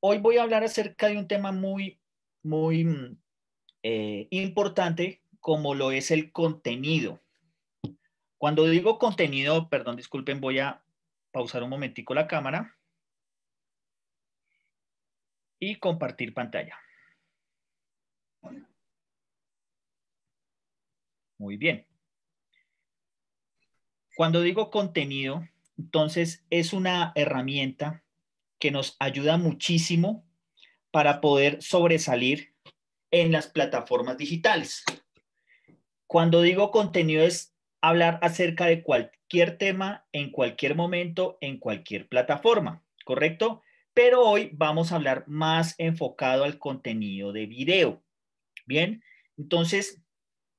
Hoy voy a hablar acerca de un tema muy, muy mm, eh, importante como lo es el contenido. Cuando digo contenido, perdón, disculpen, voy a pausar un momentico la cámara y compartir pantalla. Muy bien. Cuando digo contenido, entonces es una herramienta que nos ayuda muchísimo para poder sobresalir en las plataformas digitales. Cuando digo contenido es hablar acerca de cualquier tema en cualquier momento, en cualquier plataforma, ¿correcto? Pero hoy vamos a hablar más enfocado al contenido de video. Bien, entonces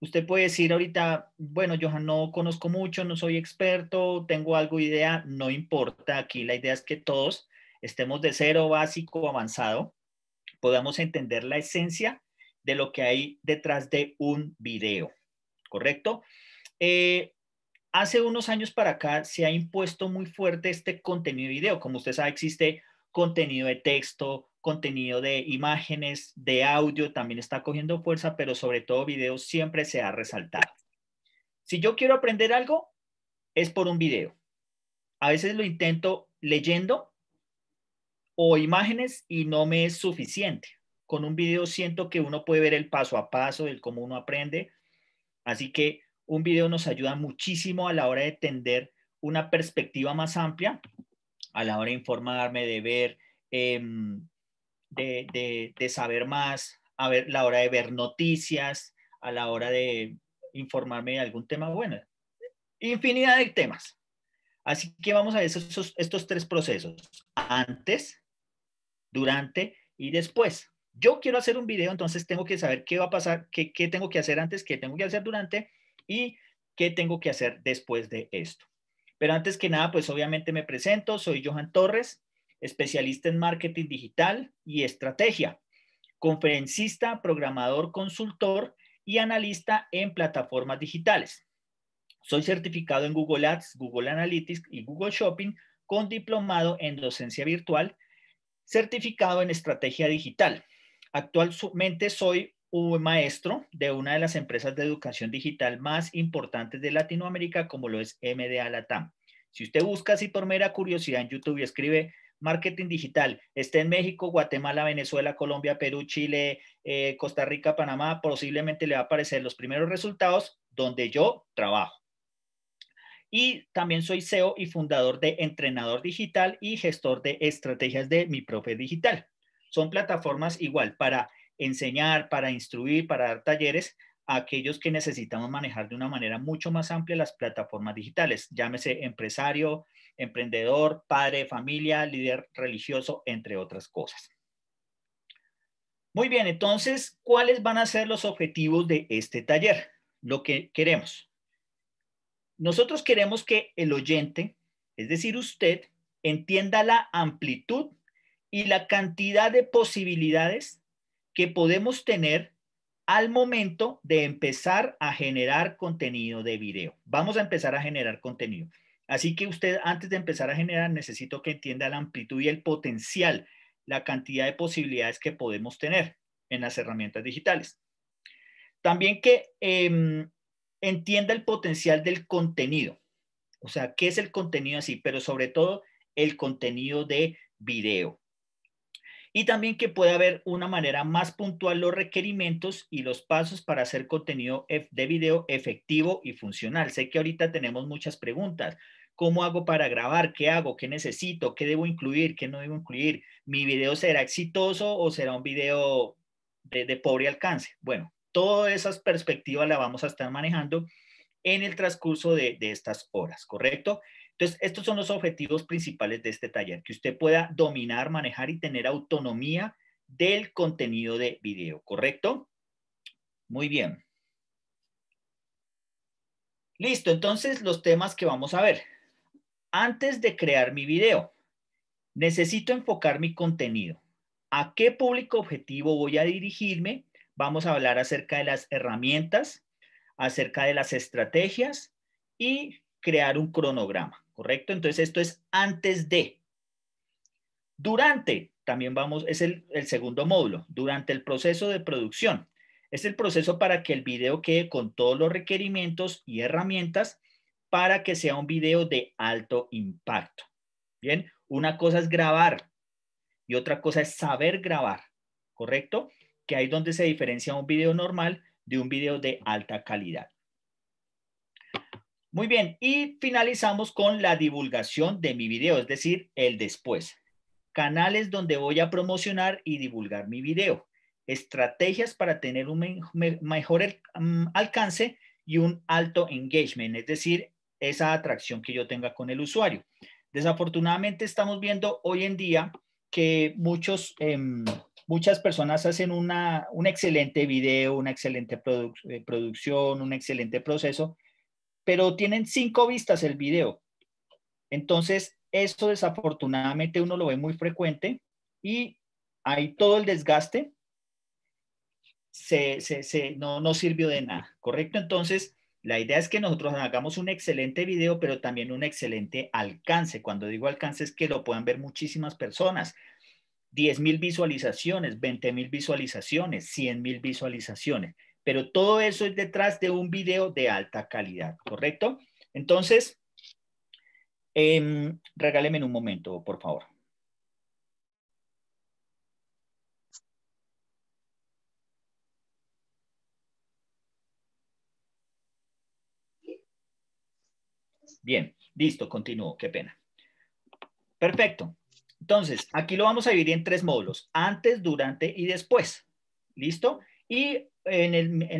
usted puede decir ahorita, bueno, yo no conozco mucho, no soy experto, tengo algo idea, no importa, aquí la idea es que todos estemos de cero básico avanzado, podamos entender la esencia de lo que hay detrás de un video, ¿correcto? Eh, hace unos años para acá se ha impuesto muy fuerte este contenido de video. Como usted sabe, existe contenido de texto, contenido de imágenes, de audio, también está cogiendo fuerza, pero sobre todo video siempre se ha resaltado. Si yo quiero aprender algo, es por un video. A veces lo intento leyendo, o imágenes y no me es suficiente. Con un video siento que uno puede ver el paso a paso del cómo uno aprende. Así que un video nos ayuda muchísimo a la hora de tender una perspectiva más amplia, a la hora de informarme, de ver, em, de, de, saber más, a ver, la hora de ver noticias, a la hora de informarme de algún tema. Bueno, infinidad de temas. Así que vamos a esos, estos tres procesos. Antes, durante y después. Yo quiero hacer un video, entonces tengo que saber qué va a pasar, qué, tengo que hacer antes, qué tengo que hacer durante y qué tengo que hacer después de esto. Pero antes que nada, pues obviamente me presento, soy Johan Torres, especialista en marketing digital y estrategia, conferencista, programador, consultor y analista en plataformas digitales. Soy certificado en Google Ads, Google Analytics y Google Shopping con diplomado en docencia virtual certificado en estrategia digital. Actualmente soy un maestro de una de las empresas de educación digital más importantes de Latinoamérica, como lo es MDA Latam. Si usted busca así por mera curiosidad en YouTube y escribe marketing digital, esté en México, Guatemala, Venezuela, Colombia, Perú, Chile, eh, Costa Rica, Panamá, posiblemente le va a aparecer los primeros resultados donde yo trabajo. Y también soy CEO y fundador de Entrenador Digital y gestor de estrategias de Mi Profe Digital. Son plataformas igual para enseñar, para instruir, para dar talleres a aquellos que necesitamos manejar de una manera mucho más amplia las plataformas digitales, llámese empresario, emprendedor, padre familia, líder religioso, entre otras cosas. Muy bien, entonces, ¿cuáles van a ser los objetivos de este taller? Lo que queremos nosotros queremos que el oyente, es decir, usted, entienda la amplitud y la cantidad de posibilidades que podemos tener al momento de empezar a generar contenido de video. Vamos a empezar a generar contenido. Así que usted antes de empezar a generar necesito que entienda la amplitud y el potencial, la cantidad de posibilidades que podemos tener en las herramientas digitales. También que em, entienda el potencial del contenido. O sea, ¿qué es el contenido así? Pero sobre todo el contenido de video. Y también que pueda haber una manera más puntual los requerimientos y los pasos para hacer contenido de video efectivo y funcional. Sé que ahorita tenemos muchas preguntas. ¿Cómo hago para grabar? ¿Qué hago? ¿Qué necesito? ¿Qué debo incluir? ¿Qué no debo incluir? ¿Mi video será exitoso o será un video de, de pobre alcance? Bueno, todas esas perspectivas la vamos a estar manejando en el transcurso de, de estas horas, ¿correcto? Entonces, estos son los objetivos principales de este taller, que usted pueda dominar, manejar y tener autonomía del contenido de video, ¿correcto? Muy bien. Listo, entonces los temas que vamos a ver. Antes de crear mi video, necesito enfocar mi contenido. ¿A qué público objetivo voy a dirigirme? Vamos a hablar acerca de las herramientas, acerca de las estrategias y crear un cronograma, ¿correcto? Entonces esto es antes de. Durante, también vamos, es el, segundo módulo, durante el proceso de producción. Es el proceso para que el video quede con todos los requerimientos y herramientas para que sea un video de alto impacto. Bien, una cosa es grabar y otra cosa es saber grabar, ¿correcto? que ahí es donde se diferencia un video normal de un video de alta calidad. Muy bien, y finalizamos con la divulgación de mi video, es decir, el después. Canales donde voy a promocionar y divulgar mi video. Estrategias para tener un mejor mm, alcance y un alto engagement, es decir, esa atracción que yo tenga con el usuario. Desafortunadamente estamos viendo hoy en día que muchos... Em, muchas personas hacen un excelente video, una excelente eh, producción, un excelente proceso, pero tienen cinco vistas el video. Entonces, eso desafortunadamente uno lo ve muy frecuente y hay todo el desgaste. Se, no, no sirvió de nada, ¿correcto? Entonces, la idea es que nosotros hagamos un excelente video, pero también un excelente alcance. Cuando digo alcance es que lo puedan ver muchísimas personas. 10.000 visualizaciones, 20.000 visualizaciones, 100.000 visualizaciones. Pero todo eso es detrás de un video de alta calidad, ¿correcto? Entonces, eh, em, en un momento, por favor. Bien, listo, continúo, qué pena. Perfecto. Entonces, aquí lo vamos a dividir en tres módulos, antes, durante y después. ¿Listo? Y en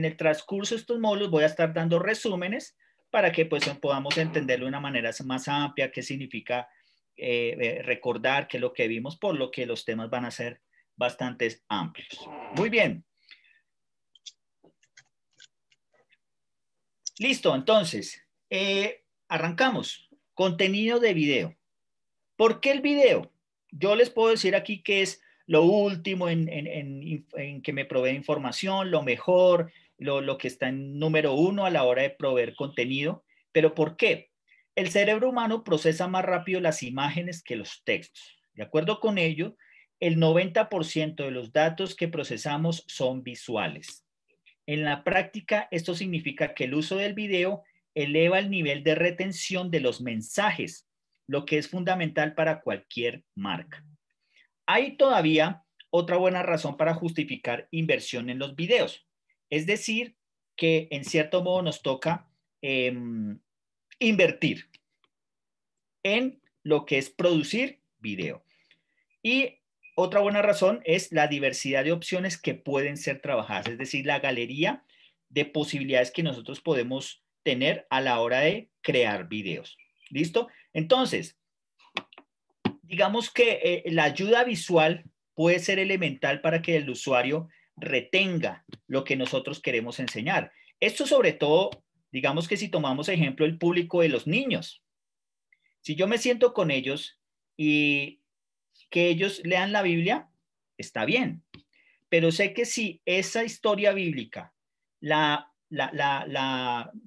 el, transcurso de estos módulos voy a estar dando resúmenes para que pues podamos entenderlo de una manera más amplia, qué significa eh, eh, recordar, qué es lo que vimos, por lo que los temas van a ser bastante amplios. Muy bien. Listo, entonces, eh, arrancamos. Contenido de video. ¿Por qué el video? yo les puedo decir aquí que es lo último en, que me provee información, lo mejor, lo, lo que está en número uno a la hora de proveer contenido. ¿Pero por qué? El cerebro humano procesa más rápido las imágenes que los textos. De acuerdo con ello, el 90% de los datos que procesamos son visuales. En la práctica, esto significa que el uso del video eleva el nivel de retención de los mensajes lo que es fundamental para cualquier marca. Hay todavía otra buena razón para justificar inversión en los videos. Es decir, que en cierto modo nos toca em, invertir en lo que es producir video. Y otra buena razón es la diversidad de opciones que pueden ser trabajadas, es decir, la galería de posibilidades que nosotros podemos tener a la hora de crear videos. ¿Listo? Entonces, digamos que eh, la ayuda visual puede ser elemental para que el usuario retenga lo que nosotros queremos enseñar. Esto sobre todo, digamos que si tomamos ejemplo el público de los niños. Si yo me siento con ellos y que ellos lean la Biblia, está bien. Pero sé que si esa historia bíblica la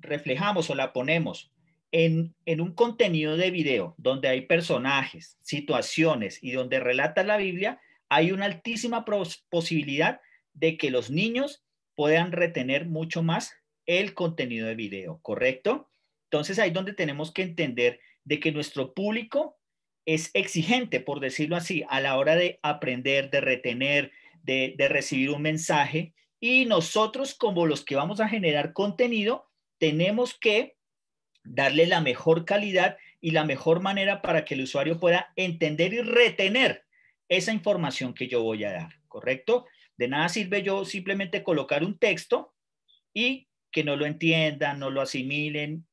reflejamos o la ponemos en, un contenido de video donde hay personajes, situaciones y donde relata la Biblia, hay una altísima posibilidad de que los niños puedan retener mucho más el contenido de video, ¿correcto? Entonces ahí donde tenemos que entender de que nuestro público es exigente, por decirlo así, a la hora de aprender, de retener, de recibir un mensaje. Y nosotros como los que vamos a generar contenido, tenemos que darle la mejor calidad y la mejor manera para que el usuario pueda entender y retener esa información que yo voy a dar, ¿correcto? De nada sirve yo simplemente colocar un texto y que no lo entiendan, no lo asimilen,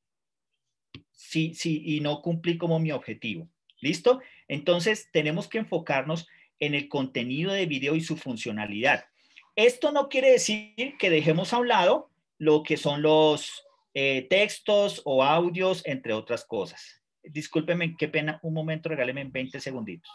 sí, sí, y no cumplí como mi objetivo. ¿Listo? Entonces tenemos que enfocarnos en el contenido de video y su funcionalidad. Esto no quiere decir que dejemos a un lado lo que son los, eh, textos o audios, entre otras cosas. Discúlpenme, qué pena, un momento, regáleme 20 segunditos.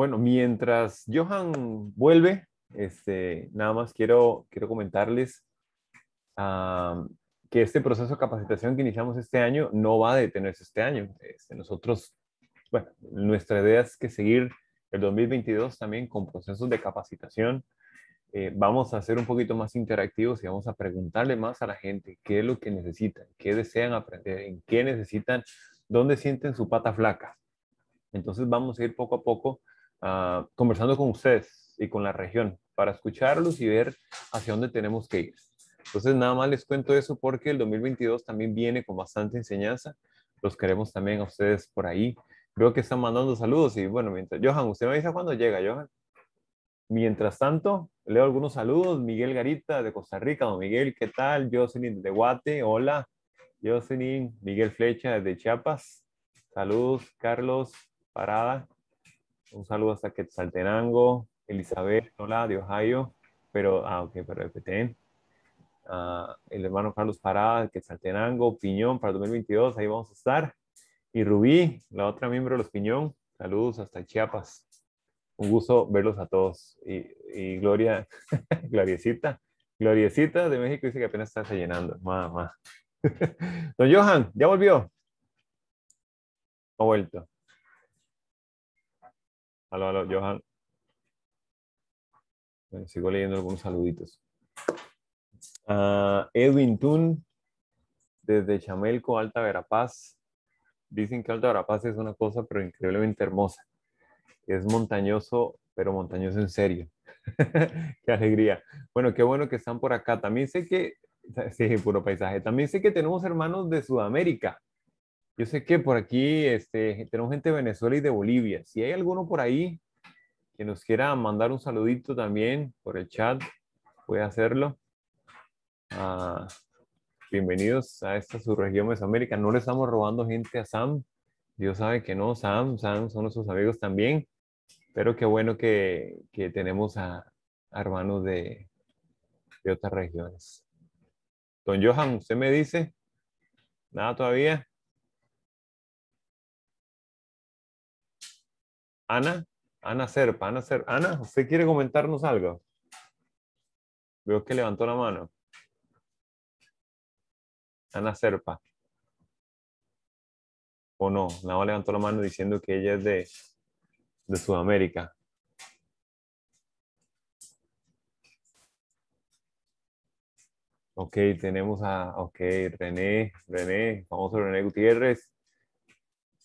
Bueno, mientras Johan vuelve, este, nada más quiero, quiero comentarles ah, que este proceso de capacitación que iniciamos este año no va a detenerse este año. Este, nosotros, bueno, nuestra idea es que seguir el 2022 también con procesos de capacitación. Eh, vamos a ser un poquito más interactivos y vamos a preguntarle más a la gente qué es lo que necesitan, qué desean aprender, en qué necesitan, dónde sienten su pata flaca. Entonces vamos a ir poco a poco Ah, conversando con ustedes y con la región para escucharlos y ver hacia dónde tenemos que ir. Entonces, nada más les cuento eso porque el 2022 también viene con bastante enseñanza. Los queremos también a ustedes por ahí. Creo que están mandando saludos y bueno, mientras, Johan, usted me avisa cuando llega, Johan. Mientras tanto, leo algunos saludos. Miguel Garita de Costa Rica. Don Miguel, ¿qué tal? Jocelyn de Guate, hola. Jocelyn, Miguel Flecha de Chiapas. Saludos, Carlos Parada un saludo hasta Quetzaltenango, Elizabeth, hola, de Ohio, pero, ah, ok, pero FTN. Ah, el hermano Carlos Parada, Quetzaltenango, Piñón para 2022, ahí vamos a estar. Y Rubí, la otra miembro de los Piñón, saludos hasta Chiapas. Un gusto verlos a todos. Y, Gloria, Gloriecita, Gloriecita de México dice que apenas está rellenando. Mamá. Don Johan, ya volvió. Ha vuelto. Aló, aló, Johan. Bueno, sigo leyendo algunos saluditos. Ah, Edwin Tun, desde Chamelco, Alta Verapaz. Dicen que Alta Verapaz es una cosa, pero increíblemente hermosa. Es montañoso, pero montañoso en serio. qué alegría. Bueno, qué bueno que están por acá. También sé que, sí, puro paisaje. También sé que tenemos hermanos de Sudamérica. Yo sé que por aquí este, tenemos gente de Venezuela y de Bolivia. Si hay alguno por ahí que nos quiera mandar un saludito también por el chat, puede hacerlo. Ah, bienvenidos a esta subregión Mesoamérica. No le estamos robando gente a Sam. Dios sabe que no, Sam, Sam son nuestros amigos también. Pero qué bueno que, tenemos a, hermanos de, de otras regiones. Don Johan, ¿usted me dice? ¿Nada todavía? Ana, Ana Serpa, Ana Serpa. Ana, ¿usted quiere comentarnos algo? Veo que levantó la mano. Ana Serpa. O no, nada más levantó la mano diciendo que ella es de, de Sudamérica. Ok, tenemos a, ok, René, René, famoso René Gutiérrez.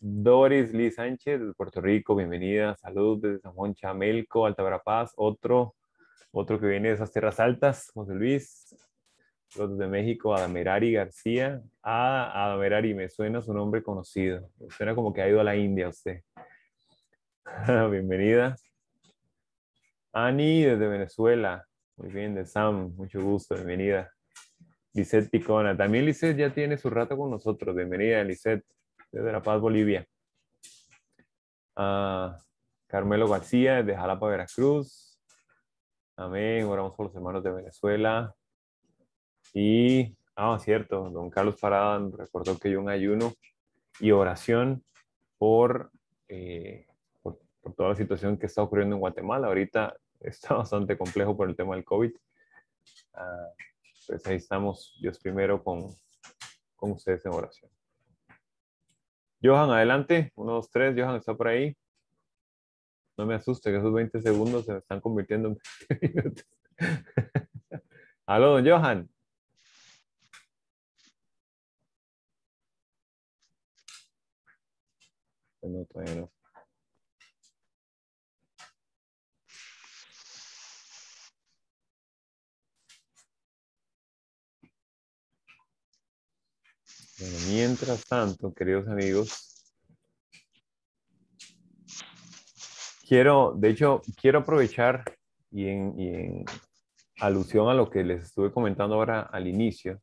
Doris Lee Sánchez de Puerto Rico, bienvenida. Saludos desde San Juan Chamelco, Alta Verapaz. Otro, otro que viene de esas tierras altas, José Luis. Los de México, Adamerari García. Ah, Adamerari, me suena su nombre conocido. suena como que ha ido a la India usted. bienvenida. Ani desde Venezuela. Muy bien, de Sam, mucho gusto, bienvenida. Lisette Picona, También Lisette ya tiene su rato con nosotros. Bienvenida, Lisette de La Paz, Bolivia. Carmelo García, de Jalapa, Veracruz. Amén. Oramos por los hermanos de Venezuela. Y, ah, cierto, don Carlos Parada recordó que hay un ayuno y oración por, eh, por, toda la situación que está ocurriendo en Guatemala. Ahorita está bastante complejo por el tema del COVID. Ah, pues ahí estamos, Dios primero, con, con ustedes en oración. Johan, adelante. Uno, dos, tres. Johan está por ahí. No me asuste que esos 20 segundos se me están convirtiendo en 20 minutos. Aló, don Johan. No, todavía mientras tanto, queridos amigos, quiero, de hecho, quiero aprovechar y en, alusión a lo que les estuve comentando ahora al inicio,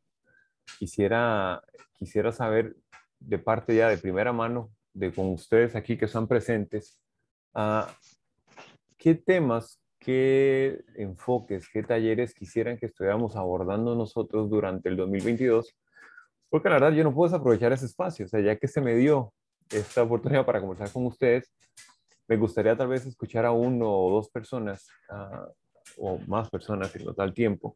quisiera, quisiera saber de parte ya de primera mano, de con ustedes aquí que están presentes, ah, qué temas, qué enfoques, qué talleres quisieran que estuviéramos abordando nosotros durante el 2022 porque la verdad yo no puedo desaprovechar ese espacio, o sea, ya que se me dio esta oportunidad para conversar con ustedes, me gustaría tal vez escuchar a uno o dos personas, ah, o más personas en total tiempo,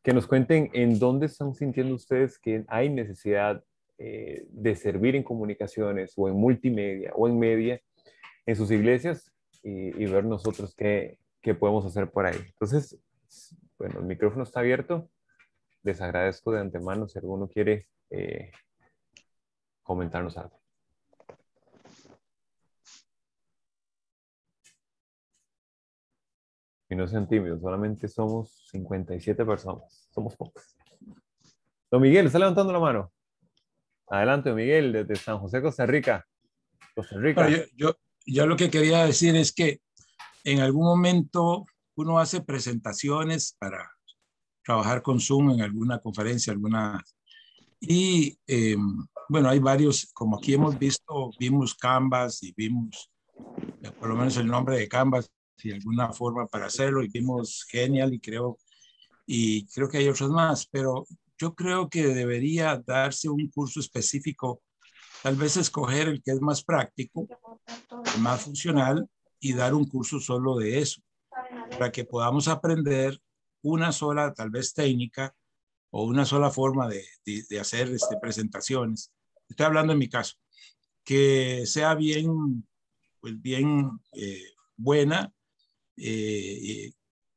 que nos cuenten en dónde están sintiendo ustedes que hay necesidad eh, de servir en comunicaciones o en multimedia o en media en sus iglesias y, ver nosotros qué, qué podemos hacer por ahí. Entonces, bueno, el micrófono está abierto. Les agradezco de antemano si alguno quiere eh, comentarnos algo. Y no sean tímidos, solamente somos 57 personas, somos pocos. Don Miguel, está levantando la mano. Adelante, don Miguel, desde San José, Costa Rica. Costa Rica. Yo, yo, lo que quería decir es que en algún momento uno hace presentaciones para trabajar con Zoom en alguna conferencia, alguna y eh, bueno, hay varios, como aquí hemos visto, vimos Canvas y vimos eh, por lo menos el nombre de Canvas y alguna forma para hacerlo y vimos Genial y creo, y creo que hay otros más, pero yo creo que debería darse un curso específico, tal vez escoger el que es más práctico, el más funcional y dar un curso solo de eso, para que podamos aprender una sola, tal vez técnica, o una sola forma de, hacer este, presentaciones. Estoy hablando en mi caso. Que sea bien, pues bien eh, buena eh,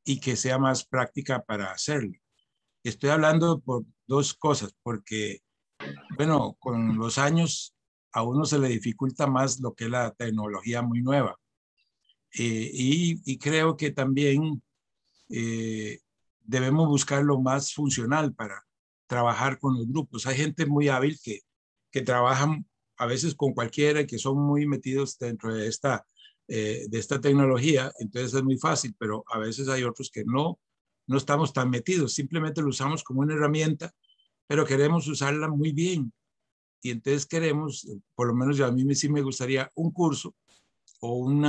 y que sea más práctica para hacerlo. Estoy hablando por dos cosas, porque, bueno, con los años a uno se le dificulta más lo que es la tecnología muy nueva. Eh, y, creo que también debemos buscar lo más funcional para trabajar con los grupos. Hay gente muy hábil que, que trabajan a veces con cualquiera y que son muy metidos dentro de esta, eh, de esta tecnología, entonces es muy fácil, pero a veces hay otros que no, no estamos tan metidos, simplemente lo usamos como una herramienta, pero queremos usarla muy bien. Y entonces queremos, por lo menos yo a mí sí me gustaría un curso o un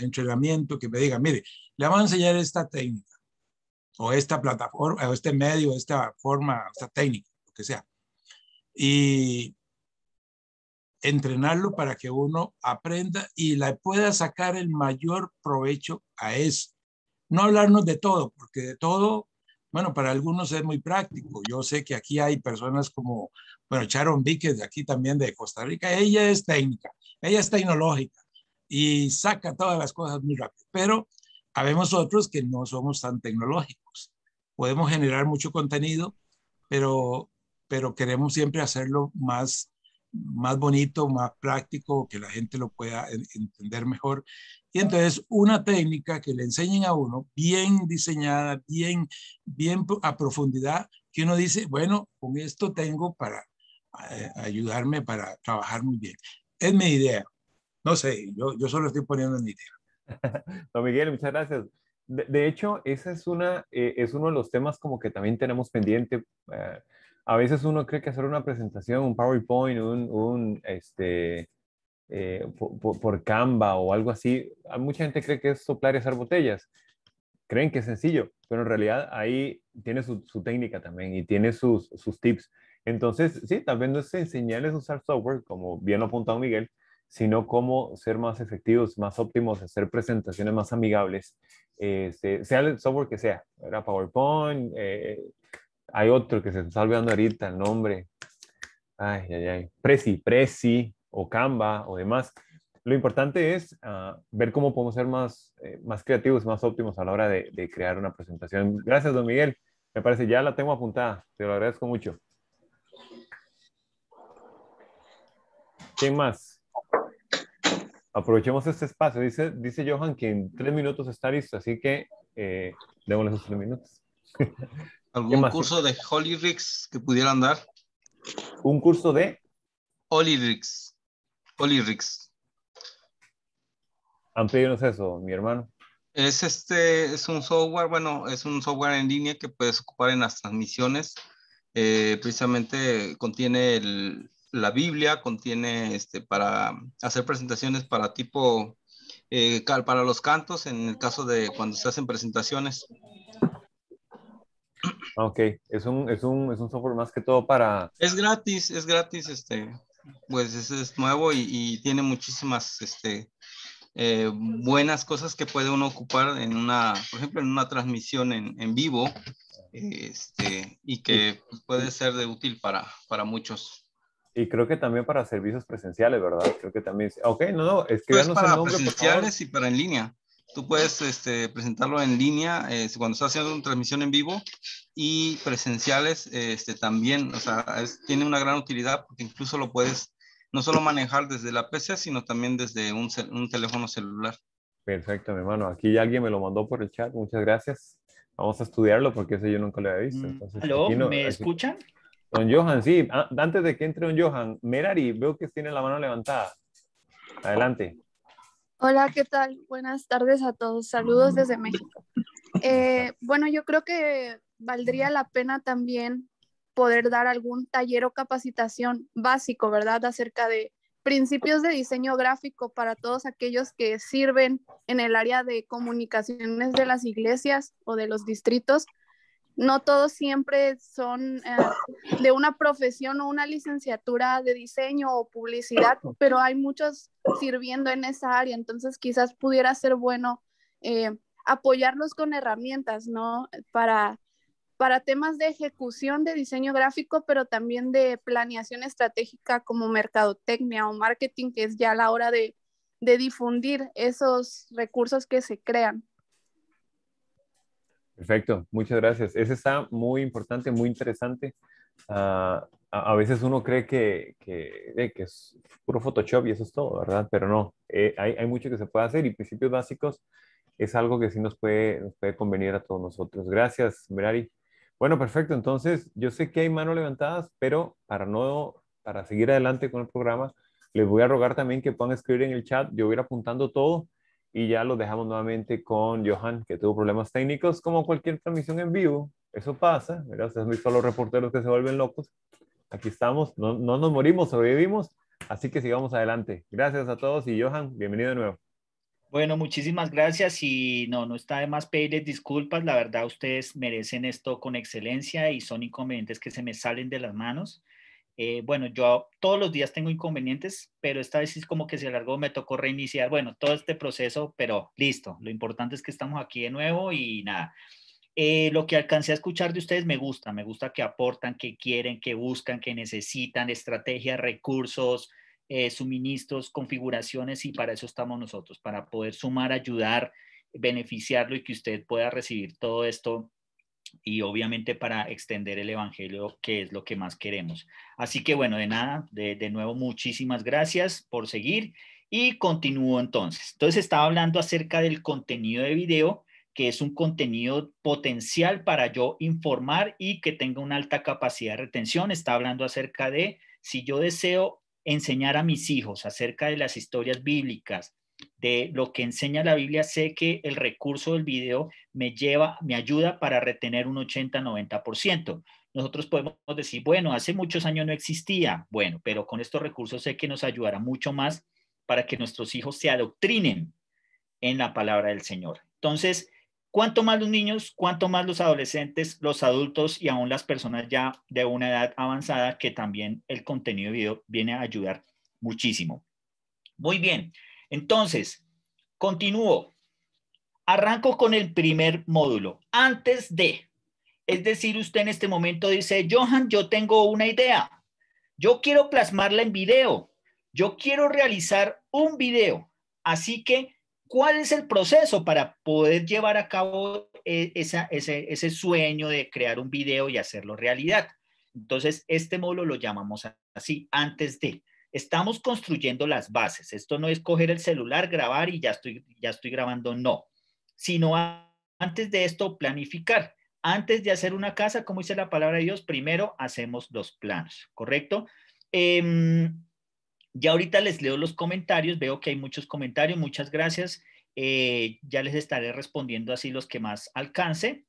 entrenamiento que me diga, mire, le vamos a enseñar esta técnica o esta plataforma, o este medio, esta forma, esta técnica, lo que sea. Y entrenarlo para que uno aprenda y le pueda sacar el mayor provecho a eso. No hablarnos de todo, porque de todo, bueno, para algunos es muy práctico. Yo sé que aquí hay personas como, bueno, Sharon Víquez, de aquí también de Costa Rica, ella es técnica, ella es tecnológica y saca todas las cosas muy rápido, pero Habemos otros que no somos tan tecnológicos. Podemos generar mucho contenido, pero, pero queremos siempre hacerlo más, más bonito, más práctico, que la gente lo pueda entender mejor. Y entonces una técnica que le enseñen a uno, bien diseñada, bien, bien a profundidad, que uno dice, bueno, con esto tengo para eh, ayudarme para trabajar muy bien. Es mi idea. No sé, yo, yo solo estoy poniendo mi idea. Don Miguel, muchas gracias. De, hecho, ese es, una, eh, es uno de los temas como que también tenemos pendiente. Eh, a veces uno cree que hacer una presentación, un PowerPoint, un, este, eh, por, Canva o algo así, mucha gente cree que es soplar y hacer botellas. Creen que es sencillo, pero en realidad ahí tiene su, técnica también y tiene sus, tips. Entonces, sí, también no es enseñarles a usar software, como bien lo apuntado Miguel, sino cómo ser más efectivos, más óptimos, hacer presentaciones más amigables, este, sea el software que sea, era PowerPoint, eh, hay otro que se está olvidando ahorita el nombre, ay, ay, ay, Prezi, Prezi o Canva o demás. Lo importante es ah, ver cómo podemos ser más, eh, más creativos, más óptimos a la hora de, de crear una presentación. Gracias, don Miguel. Me parece, ya la tengo apuntada. Te lo agradezco mucho. ¿Quién más? aprovechemos este espacio. Dice, dice Johan que en tres minutos está listo, así que eh, démosle esos tres minutos. ¿Algún curso de Holyrix que pudieran dar? ¿Un curso de? Holy Ricks. eso, mi hermano. Es este, es un software, bueno, es un software en línea que puedes ocupar en las transmisiones. Eh, precisamente contiene el, la Biblia contiene este, para hacer presentaciones para tipo, eh, para los cantos, en el caso de cuando se hacen presentaciones. Ah, ok, es un, software más que todo para... Es gratis, es gratis, este, pues es, nuevo y, tiene muchísimas este, eh, buenas cosas que puede uno ocupar en una, por ejemplo, en una transmisión en, vivo este, y que puede ser de útil para, para muchos. Y creo que también para servicios presenciales, ¿verdad? Creo que también. Ok, no, no, escríbanos pues, para el nombre, presenciales y para en línea. Tú puedes este, presentarlo en línea eh, cuando estás haciendo una transmisión en vivo y presenciales este, también. O sea, tiene una gran utilidad porque incluso lo puedes no solo manejar desde la PC, sino también desde un, un teléfono celular. Perfecto, mi hermano. Aquí alguien me lo mandó por el chat. Muchas gracias. Vamos a estudiarlo porque ese yo nunca lo había visto. Mm, ¿Me escuchan? Don Johan, sí, antes de que entre Don Johan, Merari, veo que tiene la mano levantada. Adelante. Hola, ¿qué tal? Buenas tardes a todos. Saludos desde México. Eh, bueno, yo creo que valdría la pena también poder dar algún taller o capacitación básico, ¿verdad? Acerca de principios de diseño gráfico para todos aquellos que sirven en el área de comunicaciones de las iglesias o de los distritos no todos siempre son eh, de una profesión o una licenciatura de diseño o publicidad, pero hay muchos sirviendo en esa área, entonces quizás pudiera ser bueno eh, apoyarlos con herramientas, ¿no? Para, para temas de ejecución de diseño gráfico, pero también de planeación estratégica como mercadotecnia o marketing, que es ya la hora de, de difundir esos recursos que se crean. Perfecto, muchas gracias. Ese está muy importante, muy interesante. Ah, a, veces uno cree que, que, es puro Photoshop y eso es todo, ¿verdad? Pero no, eh, hay, mucho que se puede hacer y principios básicos es algo que sí nos puede, convenir a todos nosotros. Gracias, Merari. Bueno, perfecto. Entonces, yo sé que hay manos levantadas, pero para no, para seguir adelante con el programa, les voy a rogar también que puedan escribir en el chat. Yo voy a apuntando todo y ya los dejamos nuevamente con Johan, que tuvo problemas técnicos como cualquier transmisión en vivo. Eso pasa, ¿verdad? Ustedes han visto a los reporteros que se vuelven locos. Aquí estamos, no, no nos morimos, sobrevivimos, así que sigamos adelante. Gracias a todos y Johan, bienvenido de nuevo. Bueno, muchísimas gracias y no, no está de más pedirles disculpas. La verdad, ustedes merecen esto con excelencia y son inconvenientes que se me salen de las manos. Eh, bueno, yo todos los días tengo inconvenientes, pero esta vez es como que se alargó, me tocó reiniciar, bueno, todo este proceso, pero listo, lo importante es que estamos aquí de nuevo y nada. Eh, lo que alcancé a escuchar de ustedes me gusta, me gusta que aportan, que quieren, que buscan, que necesitan estrategias, recursos, eh, suministros, configuraciones y para eso estamos nosotros, para poder sumar, ayudar, beneficiarlo y que usted pueda recibir todo esto y obviamente para extender el Evangelio, que es lo que más queremos. Así que bueno, de nada, de, de nuevo muchísimas gracias por seguir y continúo entonces. Entonces estaba hablando acerca del contenido de video, que es un contenido potencial para yo informar y que tenga una alta capacidad de retención. Está hablando acerca de si yo deseo enseñar a mis hijos acerca de las historias bíblicas, de lo que enseña la Biblia, sé que el recurso del video me lleva, me ayuda para retener un 80-90%. Nosotros podemos decir, bueno, hace muchos años no existía, bueno, pero con estos recursos sé que nos ayudará mucho más para que nuestros hijos se adoctrinen en la palabra del Señor. Entonces, cuanto más los niños, cuanto más los adolescentes, los adultos y aún las personas ya de una edad avanzada, que también el contenido de video viene a ayudar muchísimo. Muy bien, entonces, continúo. Arranco con el primer módulo. Antes de, es decir, usted en este momento dice, Johan, yo tengo una idea. Yo quiero plasmarla en video. Yo quiero realizar un video. Así que, ¿cuál es el proceso para poder llevar a cabo eh, ese, ese sueño de crear un video y hacerlo realidad? Entonces, este módulo lo llamamos así, antes de. Estamos construyendo las bases. Esto no es coger el celular, grabar y ya estoy, ya estoy grabando, no. Sino antes de esto, planificar. Antes de hacer una casa, como dice la palabra de Dios, primero hacemos los planos, ¿correcto? Em, ya ahorita les leo los comentarios, veo que hay muchos comentarios, muchas gracias. Eh, ya les estaré respondiendo así los que más alcance.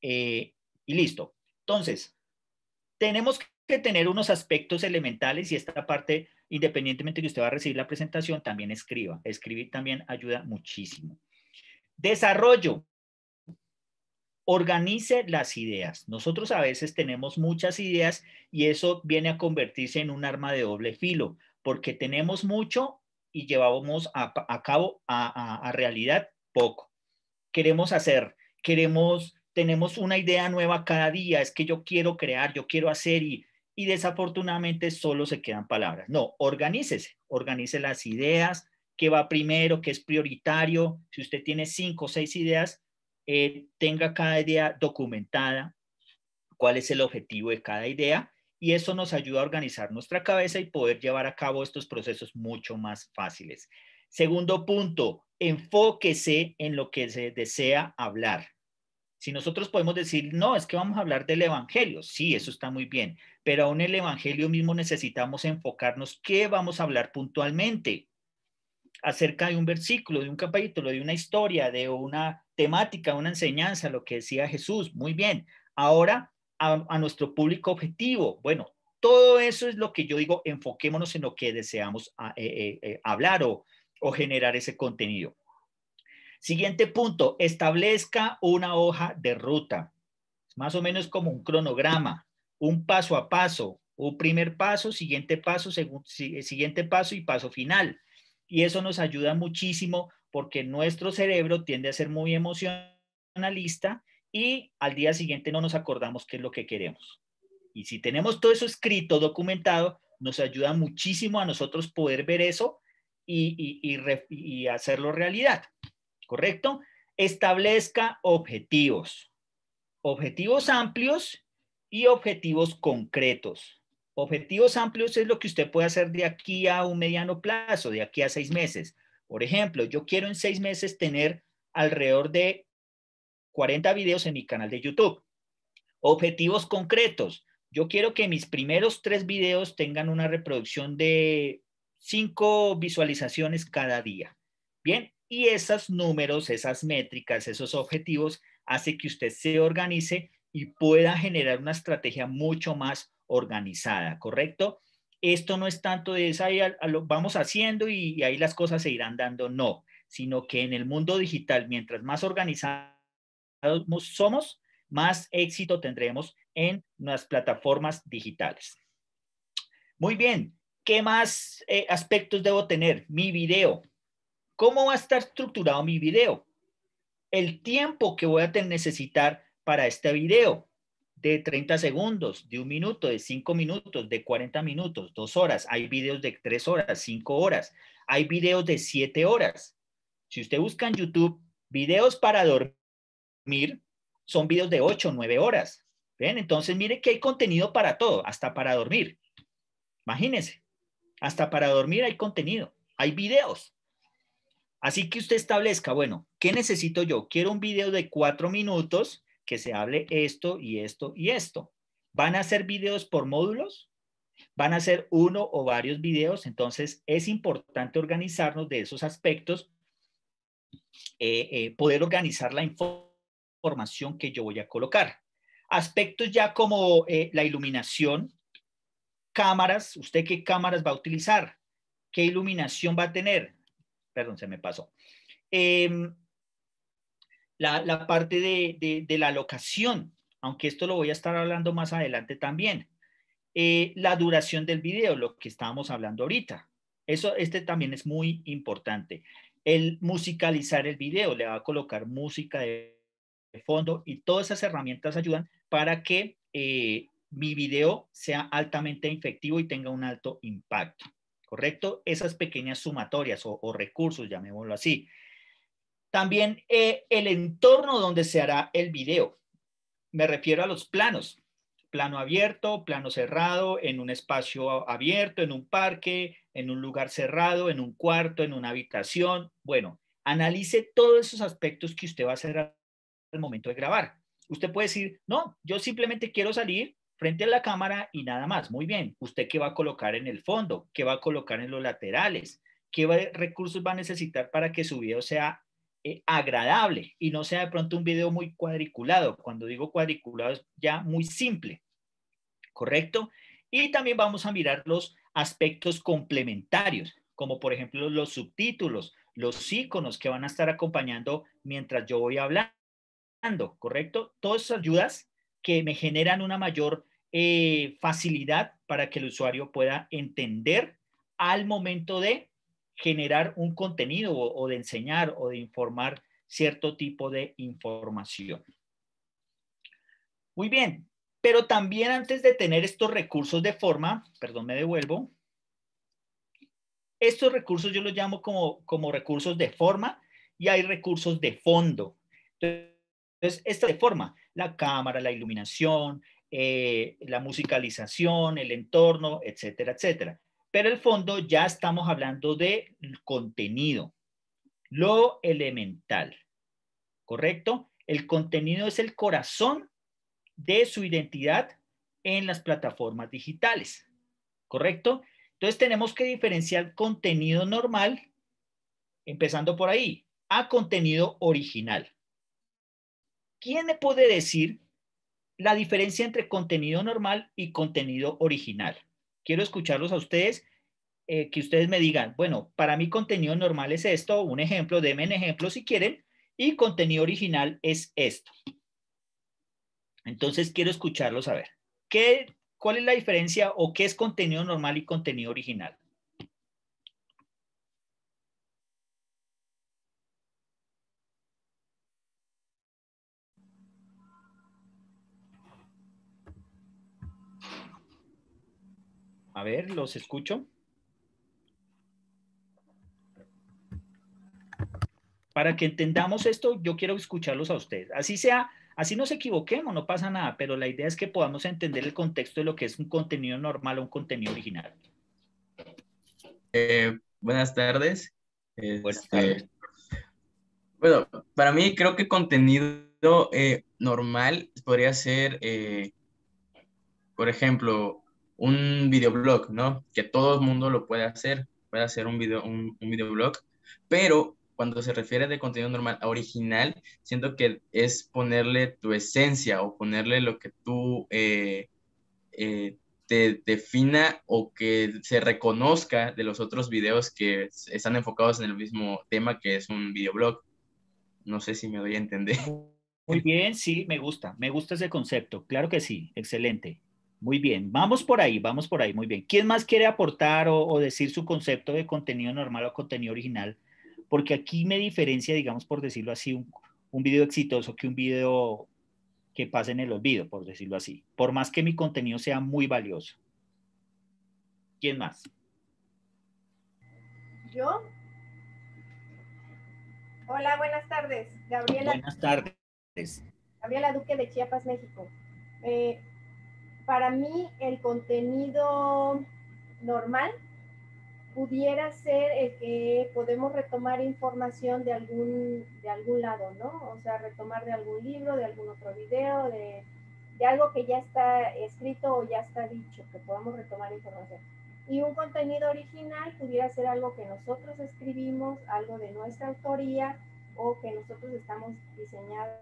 Eh, y listo. Entonces, tenemos que que tener unos aspectos elementales y esta parte, independientemente de que usted va a recibir la presentación, también escriba. Escribir también ayuda muchísimo. Desarrollo. Organice las ideas. Nosotros a veces tenemos muchas ideas y eso viene a convertirse en un arma de doble filo, porque tenemos mucho y llevamos a, cabo a realidad poco. Queremos hacer, queremos tenemos una idea nueva cada día, es que yo quiero crear, yo quiero hacer y y desafortunadamente solo se quedan palabras. No, organícese, organice las ideas, qué va primero, qué es prioritario. Si usted tiene cinco o seis ideas, eh, tenga cada idea documentada, cuál es el objetivo de cada idea y eso nos ayuda a organizar nuestra cabeza y poder llevar a cabo estos procesos mucho más fáciles. Segundo punto, enfóquese en lo que se desea hablar. Si nosotros podemos decir, no, es que vamos a hablar del Evangelio, sí, eso está muy bien, pero aún el Evangelio mismo necesitamos enfocarnos qué vamos a hablar puntualmente acerca de un versículo, de un capítulo, de una historia, de una temática, una enseñanza, lo que decía Jesús, muy bien. Ahora a, nuestro público objetivo, bueno, todo eso es lo que yo digo, enfoquémonos en lo que deseamos ah, eh, eh, eh, hablar o generar ese contenido. Siguiente punto, establezca una hoja de ruta. más o menos como un cronograma, un paso a paso, un primer paso, siguiente paso, eh, siguiente paso y paso final. Y eso nos ayuda muchísimo porque nuestro cerebro tiende a ser muy emocionalista y al día siguiente no nos acordamos qué es lo que queremos. Y si tenemos todo eso escrito, documentado, nos ayuda muchísimo a nosotros poder ver eso y hacerlo realidad. ¿correcto? Establezca objetivos, objetivos amplios y objetivos concretos. Objetivos amplios es lo que usted puede hacer de aquí a un mediano plazo, de aquí a seis meses. Por ejemplo, yo quiero en seis meses tener alrededor de 40 videos en mi canal de YouTube. Objetivos concretos. Yo quiero que mis primeros tres videos tengan una reproducción de cinco visualizaciones cada día. Bien, y esos números, esas métricas, esos objetivos hace que usted se organice y pueda generar una estrategia mucho más organizada, ¿correcto? Esto no es tanto de esa, vamos haciendo y, ahí las cosas se irán dando, no, sino que en el mundo digital, mientras más organizados somos, más éxito tendremos en las plataformas digitales. Muy bien, ¿qué más eh, aspectos debo tener? Mi video, ¿Cómo va a estar estructurado mi video? El tiempo que voy a necesitar para este video de 30 segundos, de un minuto, de 5 minutos, de 40 minutos, 2 horas. Hay videos de 3 horas, 5 horas. Hay videos de 7 horas. Si usted busca en YouTube videos para dormir, son videos de 8, 9 horas. ¿Ven? Entonces, mire que hay contenido para todo, hasta para dormir. Imagínense, hasta para dormir hay contenido, hay videos. Así que usted establezca, bueno, ¿qué necesito yo? Quiero un video de cuatro minutos que se hable esto y esto y esto. ¿Van a ser videos por módulos? ¿Van a ser uno o varios videos? Entonces es importante organizarnos de esos aspectos, eh, eh, poder organizar la información que yo voy a colocar. Aspectos ya como eh, la iluminación, cámaras, ¿usted qué cámaras va a utilizar? ¿Qué iluminación va a tener? perdón, se me pasó. Em, la, parte de, la locación, aunque esto lo voy a estar hablando más adelante también. Eh, la duración del video, lo que estábamos hablando ahorita. Eso, este también es muy importante. El musicalizar el video, le va a colocar música de fondo y todas esas herramientas ayudan para que eh, mi video sea altamente efectivo y tenga un alto impacto. ¿correcto? Esas pequeñas sumatorias o, recursos, llamémoslo así. También eh, el entorno donde se hará el video. Me refiero a los planos. Plano abierto, plano cerrado, en un espacio abierto, en un parque, en un lugar cerrado, en un cuarto, en una habitación. Bueno, analice todos esos aspectos que usted va a hacer al momento de grabar. Usted puede decir, no, yo simplemente quiero salir frente a la cámara y nada más. Muy bien, ¿usted qué va a colocar en el fondo? ¿Qué va a colocar en los laterales? ¿Qué recursos va a necesitar para que su video sea eh, agradable y no sea de pronto un video muy cuadriculado? Cuando digo cuadriculado es ya muy simple, ¿correcto? Y también vamos a mirar los aspectos complementarios, como por ejemplo los subtítulos, los iconos que van a estar acompañando mientras yo voy hablando, ¿correcto? Todas esas ayudas que me generan una mayor eh, facilidad para que el usuario pueda entender al momento de generar un contenido o, de enseñar o de informar cierto tipo de información. Muy bien, pero también antes de tener estos recursos de forma, perdón, me devuelvo, estos recursos yo los llamo como, como recursos de forma y hay recursos de fondo. Entonces, esta de forma la cámara, la iluminación, eh, la musicalización, el entorno, etcétera, etcétera. Pero el fondo ya estamos hablando de contenido, lo elemental, ¿correcto? El contenido es el corazón de su identidad en las plataformas digitales, ¿correcto? Entonces tenemos que diferenciar contenido normal, empezando por ahí, a contenido original. ¿quién me puede decir la diferencia entre contenido normal y contenido original? Quiero escucharlos a ustedes, eh, que ustedes me digan, bueno, para mí contenido normal es esto, un ejemplo, denme un ejemplo si quieren, y contenido original es esto. Entonces quiero escucharlos a ver. ¿Qué, ¿Cuál es la diferencia o qué es contenido normal y contenido original? A ver, los escucho. Para que entendamos esto, yo quiero escucharlos a ustedes. Así sea, así nos equivoquemos, no pasa nada, pero la idea es que podamos entender el contexto de lo que es un contenido normal o un contenido original. Eh, este, buenas tardes. Bueno, para mí creo que contenido eh, normal podría ser, eh, por ejemplo, un videoblog, ¿no? Que todo el mundo lo puede hacer, puede hacer un, video, un, videoblog, pero cuando se refiere de contenido normal original, siento que es ponerle tu esencia o ponerle lo que tú eh, eh, te defina o que se reconozca de los otros videos que están enfocados en el mismo tema que es un videoblog. No sé si me doy a entender. Muy bien, sí, me gusta, me gusta ese concepto, claro que sí, excelente. Muy bien, vamos por ahí, vamos por ahí, muy bien. ¿Quién más quiere aportar o, decir su concepto de contenido normal o contenido original? Porque aquí me diferencia, digamos, por decirlo así, un, video exitoso que un video que pase en el olvido, por decirlo así. Por más que mi contenido sea muy valioso. ¿Quién más? Yo. Hola, buenas tardes. Gabriela. Buenas tardes. Gabriela Duque de Chiapas, México. Eh, para mí el contenido normal pudiera ser el que podemos retomar información de algún, de algún lado, ¿no? O sea, retomar de algún libro, de algún otro video, de, algo que ya está escrito o ya está dicho, que podamos retomar información. Y un contenido original pudiera ser algo que nosotros escribimos, algo de nuestra autoría o que nosotros estamos diseñando,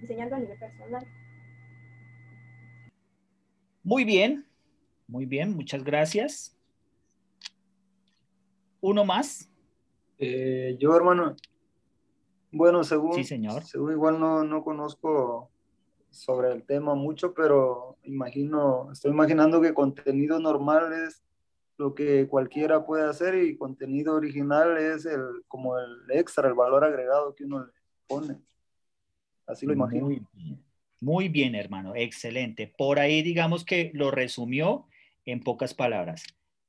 diseñando a nivel personal. Muy bien, muy bien, muchas gracias. ¿Uno más? Eh, yo, hermano. Bueno, según, señor. según igual no, conozco sobre el tema mucho, pero imagino, estoy imaginando que contenido normal es lo que cualquiera puede hacer y contenido original es el como el extra, el valor agregado que uno le pone. Así lo imagino. Muy bien, hermano, excelente. Por ahí digamos que lo resumió en pocas palabras.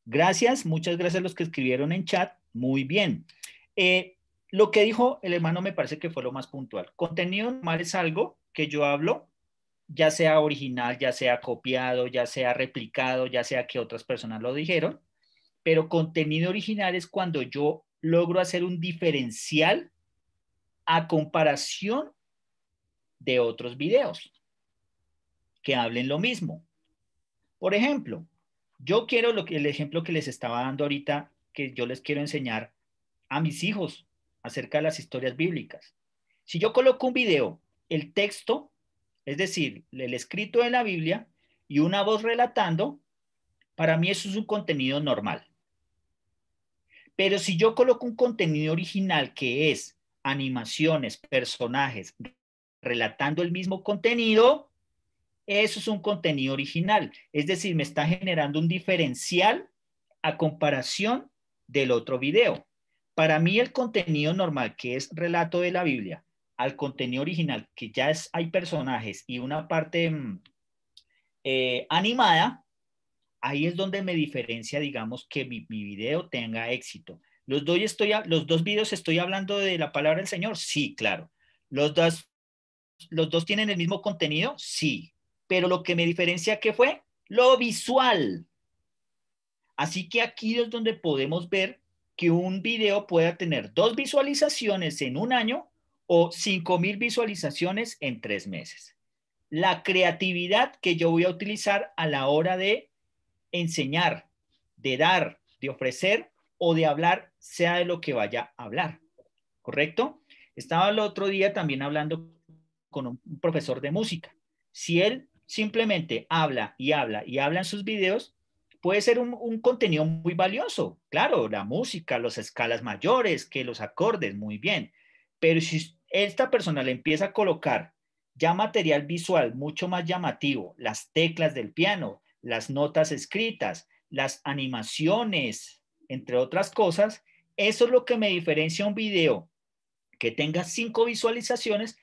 Gracias, muchas gracias a los que escribieron en chat. Muy bien. Eh, lo que dijo el hermano me parece que fue lo más puntual. Contenido normal es algo que yo hablo, ya sea original, ya sea copiado, ya sea replicado, ya sea que otras personas lo dijeron, pero contenido original es cuando yo logro hacer un diferencial a comparación de otros videos que hablen lo mismo. Por ejemplo, yo quiero lo que, el ejemplo que les estaba dando ahorita, que yo les quiero enseñar a mis hijos acerca de las historias bíblicas. Si yo coloco un video, el texto, es decir, el escrito de la Biblia y una voz relatando, para mí eso es un contenido normal. Pero si yo coloco un contenido original que es animaciones, personajes, relatando el mismo contenido, eso es un contenido original. Es decir, me está generando un diferencial a comparación del otro video. Para mí el contenido normal, que es relato de la Biblia, al contenido original, que ya es, hay personajes y una parte mm, eh, animada, ahí es donde me diferencia, digamos, que mi, video tenga éxito. Los, estoy, los dos videos estoy hablando de la palabra del Señor, sí, claro. Los dos ¿Los dos tienen el mismo contenido? Sí, pero lo que me diferencia que fue lo visual. Así que aquí es donde podemos ver que un video pueda tener dos visualizaciones en un año o cinco mil visualizaciones en tres meses. La creatividad que yo voy a utilizar a la hora de enseñar, de dar, de ofrecer o de hablar, sea de lo que vaya a hablar. ¿Correcto? Estaba el otro día también hablando un, profesor de música. Si él simplemente habla y habla y habla en sus videos, puede ser un, un, contenido muy valioso. Claro, la música, las escalas mayores, que los acordes, muy bien. Pero si esta persona le empieza a colocar ya material visual mucho más llamativo, las teclas del piano, las notas escritas, las animaciones, entre otras cosas, eso es lo que me diferencia un video que tenga cinco visualizaciones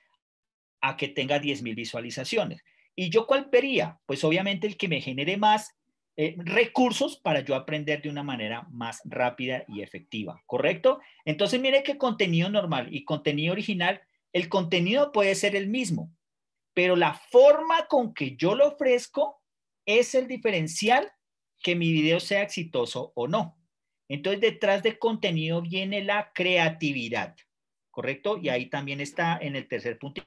a que tenga 10.000 visualizaciones. ¿Y yo cuál vería? Pues obviamente el que me genere más eh, recursos para yo aprender de una manera más rápida y efectiva, ¿correcto? Entonces, mire que contenido normal y contenido original, el contenido puede ser el mismo, pero la forma con que yo lo ofrezco es el diferencial que mi video sea exitoso o no. Entonces, detrás de contenido viene la creatividad, ¿correcto? Y ahí también está en el tercer punto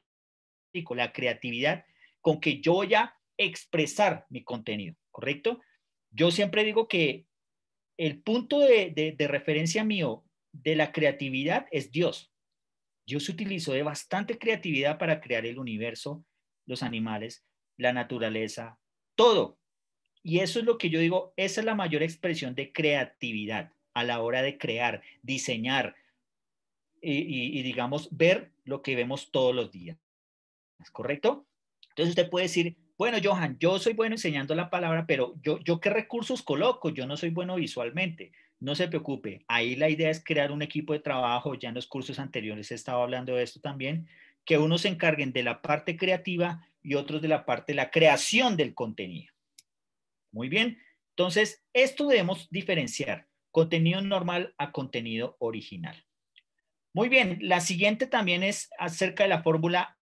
la creatividad con que yo voy a expresar mi contenido, ¿correcto? Yo siempre digo que el punto de, referencia mío de la creatividad es Dios. Dios utilizó de bastante creatividad para crear el universo, los animales, la naturaleza, todo. Y eso es lo que yo digo, esa es la mayor expresión de creatividad a la hora de crear, diseñar y digamos, ver lo que vemos todos los días. ¿es correcto? Entonces usted puede decir, bueno, Johan, yo soy bueno enseñando la palabra, pero yo, yo qué recursos coloco, yo no soy bueno visualmente. No se preocupe, ahí la idea es crear un equipo de trabajo, ya en los cursos anteriores he estado hablando de esto también, que unos se encarguen de la parte creativa y otros de la parte de la creación del contenido. Muy bien, entonces esto debemos diferenciar, contenido normal a contenido original. Muy bien, la siguiente también es acerca de la fórmula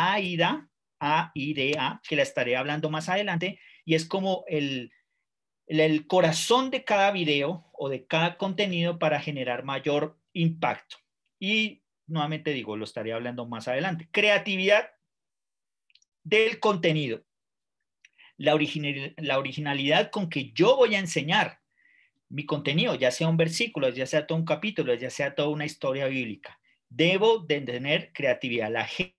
AIDA, AIDA, que la estaré hablando más adelante, y es como el, el, corazón de cada video o de cada contenido para generar mayor impacto. Y nuevamente digo, lo estaré hablando más adelante. Creatividad del contenido. La, original, la originalidad con que yo voy a enseñar mi contenido, ya sea un versículo, ya sea todo un capítulo, ya sea toda una historia bíblica. Debo de tener creatividad. La gente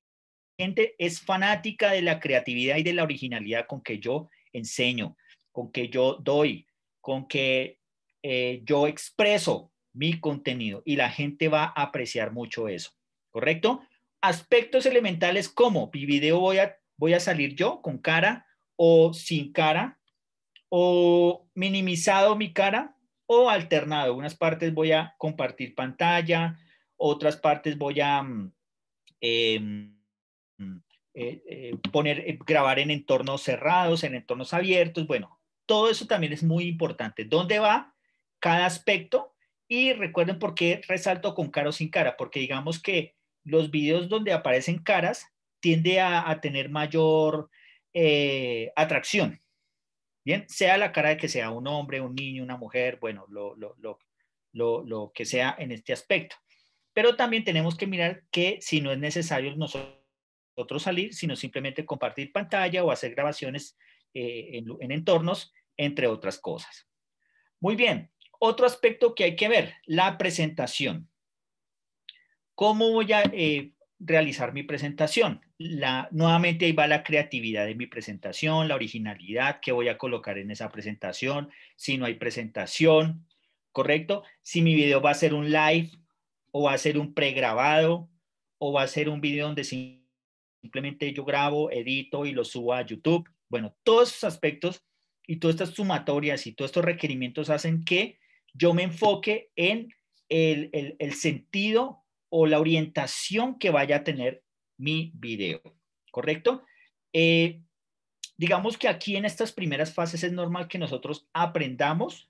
gente es fanática de la creatividad y de la originalidad con que yo enseño, con que yo doy, con que eh, yo expreso mi contenido y la gente va a apreciar mucho eso, ¿correcto? Aspectos elementales como mi video voy a, voy a salir yo con cara o sin cara o minimizado mi cara o alternado. Unas partes voy a compartir pantalla, otras partes voy a... Mm, em, Mm. Eh, eh, poner, eh, grabar en entornos cerrados, en entornos abiertos, bueno, todo eso también es muy importante. ¿Dónde va cada aspecto? Y recuerden por qué resalto con cara o sin cara, porque digamos que los videos donde aparecen caras tiende a, a tener mayor atracción. Bien, sea la cara de que sea un hombre, un niño, una mujer, bueno, lo, lo, lo, lo, lo que sea en este aspecto. Pero también tenemos que mirar que si no es necesario nosotros otro salir, sino simplemente compartir pantalla o hacer grabaciones eh, en, entornos, entre otras cosas. Muy bien, otro aspecto que hay que ver, la presentación. ¿Cómo voy a eh, realizar mi presentación? La, nuevamente ahí va la creatividad de mi presentación, la originalidad que voy a colocar en esa presentación, si no hay presentación, ¿correcto? Si mi video va a ser un live o va a ser un pregrabado o va a ser un video donde sin simplemente yo grabo, edito y lo subo a YouTube. Bueno, todos esos aspectos y todas estas sumatorias y todos estos requerimientos hacen que yo me enfoque en el, sentido o la orientación que vaya a tener mi video, ¿correcto? Eh, digamos que aquí en estas primeras fases es normal que nosotros aprendamos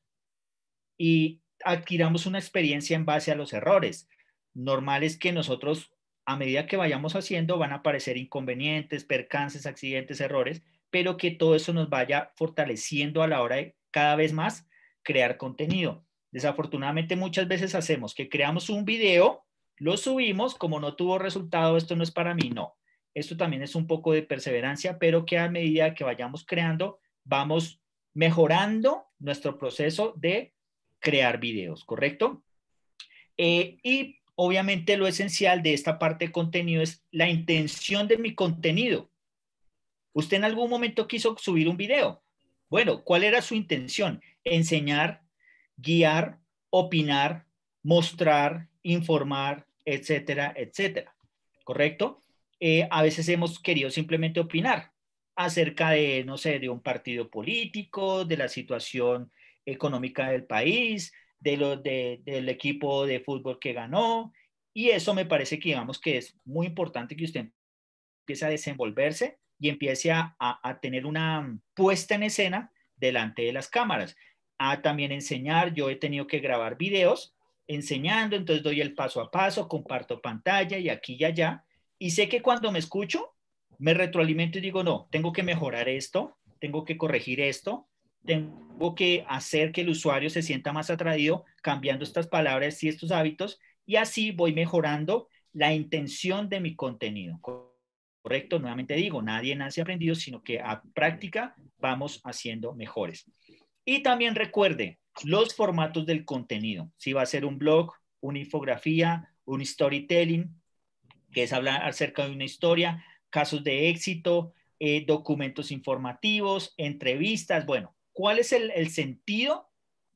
y adquiramos una experiencia en base a los errores. Normal es que nosotros a medida que vayamos haciendo van a aparecer inconvenientes, percances, accidentes, errores, pero que todo eso nos vaya fortaleciendo a la hora de cada vez más crear contenido. Desafortunadamente muchas veces hacemos que creamos un video, lo subimos, como no tuvo resultado, esto no es para mí, no. Esto también es un poco de perseverancia, pero que a medida que vayamos creando, vamos mejorando nuestro proceso de crear videos, ¿correcto? Eh, y obviamente lo esencial de esta parte de contenido es la intención de mi contenido. Usted en algún momento quiso subir un video. Bueno, ¿cuál era su intención? Enseñar, guiar, opinar, mostrar, informar, etcétera, etcétera. ¿Correcto? Eh, a veces hemos querido simplemente opinar acerca de, no sé, de un partido político, de la situación económica del país, de lo, del equipo de fútbol que ganó. Y eso me parece que, digamos, que es muy importante que usted empiece a desenvolverse y empiece a, a tener una puesta en escena delante de las cámaras. A también enseñar, yo he tenido que grabar videos enseñando, entonces doy el paso a paso, comparto pantalla y aquí y allá. Y sé que cuando me escucho, me retroalimento y digo, no, tengo que mejorar esto, tengo que corregir esto, tengo que hacer que el usuario se sienta más atraído cambiando estas palabras y estos hábitos y así voy mejorando la intención de mi contenido. Correcto, nuevamente digo, nadie nace aprendido, sino que a práctica vamos haciendo mejores. Y también recuerde los formatos del contenido. Si va a ser un blog, una infografía, un storytelling, que es hablar acerca de una historia, casos de éxito, eh, documentos informativos, entrevistas, bueno, cuál es el, sentido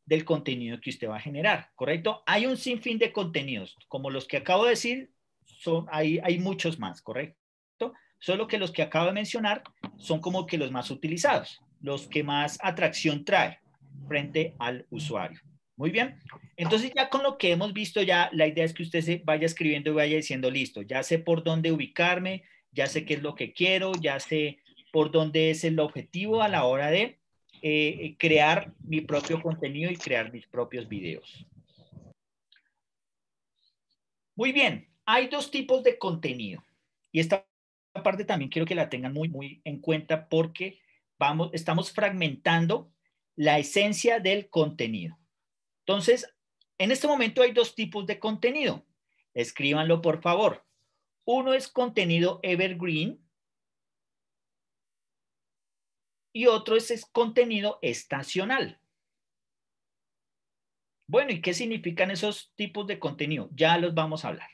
del contenido que usted va a generar, ¿correcto? Hay un sinfín de contenidos, como los que acabo de decir, son, hay, hay muchos más, ¿correcto? Solo que los que acabo de mencionar son como que los más utilizados, los que más atracción trae frente al usuario. Muy bien, entonces ya con lo que hemos visto ya, la idea es que usted se vaya escribiendo y vaya diciendo, listo, ya sé por dónde ubicarme, ya sé qué es lo que quiero, ya sé por dónde es el objetivo a la hora de eh, crear mi propio contenido y crear mis propios videos. Muy bien, hay dos tipos de contenido y esta parte también quiero que la tengan muy, muy en cuenta porque vamos, estamos fragmentando la esencia del contenido. Entonces, en este momento hay dos tipos de contenido. Escríbanlo, por favor. Uno es contenido evergreen, y otro es, contenido estacional. Bueno, ¿y qué significan esos tipos de contenido? Ya los vamos a hablar.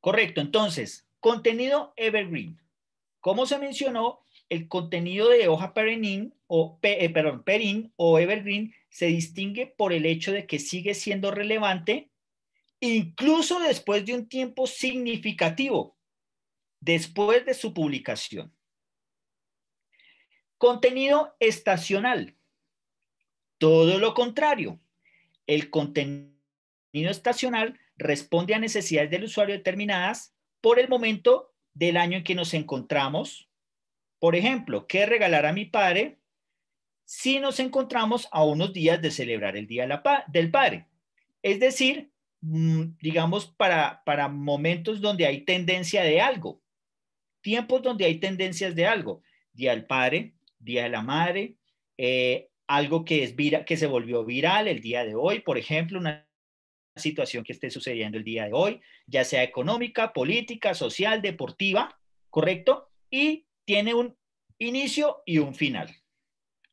Correcto, entonces, contenido evergreen. Como se mencionó, el contenido de hoja perenin o eh, perdón, perin o evergreen se distingue por el hecho de que sigue siendo relevante incluso después de un tiempo significativo, después de su publicación. Contenido estacional. Todo lo contrario. El contenido estacional responde a necesidades del usuario determinadas por el momento del año en que nos encontramos. Por ejemplo, ¿qué regalar a mi padre si nos encontramos a unos días de celebrar el Día del Padre? Es decir, Mm, digamos, para, momentos donde hay tendencia de algo, tiempos donde hay tendencias de algo, Día del Padre, Día de la Madre, eh, algo que, es que se volvió viral el día de hoy, por ejemplo, una situación que esté sucediendo el día de hoy, ya sea económica, política, social, deportiva, ¿correcto? Y tiene un inicio y un final,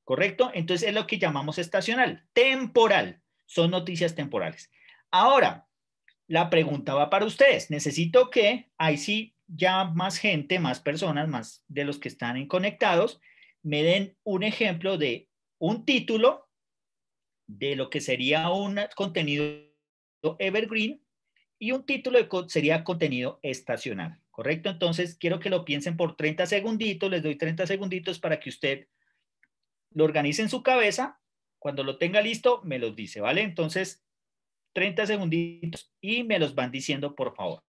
¿correcto? Entonces es lo que llamamos estacional, temporal, son noticias temporales. Ahora, la pregunta va para ustedes. Necesito que, ahí sí, ya más gente, más personas, más de los que están en conectados, me den un ejemplo de un título de lo que sería un contenido evergreen y un título de, sería contenido estacional, ¿correcto? Entonces, quiero que lo piensen por 30 segunditos, les doy 30 segunditos para que usted lo organice en su cabeza, cuando lo tenga listo, me los dice, ¿vale? Entonces, 30 segunditos y me los van diciendo, por favor.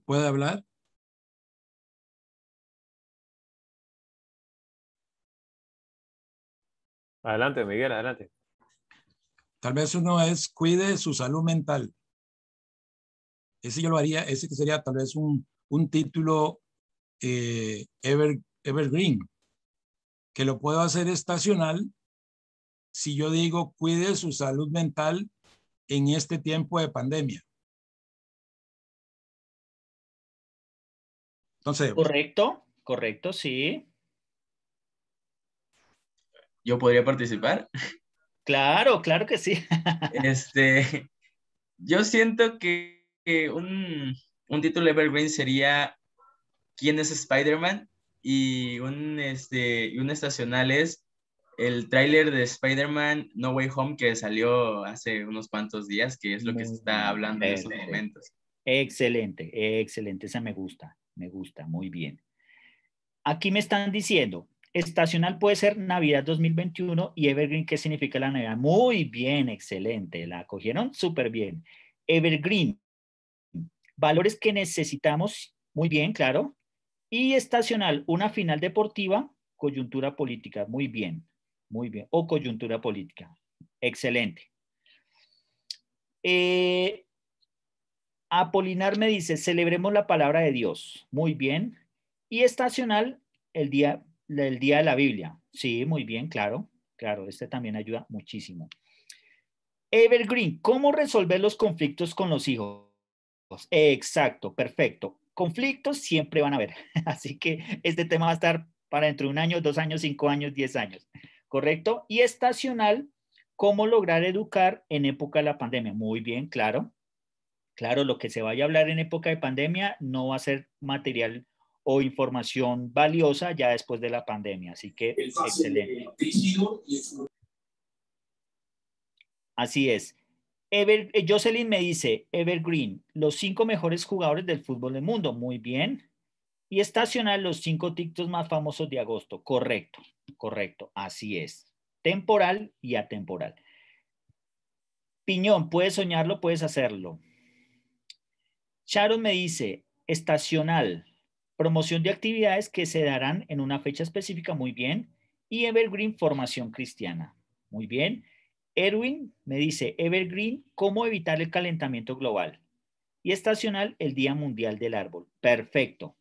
puede hablar? Adelante, Miguel, adelante. Tal vez uno es cuide su salud mental. Ese yo lo haría, ese que sería tal vez un, título eh, ever, evergreen, que lo puedo hacer estacional si yo digo cuide su salud mental en este tiempo de pandemia. Correcto, correcto, sí. ¿Yo podría participar? Claro, claro que sí. este, yo siento que, un, un, título Evergreen sería ¿Quién es Spider-Man? Y un, este, y un estacional es el tráiler de Spider-Man No Way Home que salió hace unos cuantos días, que es lo que se está hablando en estos momentos. Excelente, excelente, esa me gusta me gusta, muy bien. Aquí me están diciendo, estacional puede ser Navidad 2021 y Evergreen, ¿qué significa la Navidad? Muy bien, excelente, la cogieron súper bien. Evergreen, valores que necesitamos, muy bien, claro. Y estacional, una final deportiva, coyuntura política, muy bien, muy bien. O coyuntura política, excelente. Eh, Apolinar me dice, celebremos la palabra de Dios. Muy bien. Y estacional, el día, el día de la Biblia. Sí, muy bien, claro. Claro, este también ayuda muchísimo. Evergreen, ¿cómo resolver los conflictos con los hijos? Exacto, perfecto. Conflictos siempre van a haber. Así que este tema va a estar para dentro de un año, dos años, cinco años, diez años. ¿Correcto? Y estacional, ¿cómo lograr educar en época de la pandemia? Muy bien, claro. Claro, lo que se vaya a hablar en época de pandemia no va a ser material o información valiosa ya después de la pandemia. Así que, excelente. Así es. Eh, Jocelyn me dice, Evergreen, los cinco mejores jugadores del fútbol del mundo. Muy bien. Y estacional los cinco TikToks más famosos de agosto. Correcto, correcto. Así es. Temporal y atemporal. Piñón, puedes soñarlo, puedes hacerlo. Sharon me dice, estacional, promoción de actividades que se darán en una fecha específica, muy bien. Y Evergreen, formación cristiana, muy bien. Erwin me dice, Evergreen, ¿cómo evitar el calentamiento global? Y estacional, el Día Mundial del Árbol. Perfecto.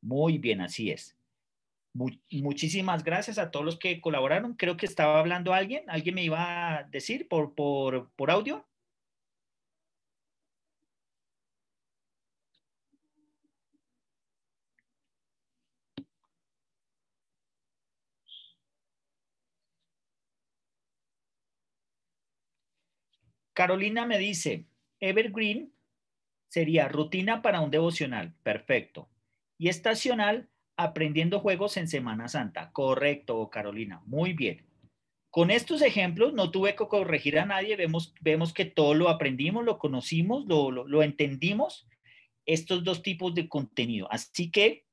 Muy bien, así es. muchísimas gracias a todos los que colaboraron. Creo que estaba hablando alguien. ¿Alguien me iba a decir por audio? Carolina me dice, evergreen sería rutina para un devocional, perfecto. Y estacional, aprendiendo juegos en Semana Santa, correcto, Carolina, muy bien. Con estos ejemplos no tuve que corregir a nadie, vemos, vemos que todo lo aprendimos, lo conocimos, lo, lo entendimos, estos dos tipos de contenido. Así que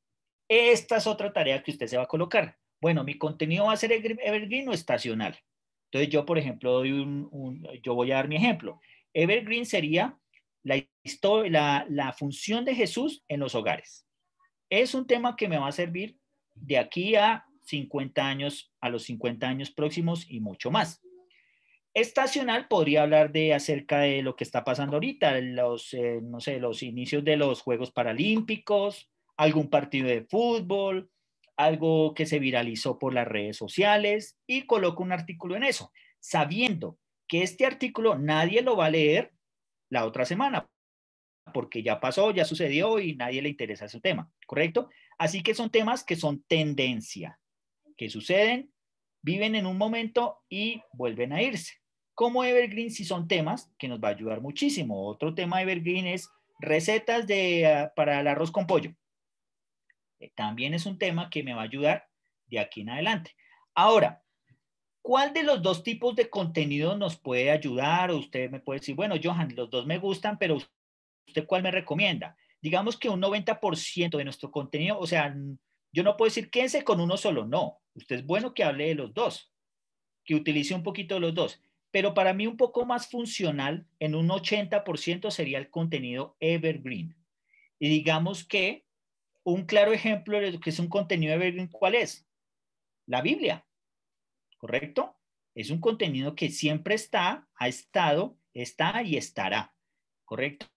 esta es otra tarea que usted se va a colocar. Bueno, mi contenido va a ser evergreen o estacional. Entonces yo, por ejemplo, yo voy a dar mi ejemplo. Evergreen sería la, la, la función de Jesús en los hogares. Es un tema que me va a servir de aquí a 50 años, a los 50 años próximos y mucho más. Estacional podría hablar de acerca de lo que está pasando ahorita, los, eh, no sé, los inicios de los Juegos Paralímpicos, algún partido de fútbol, algo que se viralizó por las redes sociales y coloco un artículo en eso, sabiendo que este artículo nadie lo va a leer la otra semana, porque ya pasó, ya sucedió y nadie le interesa ese tema, ¿correcto? Así que son temas que son tendencia, que suceden, viven en un momento y vuelven a irse. Como Evergreen sí son temas que nos va a ayudar muchísimo. Otro tema Evergreen es recetas ah, para el arroz con pollo. Eh, también es un tema que me va a ayudar de aquí en adelante. Ahora, ¿cuál de los dos tipos de contenido nos puede ayudar? Usted me puede decir, bueno, Johan, los dos me gustan, pero ¿usted cuál me recomienda? Digamos que un 90% de nuestro contenido, o sea, yo no puedo decir quédense con uno solo, no. Usted es bueno que hable de los dos, que utilice un poquito de los dos. Pero para mí un poco más funcional, en un 80% sería el contenido evergreen. Y digamos que un claro ejemplo de lo que es un contenido evergreen, ¿cuál es? La Biblia, ¿correcto? Es un contenido que siempre está, ha estado, está y estará, ¿correcto?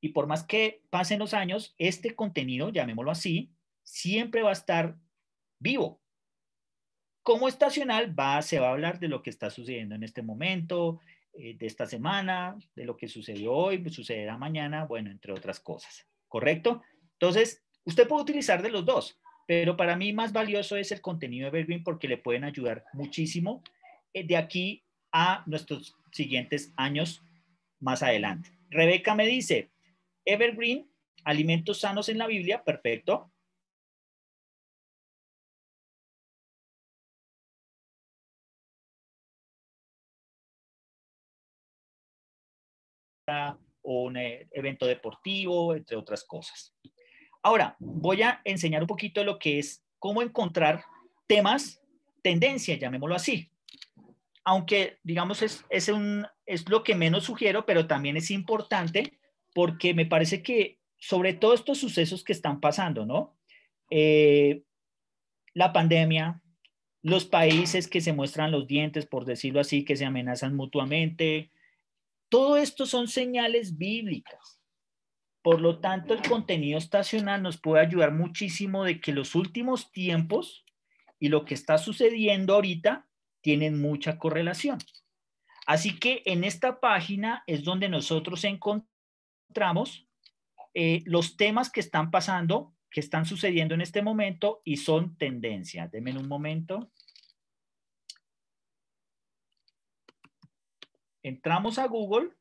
Y por más que pasen los años, este contenido, llamémoslo así, siempre va a estar vivo. Como estacional, va, se va a hablar de lo que está sucediendo en este momento, eh, de esta semana, de lo que sucedió hoy, sucederá mañana, bueno, entre otras cosas, ¿correcto? Entonces, usted puede utilizar de los dos, pero para mí más valioso es el contenido de Evergreen porque le pueden ayudar muchísimo eh, de aquí a nuestros siguientes años más adelante. Rebeca me dice, Evergreen, alimentos sanos en la Biblia, perfecto. o un eh, evento deportivo, entre otras cosas. Ahora, voy a enseñar un poquito lo que es cómo encontrar temas, tendencia llamémoslo así. Aunque, digamos, es, lo que menos sugiero, pero también es importante porque me parece que sobre todo estos sucesos que están pasando, ¿no? Eh, la pandemia, los países que se muestran los dientes, por decirlo así, que se amenazan mutuamente, todo esto son señales bíblicas por lo tanto, el contenido estacional nos puede ayudar muchísimo de que los últimos tiempos y lo que está sucediendo ahorita tienen mucha correlación. Así que en esta página es donde nosotros encontramos eh, los temas que están pasando, que están sucediendo en este momento y son tendencias. Denme un momento. Entramos a Google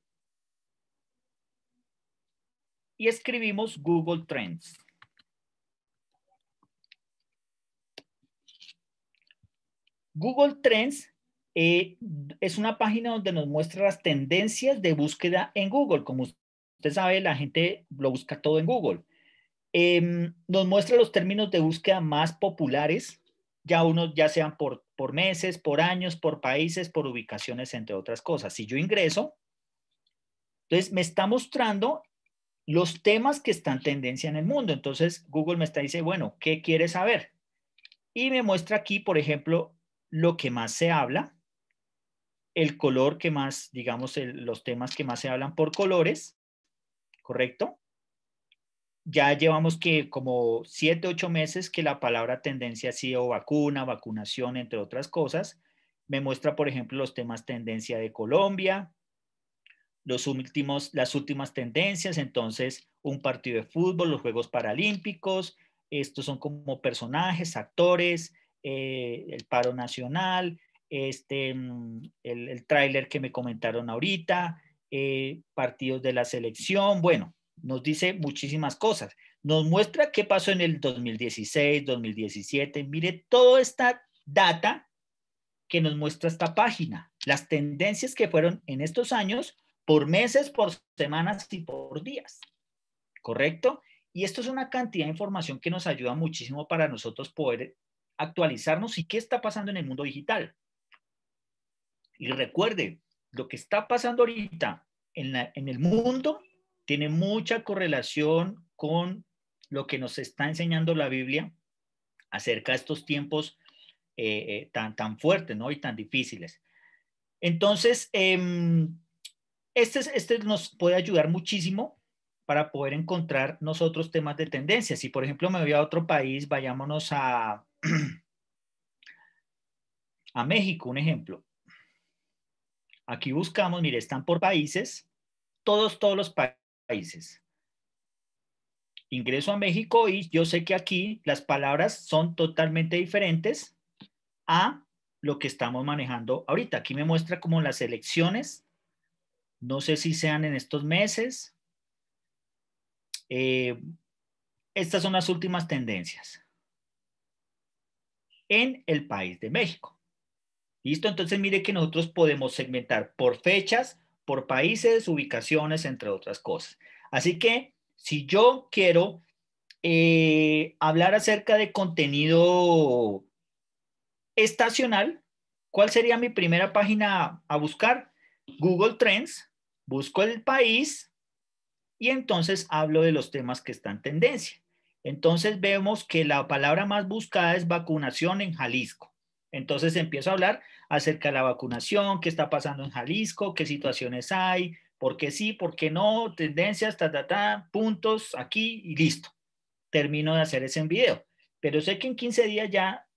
y escribimos Google Trends. Google Trends eh, es una página donde nos muestra las tendencias de búsqueda en Google. Como usted sabe, la gente lo busca todo en Google. Em, nos muestra los términos de búsqueda más populares, ya unos ya sean por, por meses, por años, por países, por ubicaciones, entre otras cosas. Si yo ingreso, entonces me está mostrando los temas que están tendencia en el mundo. Entonces, Google me está dice, bueno, ¿qué quieres saber? Y me muestra aquí, por ejemplo, lo que más se habla, el color que más, digamos, los temas que más se hablan por colores, ¿correcto? Ya llevamos que como siete, ocho meses que la palabra tendencia ha sido vacuna, vacunación, entre otras cosas. Me muestra, por ejemplo, los temas tendencia de Colombia, últimos, las últimas tendencias, entonces un partido de fútbol, los Juegos Paralímpicos, estos son como personajes, actores, eh, el paro nacional, este, mm, el, tráiler que me comentaron ahorita, eh, partidos de la selección, bueno, nos dice muchísimas cosas. Nos muestra qué pasó en el 2016, 2017, mire toda esta data que nos muestra esta página, las tendencias que fueron en estos años por meses, por semanas y por días. ¿Correcto? Y esto es una cantidad de información que nos ayuda muchísimo para nosotros poder actualizarnos y qué está pasando en el mundo digital. Y recuerde, lo que está pasando ahorita en, el mundo tiene mucha correlación con lo que nos está enseñando la Biblia acerca de estos tiempos eh, eh, tan, tan fuertes ¿no? y tan difíciles. Entonces, em, este, este, nos puede ayudar muchísimo para poder encontrar nosotros temas de tendencia. Si, por ejemplo, me voy a otro país, vayámonos a, a México, un ejemplo. Aquí buscamos, mire, están por países, todos, todos los países. Ingreso a México y yo sé que aquí las palabras son totalmente diferentes a lo que estamos manejando ahorita. Aquí me muestra como las elecciones no sé si sean en estos meses. Eh, estas son las últimas tendencias en el país de México. ¿Listo? Entonces mire que nosotros podemos segmentar por fechas, por países, ubicaciones, entre otras cosas. Así que si yo quiero eh, hablar acerca de contenido estacional, ¿cuál sería mi primera página a buscar? Google Trends, busco el país y entonces hablo de los temas que están en tendencia. Entonces vemos que la palabra más buscada es vacunación en Jalisco. Entonces empiezo a hablar acerca de la vacunación, qué está pasando en Jalisco, qué situaciones hay, por qué sí, por qué no, tendencias, ta, ta, ta, puntos aquí y listo. Termino de hacer ese video. Pero sé que en 15 días ya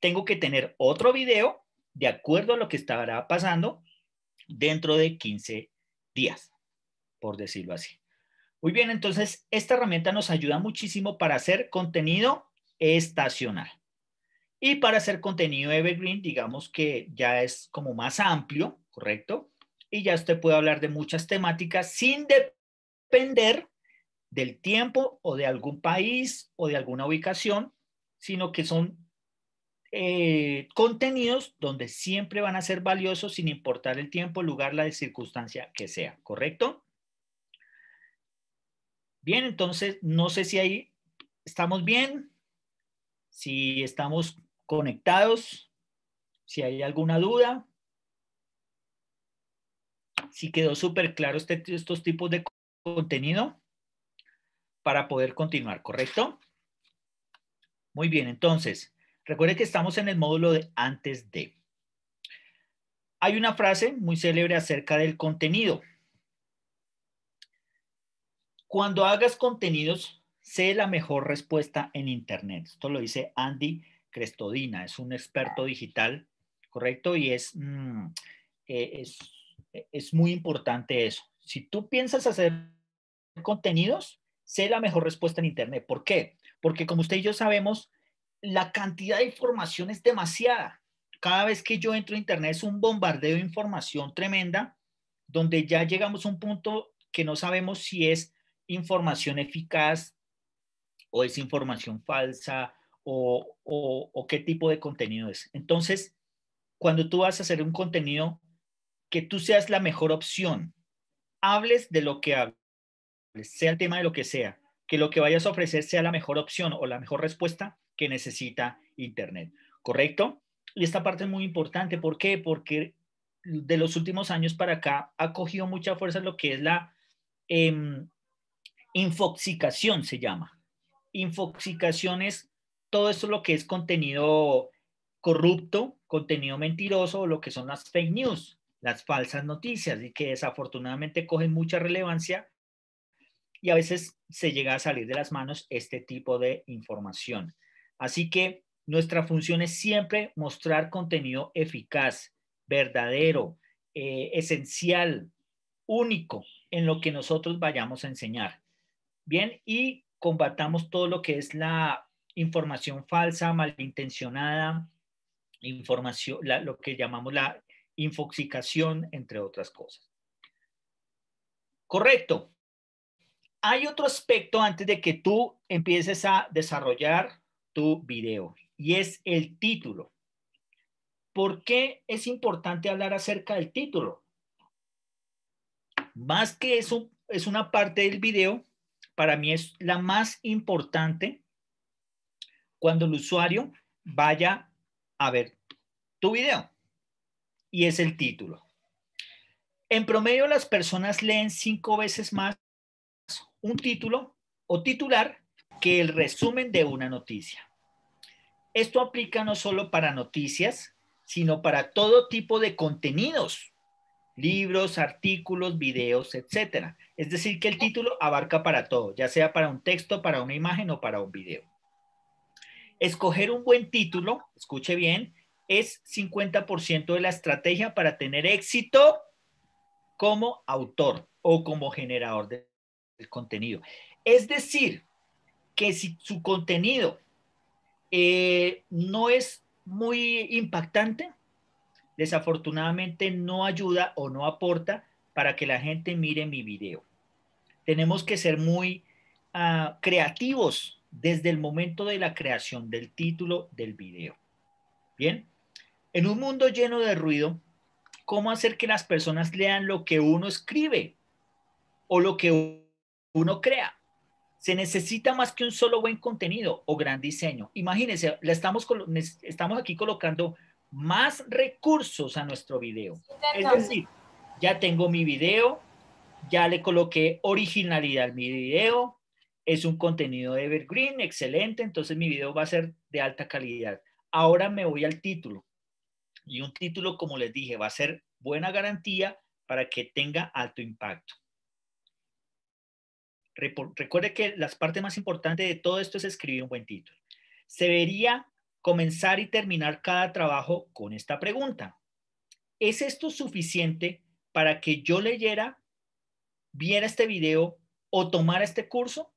tengo que tener otro video de acuerdo a lo que estará pasando dentro de 15 días, por decirlo así. Muy bien, entonces esta herramienta nos ayuda muchísimo para hacer contenido estacional. Y para hacer contenido evergreen, digamos que ya es como más amplio, ¿correcto? Y ya usted puede hablar de muchas temáticas sin depender del tiempo o de algún país o de alguna ubicación, sino que son eh, contenidos donde siempre van a ser valiosos sin importar el tiempo, lugar, la circunstancia que sea, ¿correcto? Bien, entonces, no sé si ahí estamos bien, si estamos conectados, si hay alguna duda, si quedó súper claro este, estos tipos de contenido para poder continuar, ¿correcto? Muy bien, entonces, Recuerde que estamos en el módulo de antes de. Hay una frase muy célebre acerca del contenido. Cuando hagas contenidos, sé la mejor respuesta en Internet. Esto lo dice Andy Crestodina, es un experto digital, ¿correcto? Y es, mm, e, es, muy importante eso. Si tú piensas hacer contenidos, sé la mejor respuesta en Internet. ¿Por qué? Porque como usted y yo sabemos, la cantidad de información es demasiada. Cada vez que yo entro a Internet es un bombardeo de información tremenda, donde ya llegamos a un punto que no sabemos si es información eficaz o es información falsa o, qué tipo de contenido es. Entonces, cuando tú vas a hacer un contenido, que tú seas la mejor opción. Hables de lo que hables, sea el tema de lo que sea, que lo que vayas a ofrecer sea la mejor opción o la mejor respuesta que necesita Internet, ¿correcto? Y esta parte es muy importante, ¿por qué? Porque de los últimos años para acá ha cogido mucha fuerza lo que es la eh, infoxicación, se llama. Infoxicación es todo esto lo que es contenido corrupto, contenido mentiroso, lo que son las fake news, las falsas noticias, y que desafortunadamente cogen mucha relevancia y a veces se llega a salir de las manos este tipo de información. Así que nuestra función es siempre mostrar contenido eficaz, verdadero, eh, esencial, único en lo que nosotros vayamos a enseñar. Bien, y combatamos todo lo que es la información falsa, malintencionada, información, lo que llamamos la infoxicación, entre otras cosas. Correcto. Hay otro aspecto antes de que tú empieces a desarrollar tu video. Y es el título. ¿Por qué es importante hablar acerca del título? Más que eso, es una parte del video, para mí es la más importante cuando el usuario vaya a ver tu video. Y es el título. En promedio, las personas leen cinco veces más un título o titular que el resumen de una noticia. Esto aplica no solo para noticias, sino para todo tipo de contenidos, libros, artículos, videos, etc. Es decir, que el título abarca para todo, ya sea para un texto, para una imagen o para un video. Escoger un buen título, escuche bien, es 50% de la estrategia para tener éxito como autor o como generador de contenido. Es decir, que si su contenido eh, no es muy impactante, desafortunadamente no ayuda o no aporta para que la gente mire mi video. Tenemos que ser muy ah, creativos desde el momento de la creación del título del video. Bien, en un mundo lleno de ruido, ¿cómo hacer que las personas lean lo que uno escribe o lo que uno crea? Se necesita más que un solo buen contenido o gran diseño. Imagínense, estamos, estamos aquí colocando más recursos a nuestro video. Es decir, ya tengo mi video, ya le coloqué originalidad a mi video, es un contenido Evergreen, excelente, entonces mi video va a ser de alta calidad. Ahora me voy al título. Y un título, como les dije, va a ser buena garantía para que tenga alto impacto. Recuerde que la parte más importante de todo esto es escribir un buen título. Se debería comenzar y terminar cada trabajo con esta pregunta. ¿Es esto suficiente para que yo leyera, viera este video o tomara este curso?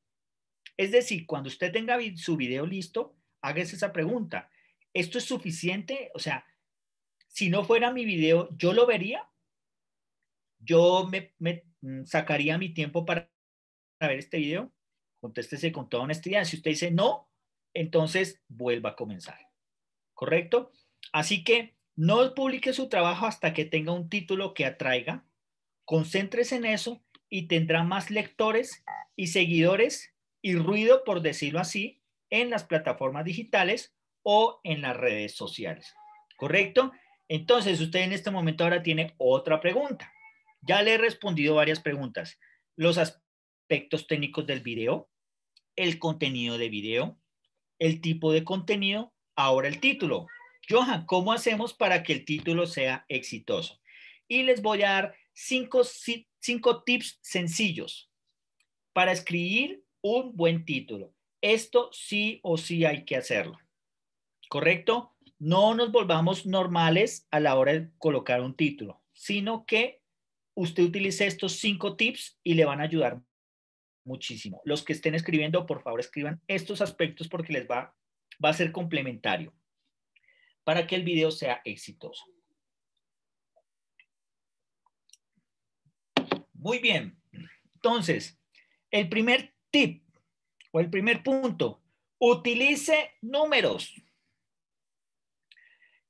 Es decir, cuando usted tenga su video listo, hágase esa pregunta. ¿Esto es suficiente? O sea, si no fuera mi video, ¿yo lo vería? ¿Yo me mm, sacaría mi tiempo para a ver este video? Contéstese con toda honestidad. Si usted dice no, entonces vuelva a comenzar. ¿Correcto? Así que no publique su trabajo hasta que tenga un título que atraiga. Concéntrese en eso y tendrá más lectores y seguidores y ruido, por decirlo así, en las plataformas digitales o en las redes sociales. ¿Correcto? Entonces, usted en este momento ahora tiene otra pregunta. Ya le he respondido varias preguntas. Los aspectos técnicos del video, el contenido de video, el tipo de contenido, ahora el título. Johan, ¿cómo hacemos para que el título sea exitoso? Y les voy a dar cinco, cinco tips sencillos para escribir un buen título. Esto sí o sí hay que hacerlo. ¿Correcto? No nos volvamos normales a la hora de colocar un título, sino que usted utilice estos cinco tips y le van a ayudar muchísimo. Los que estén escribiendo, por favor, escriban estos aspectos porque les va, va a ser complementario para que el video sea exitoso. Muy bien. Entonces, el primer tip o el primer punto, utilice números.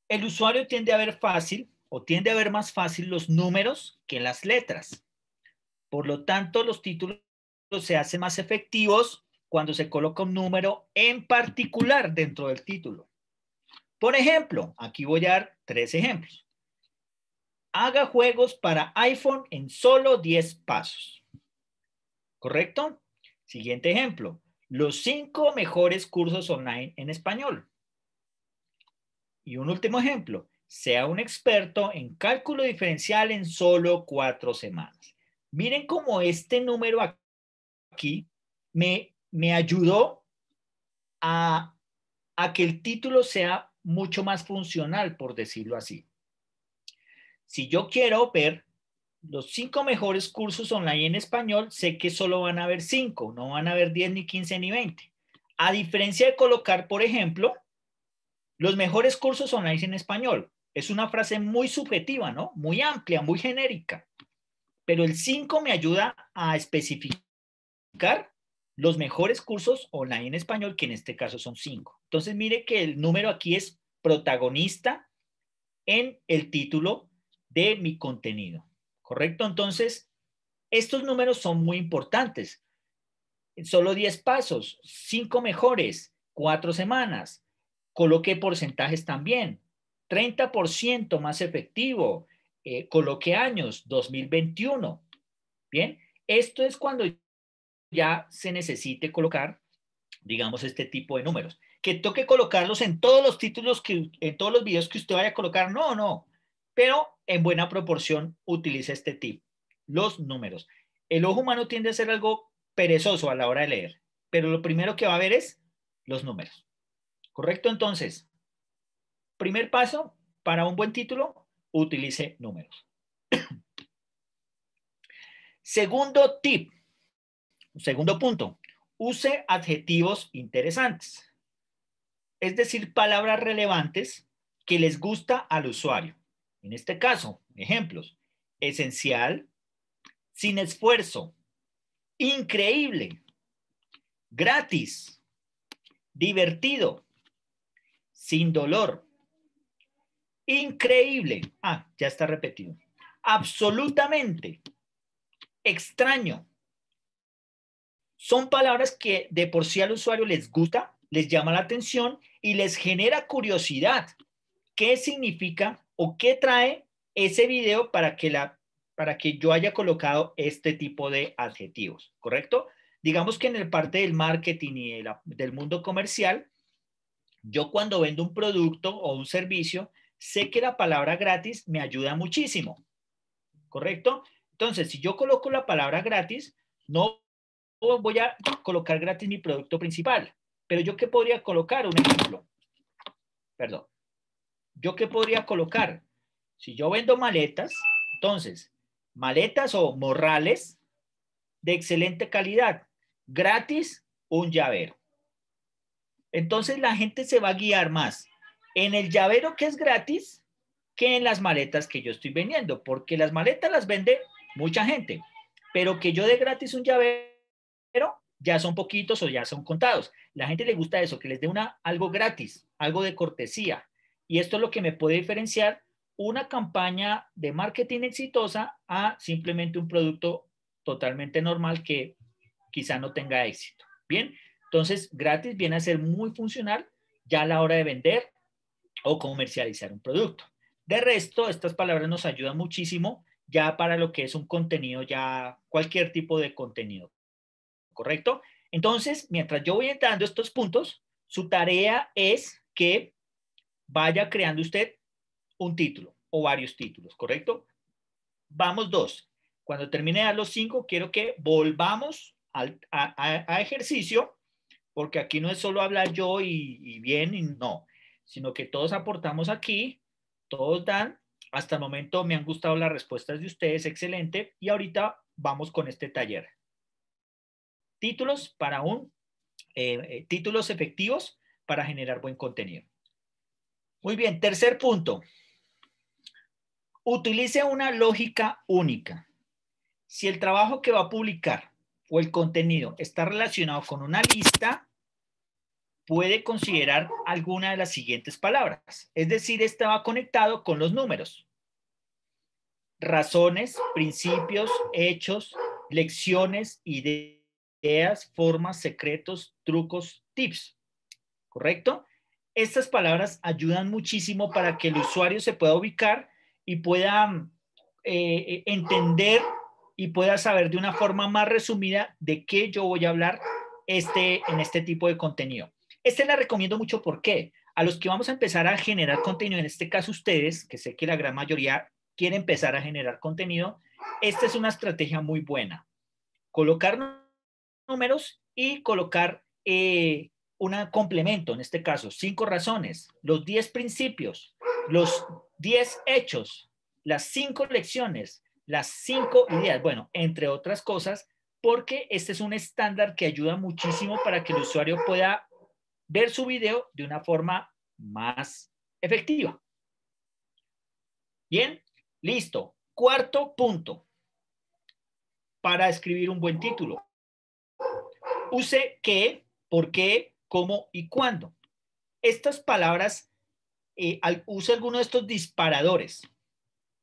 El usuario tiende a ver fácil o tiende a ver más fácil los números que las letras. Por lo tanto, los títulos se hace más efectivos cuando se coloca un número en particular dentro del título. Por ejemplo, aquí voy a dar tres ejemplos. Haga juegos para iPhone en solo 10 pasos. ¿Correcto? Siguiente ejemplo. Los cinco mejores cursos online en español. Y un último ejemplo. Sea un experto en cálculo diferencial en solo cuatro semanas. Miren cómo este número aquí me, ayudó a, que el título sea mucho más funcional, por decirlo así. Si yo quiero ver los cinco mejores cursos online en español, sé que solo van a haber cinco, no van a haber diez, ni quince, ni veinte. A diferencia de colocar, por ejemplo, los mejores cursos online en español. Es una frase muy subjetiva, ¿no? Muy amplia, muy genérica. Pero el cinco me ayuda a especificar los mejores cursos online en español, que en este caso son cinco. Entonces, mire que el número aquí es protagonista en el título de mi contenido, ¿correcto? Entonces, estos números son muy importantes. Solo 10 pasos, 5 mejores, 4 semanas. Coloqué porcentajes también. 30% más efectivo. Eh, coloque años, 2021. Bien, esto es cuando ya se necesite colocar, digamos, este tipo de números. Que toque colocarlos en todos los títulos, que, en todos los videos que usted vaya a colocar, no, no, pero en buena proporción utilice este tip los números. El ojo humano tiende a ser algo perezoso a la hora de leer, pero lo primero que va a ver es los números. ¿Correcto? Entonces, primer paso para un buen título, utilice números. Segundo tip, Segundo punto, use adjetivos interesantes, es decir, palabras relevantes que les gusta al usuario. En este caso, ejemplos, esencial, sin esfuerzo, increíble, gratis, divertido, sin dolor, increíble, ah, ya está repetido, absolutamente, extraño, son palabras que de por sí al usuario les gusta, les llama la atención y les genera curiosidad. ¿Qué significa o qué trae ese video para que, la, para que yo haya colocado este tipo de adjetivos? ¿Correcto? Digamos que en el parte del marketing y del mundo comercial, yo cuando vendo un producto o un servicio, sé que la palabra gratis me ayuda muchísimo. ¿Correcto? Entonces, si yo coloco la palabra gratis, no voy a colocar gratis mi producto principal, pero yo qué podría colocar, un ejemplo, perdón, yo qué podría colocar, si yo vendo maletas, entonces, maletas o morrales de excelente calidad, gratis, un llavero. Entonces la gente se va a guiar más en el llavero que es gratis que en las maletas que yo estoy vendiendo, porque las maletas las vende mucha gente, pero que yo dé gratis un llavero pero ya son poquitos o ya son contados. La gente le gusta eso, que les dé una, algo gratis, algo de cortesía. Y esto es lo que me puede diferenciar una campaña de marketing exitosa a simplemente un producto totalmente normal que quizá no tenga éxito. Bien, entonces gratis viene a ser muy funcional ya a la hora de vender o comercializar un producto. De resto, estas palabras nos ayudan muchísimo ya para lo que es un contenido, ya cualquier tipo de contenido ¿correcto? Entonces, mientras yo voy entrando estos puntos, su tarea es que vaya creando usted un título o varios títulos, ¿correcto? Vamos dos. Cuando termine a los cinco, quiero que volvamos al, a, ejercicio, porque aquí no es solo hablar yo y, y bien y no, sino que todos aportamos aquí, todos dan. Hasta el momento me han gustado las respuestas de ustedes, excelente. Y ahorita vamos con este taller títulos para un, eh, eh, títulos efectivos para generar buen contenido. Muy bien, tercer punto. Utilice una lógica única. Si el trabajo que va a publicar o el contenido está relacionado con una lista, puede considerar alguna de las siguientes palabras. Es decir, estaba conectado con los números. Razones, principios, hechos, lecciones, ideas ideas, formas, secretos, trucos, tips. ¿Correcto? Estas palabras ayudan muchísimo para que el usuario se pueda ubicar y pueda eh, eh, entender y pueda saber de una forma más resumida de qué yo voy a hablar este, en este tipo de contenido. Este la recomiendo mucho porque a los que vamos a empezar a generar contenido, en este caso ustedes, que sé que la gran mayoría quiere empezar a generar contenido, esta es una estrategia muy buena. Colocarnos números y colocar eh, un complemento, en este caso, cinco razones, los diez principios, los diez hechos, las cinco lecciones, las cinco ideas, bueno, entre otras cosas, porque este es un estándar que ayuda muchísimo para que el usuario pueda ver su video de una forma más efectiva. Bien, listo. Cuarto punto, para escribir un buen título. Use qué, por qué, cómo y cuándo. Estas palabras, eh, use alguno de estos disparadores.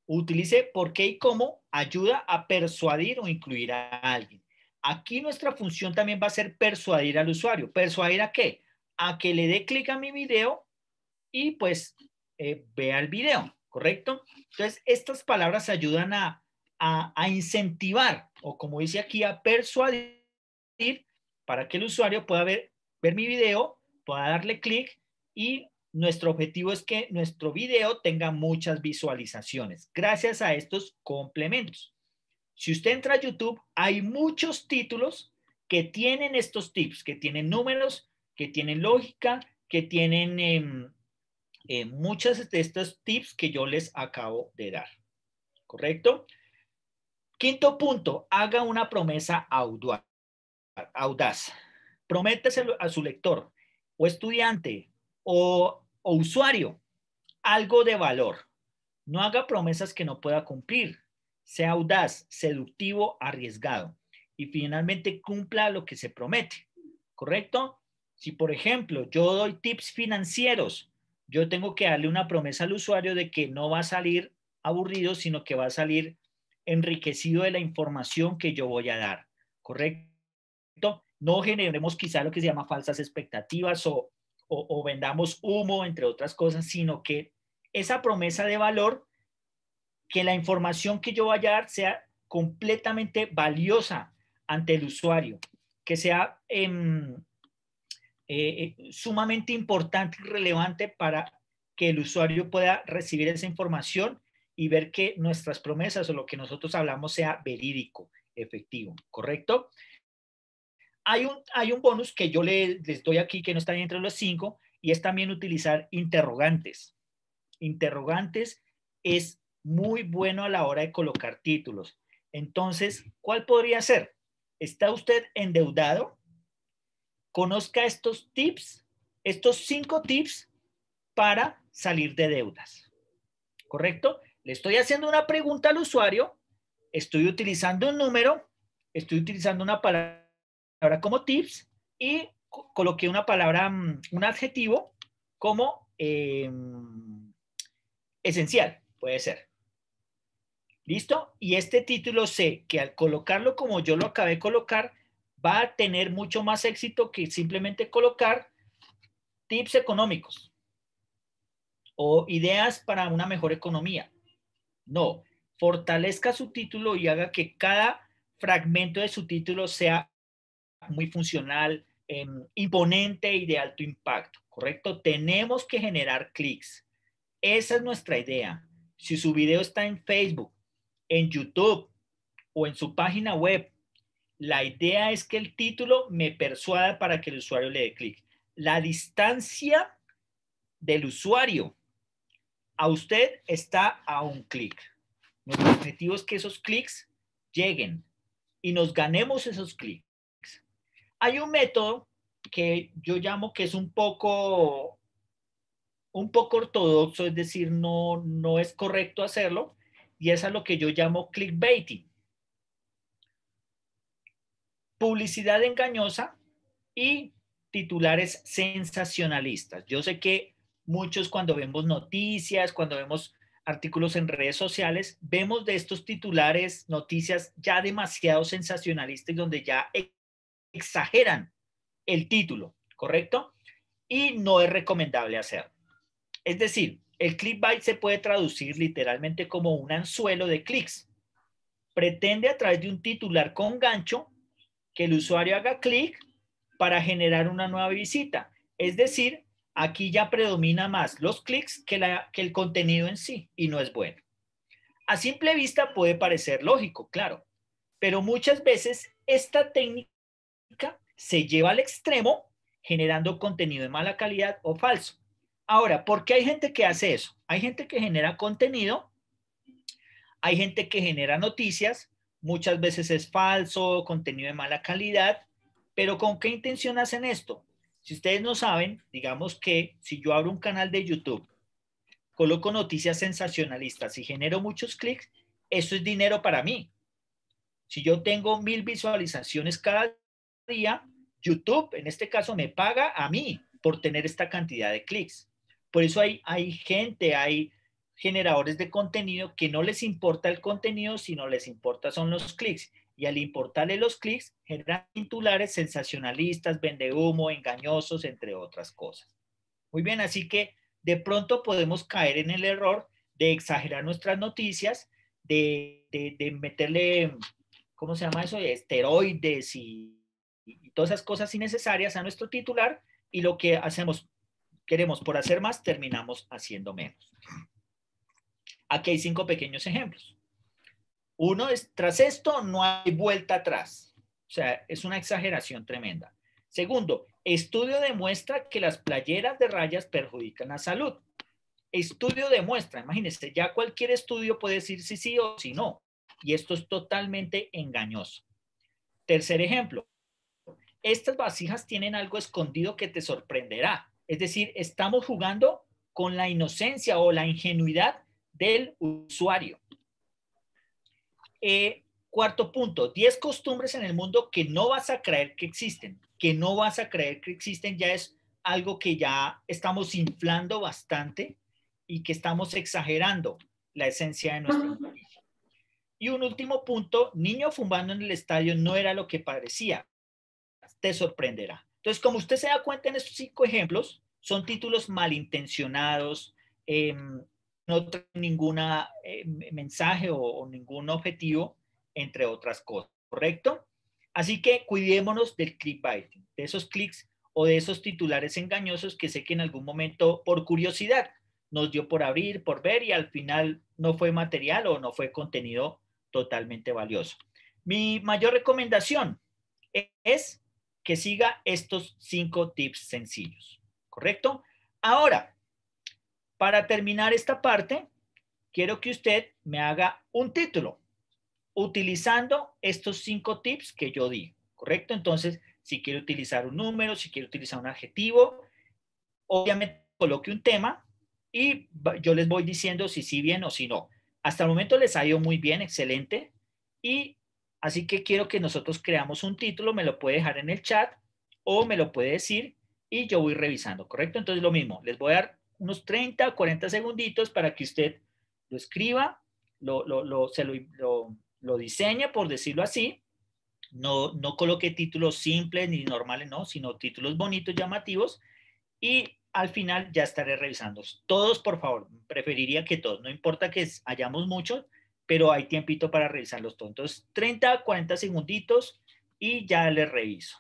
Utilice por qué y cómo ayuda a persuadir o incluir a alguien. Aquí nuestra función también va a ser persuadir al usuario. ¿Persuadir a qué? A que le dé clic a mi video y pues eh, vea el video, ¿correcto? Entonces, estas palabras ayudan a, a incentivar o como dice aquí, a persuadir para que el usuario pueda ver, ver mi video, pueda darle clic y nuestro objetivo es que nuestro video tenga muchas visualizaciones gracias a estos complementos. Si usted entra a YouTube, hay muchos títulos que tienen estos tips, que tienen números, que tienen lógica, que tienen em, em, muchas de estos tips que yo les acabo de dar. ¿Correcto? Quinto punto, haga una promesa audiovisual audaz. Prométese a su lector o estudiante o, o usuario algo de valor. No haga promesas que no pueda cumplir. Sea audaz, seductivo, arriesgado y finalmente cumpla lo que se promete. ¿Correcto? Si, por ejemplo, yo doy tips financieros, yo tengo que darle una promesa al usuario de que no va a salir aburrido, sino que va a salir enriquecido de la información que yo voy a dar. ¿Correcto? no generemos quizá lo que se llama falsas expectativas o, o, vendamos humo, entre otras cosas, sino que esa promesa de valor, que la información que yo vaya a dar sea completamente valiosa ante el usuario, que sea em, eh, eh, sumamente importante y relevante para que el usuario pueda recibir esa información y ver que nuestras promesas o lo que nosotros hablamos sea verídico, efectivo, ¿correcto? Hay un, hay un bonus que yo le, les doy aquí que no está entre los cinco y es también utilizar interrogantes. Interrogantes es muy bueno a la hora de colocar títulos. Entonces, ¿cuál podría ser? ¿Está usted endeudado? Conozca estos tips, estos cinco tips para salir de deudas. ¿Correcto? Le estoy haciendo una pregunta al usuario, estoy utilizando un número, estoy utilizando una palabra Ahora como tips y coloqué una palabra, mm, un adjetivo como eh, esencial, puede ser. ¿Listo? Y este título sé que al colocarlo como yo lo acabé de colocar, va a tener mucho más éxito que simplemente colocar tips económicos o ideas para una mejor economía. No, fortalezca su título y haga que cada fragmento de su título sea muy funcional, em, imponente y de alto impacto, ¿correcto? Tenemos que generar clics. Esa es nuestra idea. Si su video está en Facebook, en YouTube o en su página web, la idea es que el título me persuada para que el usuario le dé clic. La distancia del usuario a usted está a un clic. Nuestro objetivo es que esos clics lleguen y nos ganemos esos clics. Hay un método que yo llamo que es un poco, un poco ortodoxo, es decir, no, no es correcto hacerlo, y es a lo que yo llamo clickbaiting. Publicidad engañosa y titulares sensacionalistas. Yo sé que muchos cuando vemos noticias, cuando vemos artículos en redes sociales, vemos de estos titulares noticias ya demasiado sensacionalistas donde ya exageran el título, ¿correcto? Y no es recomendable hacerlo. Es decir, el clickbait se puede traducir literalmente como un anzuelo de clics. Pretende a través de un titular con gancho que el usuario haga clic para generar una nueva visita. Es decir, aquí ya predomina más los clics que, que el contenido en sí y no es bueno. A simple vista puede parecer lógico, claro, pero muchas veces esta técnica se lleva al extremo generando contenido de mala calidad o falso. Ahora, ¿por qué hay gente que hace eso? Hay gente que genera contenido, hay gente que genera noticias, muchas veces es falso, contenido de mala calidad, pero ¿con qué intención hacen esto? Si ustedes no saben, digamos que si yo abro un canal de YouTube, coloco noticias sensacionalistas y genero muchos clics, eso es dinero para mí. Si yo tengo mil visualizaciones cada día, YouTube, en este caso, me paga a mí por tener esta cantidad de clics. Por eso hay, hay gente, hay generadores de contenido que no les importa el contenido, sino les importa son los clics. Y al importarle los clics, generan titulares sensacionalistas, vende humo, engañosos, entre otras cosas. Muy bien, así que de pronto podemos caer en el error de exagerar nuestras noticias, de, de meterle, ¿cómo se llama eso? Esteroides y y, todas esas cosas innecesarias a nuestro titular y lo que hacemos, queremos por hacer más, terminamos haciendo menos. Aquí hay cinco pequeños ejemplos. Uno es, tras esto no hay vuelta atrás. O sea, es una exageración tremenda. Segundo, estudio demuestra que las playeras de rayas perjudican la salud. Estudio demuestra, imagínense, ya cualquier estudio puede decir sí sí o sí no. Y esto es totalmente engañoso. Tercer ejemplo, estas vasijas tienen algo escondido que te sorprenderá. Es decir, estamos jugando con la inocencia o la ingenuidad del usuario. Eh, cuarto punto, 10 costumbres en el mundo que no vas a creer que existen, que no vas a creer que existen ya es algo que ya estamos inflando bastante y que estamos exagerando la esencia de nuestro país. Y un último punto, niño fumando en el estadio no era lo que parecía te sorprenderá. Entonces, como usted se da cuenta en estos cinco ejemplos, son títulos malintencionados, em, no tienen ningún eh, mensaje o, ningún objetivo, entre otras cosas, ¿correcto? Así que cuidémonos del clickbaiting, de esos clics o de esos titulares engañosos que sé que en algún momento, por curiosidad, nos dio por abrir, por ver y al final no fue material o no fue contenido totalmente valioso. Mi mayor recomendación es que siga estos cinco tips sencillos, ¿correcto? Ahora, para terminar esta parte, quiero que usted me haga un título utilizando estos cinco tips que yo di, ¿correcto? Entonces, si quiere utilizar un número, si quiere utilizar un adjetivo, obviamente coloque un tema y yo les voy diciendo si sí bien o si no. Hasta el momento les ha ido muy bien, excelente. Y Así que quiero que nosotros creamos un título, me lo puede dejar en el chat o me lo puede decir y yo voy revisando, ¿correcto? Entonces lo mismo, les voy a dar unos 30 40 segunditos para que usted lo escriba, lo, lo, diseñe, por decirlo así. No, no coloque títulos simples ni normales, no, sino títulos bonitos, llamativos. Y al final ya estaré revisando. Todos, por favor, preferiría que todos, no importa que hayamos muchos, pero hay tiempito para revisarlos los Entonces, 30, 40 segunditos y ya les reviso.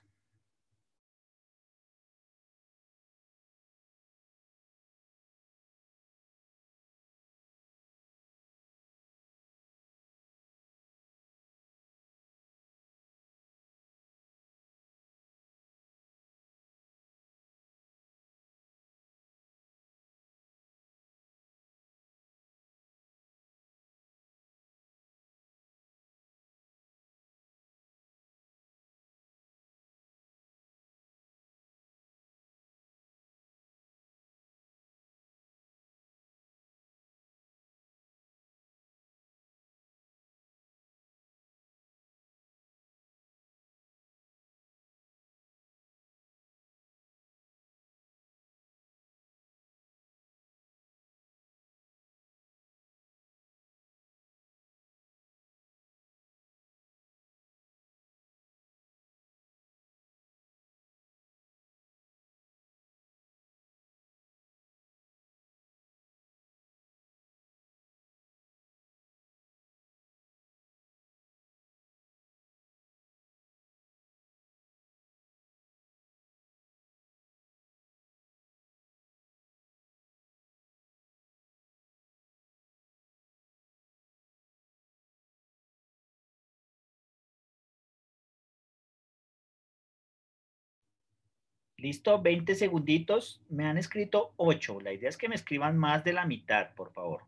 Listo, 20 segunditos. Me han escrito 8. La idea es que me escriban más de la mitad, por favor.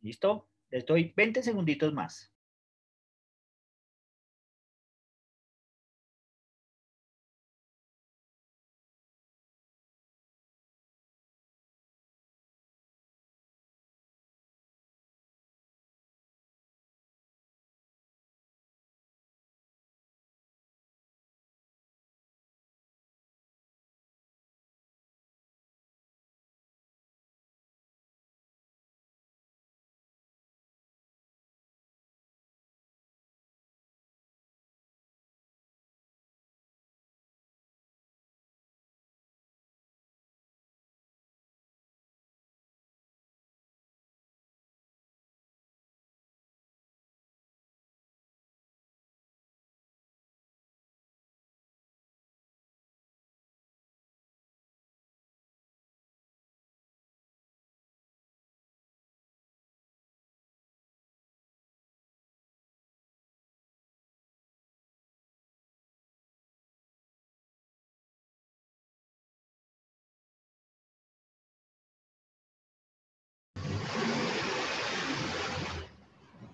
¿Listo? Les doy 20 segunditos más.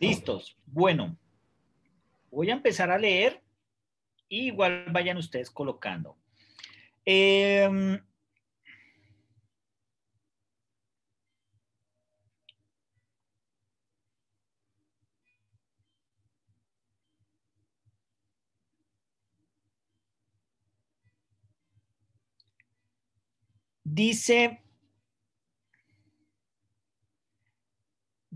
Listos. Bueno, voy a empezar a leer y igual vayan ustedes colocando. Eh, dice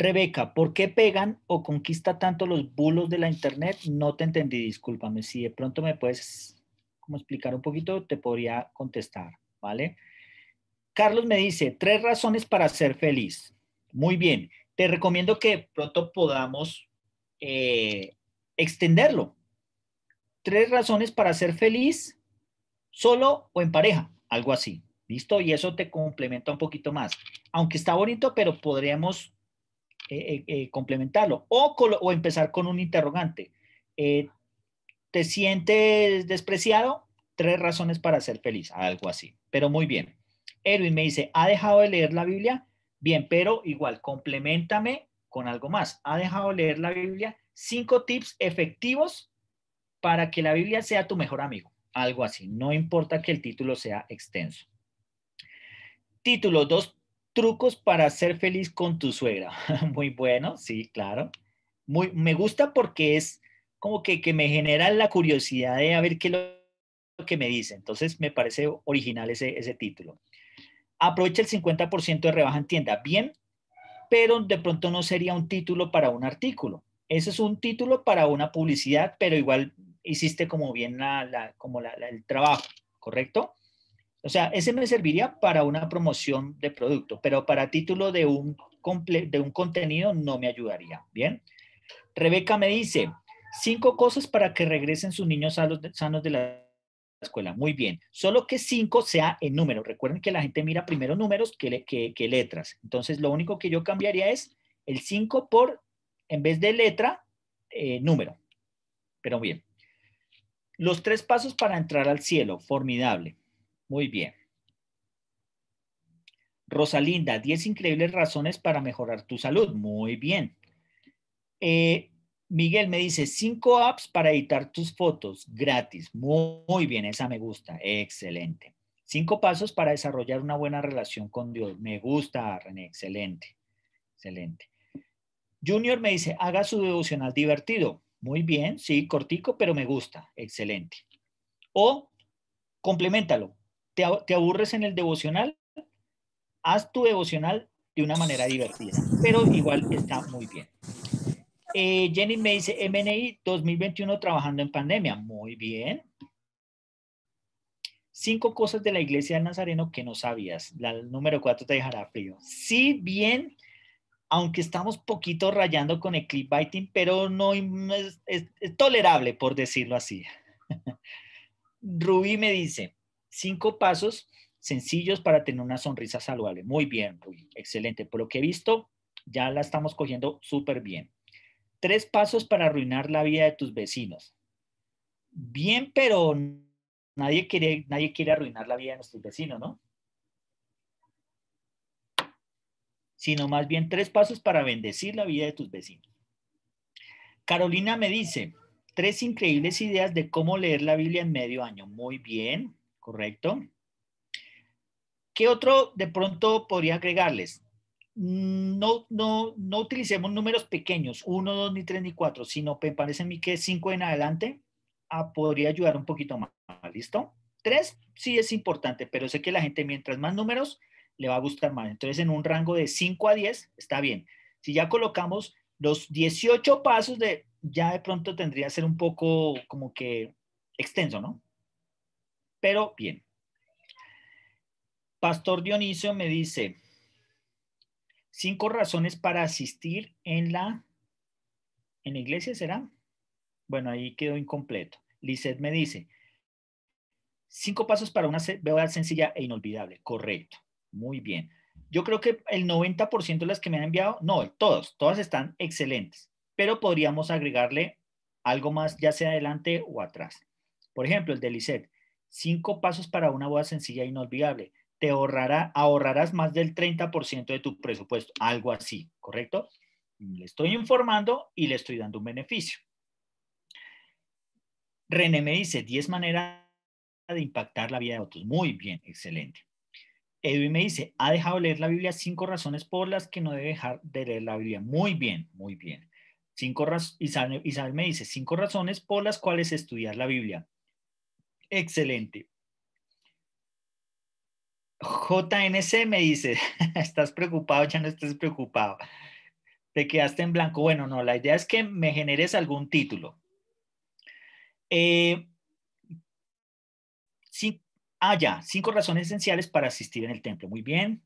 Rebeca, ¿por qué pegan o conquista tanto los bulos de la Internet? No te entendí, discúlpame. Si de pronto me puedes como explicar un poquito, te podría contestar, ¿vale? Carlos me dice, tres razones para ser feliz. Muy bien, te recomiendo que pronto podamos eh, extenderlo. Tres razones para ser feliz, solo o en pareja, algo así. ¿Listo? Y eso te complementa un poquito más. Aunque está bonito, pero podríamos eh, eh, complementarlo o, o, empezar con un interrogante. Eh, ¿Te sientes despreciado? Tres razones para ser feliz, algo así. Pero muy bien. Erwin me dice, ¿ha dejado de leer la Biblia? Bien, pero igual, complementame con algo más. ¿Ha dejado de leer la Biblia? Cinco tips efectivos para que la Biblia sea tu mejor amigo. Algo así. No importa que el título sea extenso. Título, dos trucos para ser feliz con tu suegra. Muy bueno, sí, claro. Muy, me gusta porque es como que, que me genera la curiosidad de a ver qué es lo que me dice. Entonces me parece original ese, ese título. Aprovecha el 50% de rebaja en tienda. Bien, pero de pronto no sería un título para un artículo. Ese es un título para una publicidad, pero igual hiciste como bien la, la como la, el trabajo, ¿correcto? O sea, ese me serviría para una promoción de producto, pero para título de un, de un contenido no me ayudaría. Bien. Rebeca me dice, cinco cosas para que regresen sus niños sanos de, la escuela. Muy bien. Solo que cinco sea en número. Recuerden que la gente mira primero números que, letras. Entonces, lo único que yo cambiaría es el cinco por, en vez de letra, eh, número. Pero bien. Los tres pasos para entrar al cielo. Formidable. Muy bien. Rosalinda, 10 increíbles razones para mejorar tu salud. Muy bien. Eh, Miguel me dice, 5 apps para editar tus fotos gratis. Muy, bien, esa me gusta. Excelente. Cinco pasos para desarrollar una buena relación con Dios. Me gusta, René. Excelente. Excelente. Junior me dice, haga su devocional divertido. Muy bien, sí, cortico, pero me gusta. Excelente. O complementalo te, aburres en el devocional, haz tu devocional de una manera divertida, pero igual está muy bien. Eh, Jenny me dice, MNI 2021 trabajando en pandemia. Muy bien. Cinco cosas de la iglesia del Nazareno que no sabías. La número cuatro te dejará frío. Sí, bien, aunque estamos poquito rayando con el clip pero no es tolerable, por decirlo así. Rubí me dice, cinco pasos sencillos para tener una sonrisa saludable. Muy bien, excelente. Por lo que he visto, ya la estamos cogiendo súper bien. Tres pasos para arruinar la vida de tus vecinos. Bien, pero nadie quiere, nadie quiere arruinar la vida de nuestros vecinos, ¿no? Sino más bien tres pasos para bendecir la vida de tus vecinos. Carolina me dice, tres increíbles ideas de cómo leer la Biblia en medio año. Muy bien, ¿correcto? ¿Qué otro de pronto podría agregarles? No, no, no utilicemos números pequeños, 1, 2, ni 3, ni 4, sino me parece a mí que 5 en adelante ah, podría ayudar un poquito más. ¿Listo? 3 sí es importante, pero sé que la gente mientras más números le va a gustar más. Entonces en un rango de 5 a 10 está bien. Si ya colocamos los 18 pasos, de, ya de pronto tendría que ser un poco como que extenso, ¿no? Pero bien. Pastor Dionisio me dice, cinco razones para asistir en la, en la iglesia será. Bueno, ahí quedó incompleto. Lizeth me dice, cinco pasos para una boda sencilla e inolvidable. Correcto. Muy bien. Yo creo que el 90% de las que me han enviado, no, todos, todas están excelentes, pero podríamos agregarle algo más ya sea adelante o atrás. Por ejemplo, el de Lizeth, Cinco pasos para una boda sencilla e inolvidable. Te ahorrará, ahorrarás más del 30% de tu presupuesto, algo así, ¿correcto? Le estoy informando y le estoy dando un beneficio. René me dice 10 maneras de impactar la vida de otros. Muy bien, excelente. Edwin me dice, ha dejado de leer la Biblia cinco razones por las que no debe dejar de leer la Biblia. Muy bien, muy bien. Cinco Isabel, Isabel me dice, cinco razones por las cuales estudiar la Biblia. Excelente. JNC me dice, estás preocupado, ya no estás preocupado. Te quedaste en blanco. Bueno, no, la idea es que me generes algún título. Eh, ah, ya, cinco razones esenciales para asistir en el templo. Muy bien.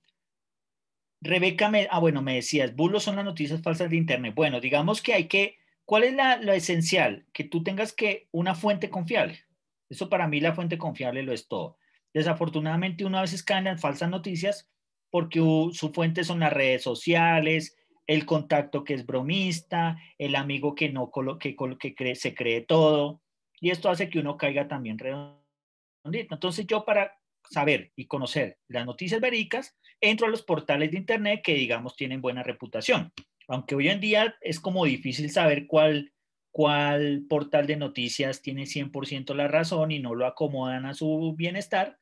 Rebeca, me, ah, bueno, me decías, bulos son las noticias falsas de Internet. Bueno, digamos que hay que, ¿cuál es la, lo esencial? Que tú tengas que una fuente confiable. Eso para mí la fuente confiable lo es todo. Desafortunadamente uno a veces cae en falsas noticias porque su fuente son las redes sociales, el contacto que es bromista, el amigo que, no, que, que se cree todo, y esto hace que uno caiga también redondito. Entonces yo para saber y conocer las noticias verídicas, entro a los portales de Internet que digamos tienen buena reputación, aunque hoy en día es como difícil saber cuál cuál portal de noticias tiene 100% la razón y no lo acomodan a su bienestar,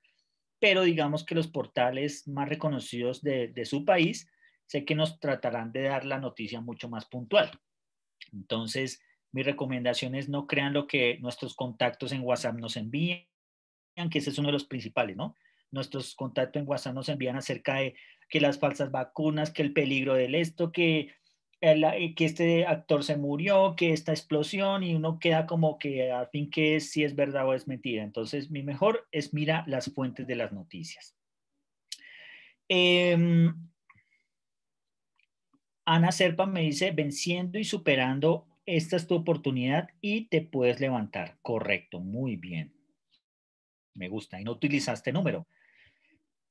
pero digamos que los portales más reconocidos de, su país sé que nos tratarán de dar la noticia mucho más puntual. Entonces, mi recomendación es no crean lo que nuestros contactos en WhatsApp nos envían, que ese es uno de los principales, ¿no? Nuestros contactos en WhatsApp nos envían acerca de que las falsas vacunas, que el peligro del esto, que eh, que este actor se murió, que esta explosión y uno queda como que a fin que es, si es verdad o es mentira. Entonces, mi mejor es mira las fuentes de las noticias. Em, Ana Serpa me dice, venciendo y superando, esta es tu oportunidad y te puedes levantar. Correcto, muy bien. Me gusta. Y no utilizaste número.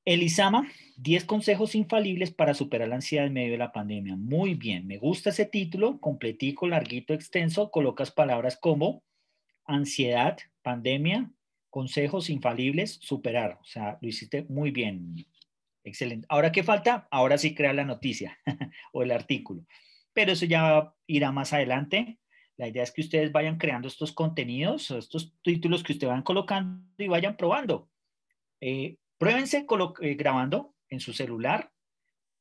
Elisama, 10 consejos infalibles para superar la ansiedad en medio de la pandemia. Muy bien, me gusta ese título, completico, larguito, extenso, colocas palabras como ansiedad, pandemia, consejos infalibles, superar. O sea, lo hiciste muy bien. Excelente. Ahora, ¿qué falta? Ahora sí crea la noticia o el artículo. Pero eso ya irá más adelante. La idea es que ustedes vayan creando estos contenidos, estos títulos que ustedes van colocando y vayan probando. Eh, Pruébense eh, grabando en su celular,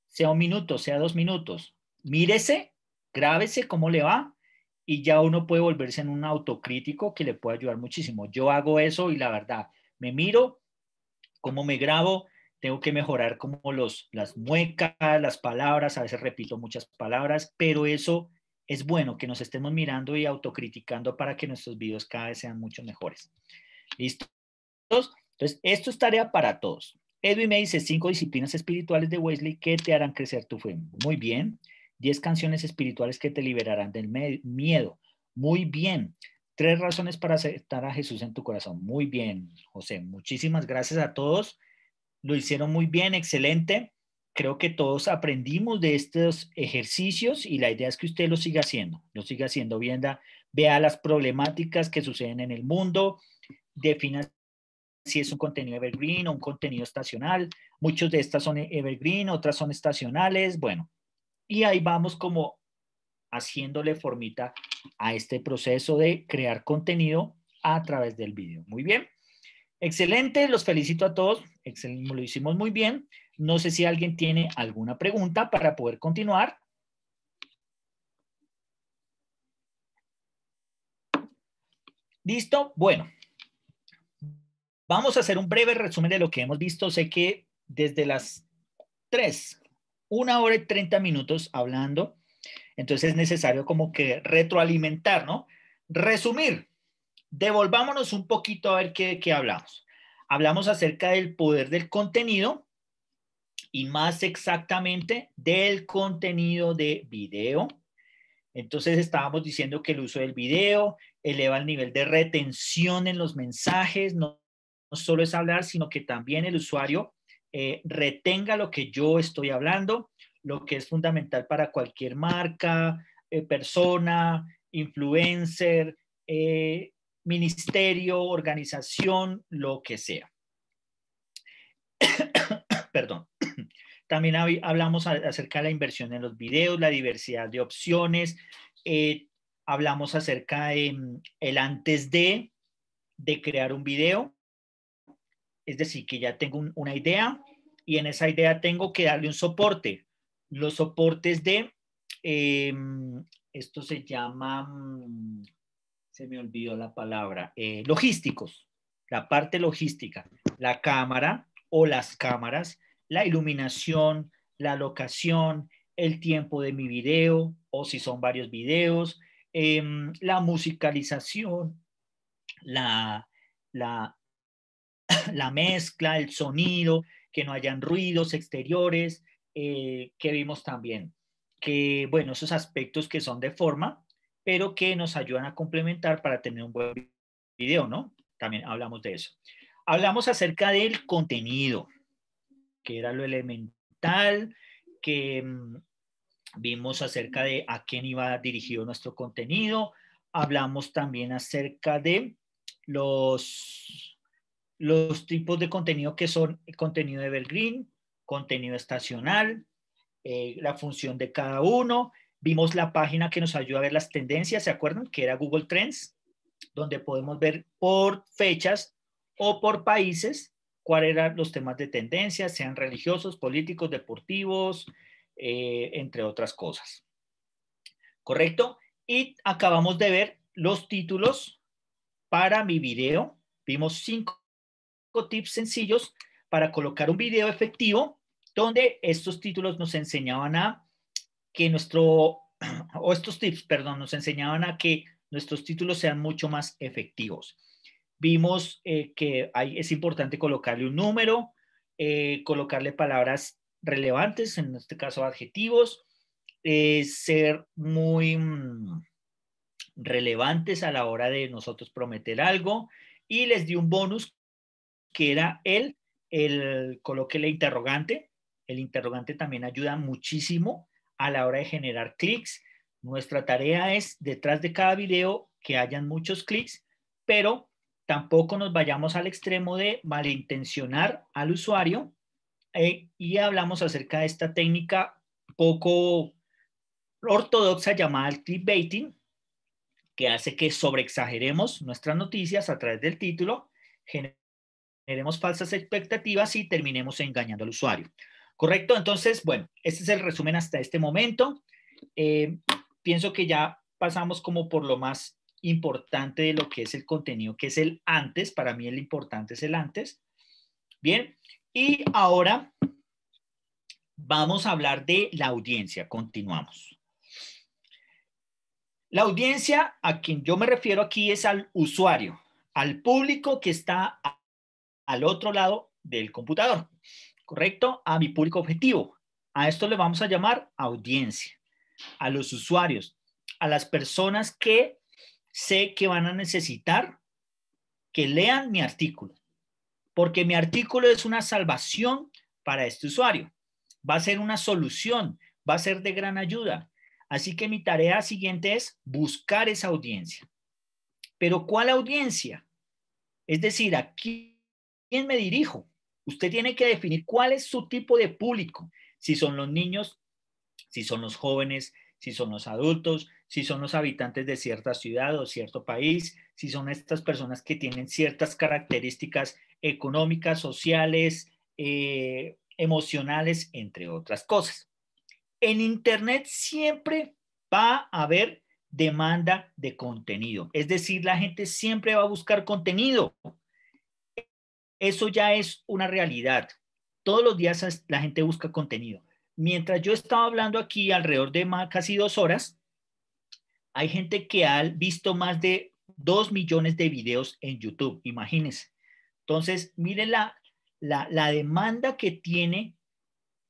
sea un minuto, sea dos minutos. Mírese, grábese cómo le va y ya uno puede volverse en un autocrítico que le puede ayudar muchísimo. Yo hago eso y la verdad, me miro, cómo me grabo, tengo que mejorar como los, las muecas, las palabras, a veces repito muchas palabras, pero eso es bueno que nos estemos mirando y autocriticando para que nuestros videos cada vez sean mucho mejores. ¿Listos? Entonces, esto es tarea para todos. Edwin me dice cinco disciplinas espirituales de Wesley que te harán crecer tu fe. Muy bien. Diez canciones espirituales que te liberarán del miedo. Muy bien. Tres razones para aceptar a Jesús en tu corazón. Muy bien, José. Muchísimas gracias a todos. Lo hicieron muy bien, excelente. Creo que todos aprendimos de estos ejercicios y la idea es que usted lo siga haciendo, lo siga haciendo, bien. vea las problemáticas que suceden en el mundo, defina si es un contenido evergreen o un contenido estacional. Muchos de estas son evergreen, otras son estacionales, bueno. Y ahí vamos como haciéndole formita a este proceso de crear contenido a través del video. Muy bien. Excelente, los felicito a todos. Excelente, lo hicimos muy bien. No sé si alguien tiene alguna pregunta para poder continuar. ¿Listo? Bueno, Vamos a hacer un breve resumen de lo que hemos visto. Sé que desde las 3, una hora y 30 minutos hablando, entonces es necesario como que retroalimentar, ¿no? Resumir, devolvámonos un poquito a ver qué, qué hablamos. Hablamos acerca del poder del contenido y más exactamente del contenido de video. Entonces estábamos diciendo que el uso del video eleva el nivel de retención en los mensajes, no no solo es hablar, sino que también el usuario eh, retenga lo que yo estoy hablando, lo que es fundamental para cualquier marca, eh, persona, influencer, eh, ministerio, organización, lo que sea. Perdón. También hablamos acerca de la inversión en los videos, la diversidad de opciones. hablamos acerca de mm, antes de, de crear un video. Es decir, que ya tengo una idea y en esa idea tengo que darle un soporte. Los soportes de, em, esto se llama, mm, se me olvidó la palabra, eh, logísticos, la parte logística, la cámara o las cámaras, la iluminación, la locación, el tiempo de mi video o si son varios videos, em, la musicalización, la, la, la mezcla, el sonido, que no hayan ruidos exteriores, eh, que vimos también. Que, bueno, esos aspectos que son de forma, pero que nos ayudan a complementar para tener un buen video, ¿no? También hablamos de eso. Hablamos acerca del contenido, que era lo elemental, que mm, vimos acerca de a quién iba dirigido nuestro contenido. Hablamos también acerca de los los tipos de contenido que son el contenido evergreen, contenido estacional, eh, la función de cada uno. Vimos la página que nos ayuda a ver las tendencias, ¿se acuerdan? Que era Google Trends, donde podemos ver por fechas o por países cuáles eran los temas de tendencia, sean religiosos, políticos, deportivos, eh, entre otras cosas. ¿Correcto? Y acabamos de ver los títulos para mi video. Vimos cinco tips sencillos para colocar un video efectivo donde estos títulos nos enseñaban a que nuestro, o estos tips, perdón, nos enseñaban a que nuestros títulos sean mucho más efectivos. Vimos eh, que es importante colocarle un número, eh, colocarle palabras relevantes, en este caso adjetivos, eh, ser muy mm, relevantes a la hora de nosotros prometer algo y les di un bonus que era el, coloque la interrogante. El interrogante también ayuda muchísimo a la hora de generar clics. Nuestra tarea es detrás de cada video que hayan muchos clics, pero tampoco nos vayamos al extremo de malintencionar al usuario. Eh, y hablamos acerca de esta técnica poco ortodoxa llamada el clickbaiting, que hace que sobreexageremos nuestras noticias a través del título, tenemos falsas expectativas y terminemos engañando al usuario. ¿Correcto? Entonces, bueno, este es el resumen hasta este momento. Eh, pienso que ya pasamos como por lo más importante de lo que es el contenido, que es el antes. Para mí el importante es el antes. Bien, y ahora vamos a hablar de la audiencia. Continuamos. La audiencia a quien yo me refiero aquí es al usuario, al público que está al otro lado del computador, ¿correcto? A mi público objetivo. A esto le vamos a llamar audiencia, a los usuarios, a las personas que sé que van a necesitar que lean mi artículo, porque mi artículo es una salvación para este usuario. Va a ser una solución, va a ser de gran ayuda. Así que mi tarea siguiente es buscar esa audiencia. Pero ¿cuál audiencia? Es decir, aquí quién me dirijo? Usted tiene que definir cuál es su tipo de público, si son los niños, si son los jóvenes, si son los adultos, si son los habitantes de cierta ciudad o cierto país, si son estas personas que tienen ciertas características económicas, sociales, eh, emocionales, entre otras cosas. En Internet siempre va a haber demanda de contenido, es decir, la gente siempre va a buscar contenido. Eso ya es una realidad. Todos los días la gente busca contenido. Mientras yo estaba hablando aquí alrededor de más, casi dos horas, hay gente que ha visto más de dos millones de videos en YouTube, imagínense. Entonces, miren la, la, demanda que tiene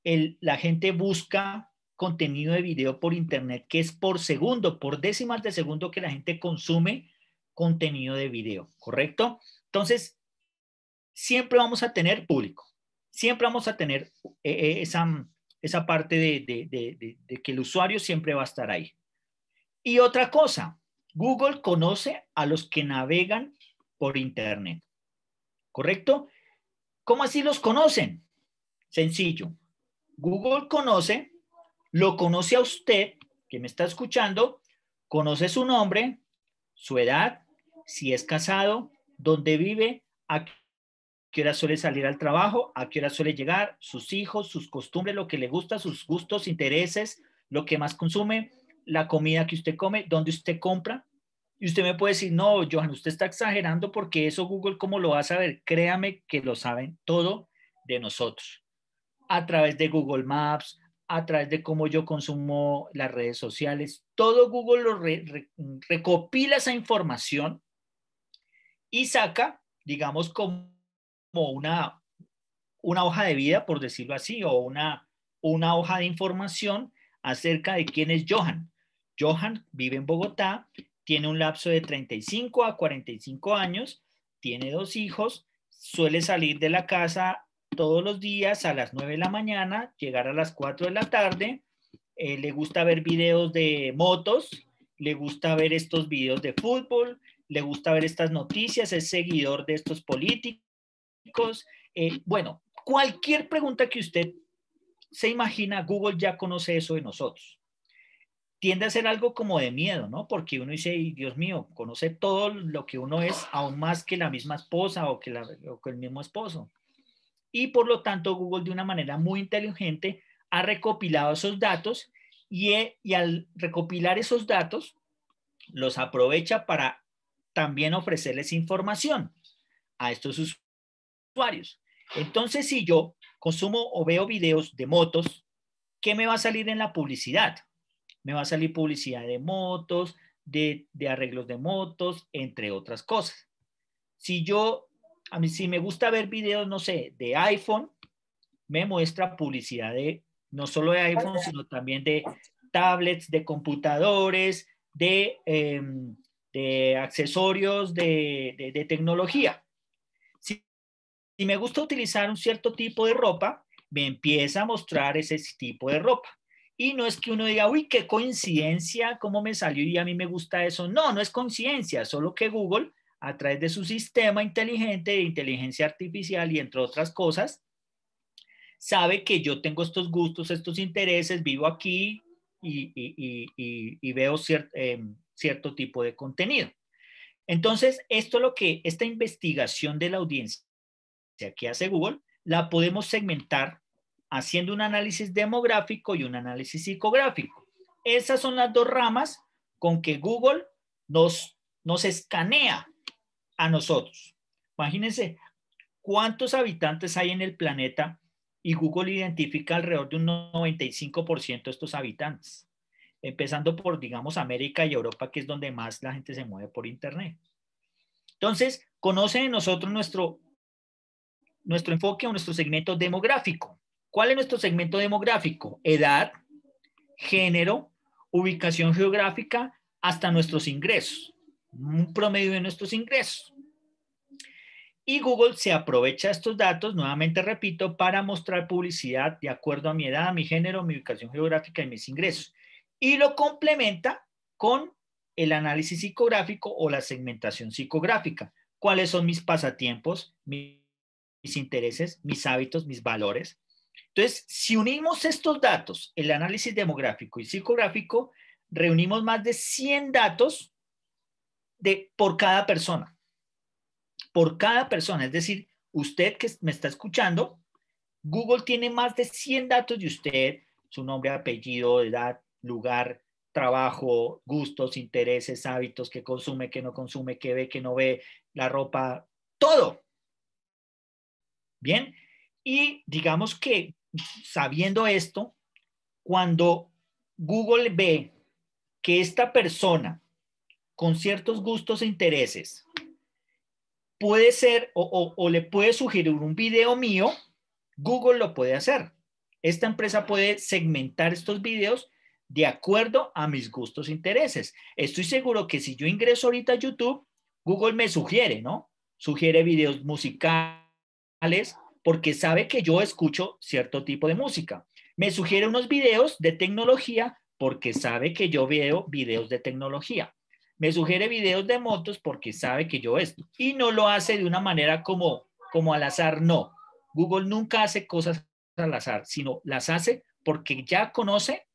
el, la gente busca contenido de video por internet, que es por segundo, por décimas de segundo que la gente consume contenido de video, ¿correcto? Entonces, siempre vamos a tener público, siempre vamos a tener eh, eh, esa, esa parte de, de, que el usuario siempre va a estar ahí. Y otra cosa, Google conoce a los que navegan por Internet, ¿correcto? ¿Cómo así los conocen? Sencillo. Google conoce, lo conoce a usted que me está escuchando, conoce su nombre, su edad, si es casado, dónde vive, a qué hora suele salir al trabajo, a qué hora suele llegar, sus hijos, sus costumbres, lo que le gusta, sus gustos, intereses, lo que más consume, la comida que usted come, dónde usted compra. Y usted me puede decir, no, Johan, usted está exagerando porque eso Google, ¿cómo lo va a saber? Créame que lo saben todo de nosotros. A través de Google Maps, a través de cómo yo consumo las redes sociales, todo Google lo recopila esa información y saca, digamos, como como una, una hoja de vida, por decirlo así, o una, una hoja de información acerca de quién es Johan. Johan vive en Bogotá, tiene un lapso de 35 a 45 años, tiene dos hijos, suele salir de la casa todos los días a las 9 de la mañana, llegar a las 4 de la tarde, eh, le gusta ver videos de motos, le gusta ver estos videos de fútbol, le gusta ver estas noticias, es seguidor de estos políticos eh, bueno, cualquier pregunta que usted se imagina, Google ya conoce eso de nosotros. Tiende a ser algo como de miedo, ¿no? Porque uno dice, Dios mío, conoce todo lo que uno es, aún más que la misma esposa o que, que el mismo esposo. Y por lo tanto, Google de una manera muy inteligente ha recopilado esos datos y, eh, y al recopilar esos datos, los aprovecha para también ofrecerles información a estos usuarios usuarios. Entonces, si yo consumo o veo videos de motos, ¿qué me va a salir en la publicidad? Me va a salir publicidad de motos, de, arreglos de motos, entre otras cosas. Si yo, a mí si me gusta ver videos, no sé, de iPhone, me muestra publicidad de, no solo de iPhone, sino también de tablets, de computadores, de, em, accesorios, de, de tecnología si me gusta utilizar un cierto tipo de ropa, me empieza a mostrar ese tipo de ropa. Y no es que uno diga, uy, qué coincidencia, cómo me salió y a mí me gusta eso. No, no es coincidencia, solo que Google, a través de su sistema inteligente de inteligencia artificial y entre otras cosas, sabe que yo tengo estos gustos, estos intereses, vivo aquí y, veo em, cierto tipo de contenido. Entonces, esto es lo que esta investigación de la audiencia aquí hace Google? La podemos segmentar haciendo un análisis demográfico y un análisis psicográfico. Esas son las dos ramas con que Google nos, nos escanea a nosotros. Imagínense cuántos habitantes hay en el planeta y Google identifica alrededor de un 95% de estos habitantes, empezando por, digamos, América y Europa, que es donde más la gente se mueve por Internet. Entonces, conoce de nosotros nuestro nuestro enfoque o nuestro segmento demográfico. ¿Cuál es nuestro segmento demográfico? Edad, género, ubicación geográfica, hasta nuestros ingresos, un promedio de nuestros ingresos. Y Google se aprovecha estos datos, nuevamente repito, para mostrar publicidad de acuerdo a mi edad, mi género, mi ubicación geográfica y mis ingresos. Y lo complementa con el análisis psicográfico o la segmentación psicográfica. ¿Cuáles son mis pasatiempos, mis mis intereses, mis hábitos, mis valores. Entonces, si unimos estos datos, el análisis demográfico y psicográfico, reunimos más de 100 datos de, por cada persona. Por cada persona, es decir, usted que me está escuchando, Google tiene más de 100 datos de usted, su nombre, apellido, edad, lugar, trabajo, gustos, intereses, hábitos, que consume, que no consume, que ve, que no ve, la ropa, todo. Bien, y digamos que sabiendo esto, cuando Google ve que esta persona con ciertos gustos e intereses puede ser o, le puede sugerir un video mío, Google lo puede hacer. Esta empresa puede segmentar estos videos de acuerdo a mis gustos e intereses. Estoy seguro que si yo ingreso ahorita a YouTube, Google me sugiere, ¿no? Sugiere videos musicales porque sabe que yo escucho cierto tipo de música. Me sugiere unos videos de tecnología porque sabe que yo veo videos de tecnología. Me sugiere videos de motos porque sabe que yo esto. Y no lo hace de una manera como, como al azar, no. Google nunca hace cosas al azar, sino las hace porque ya conoce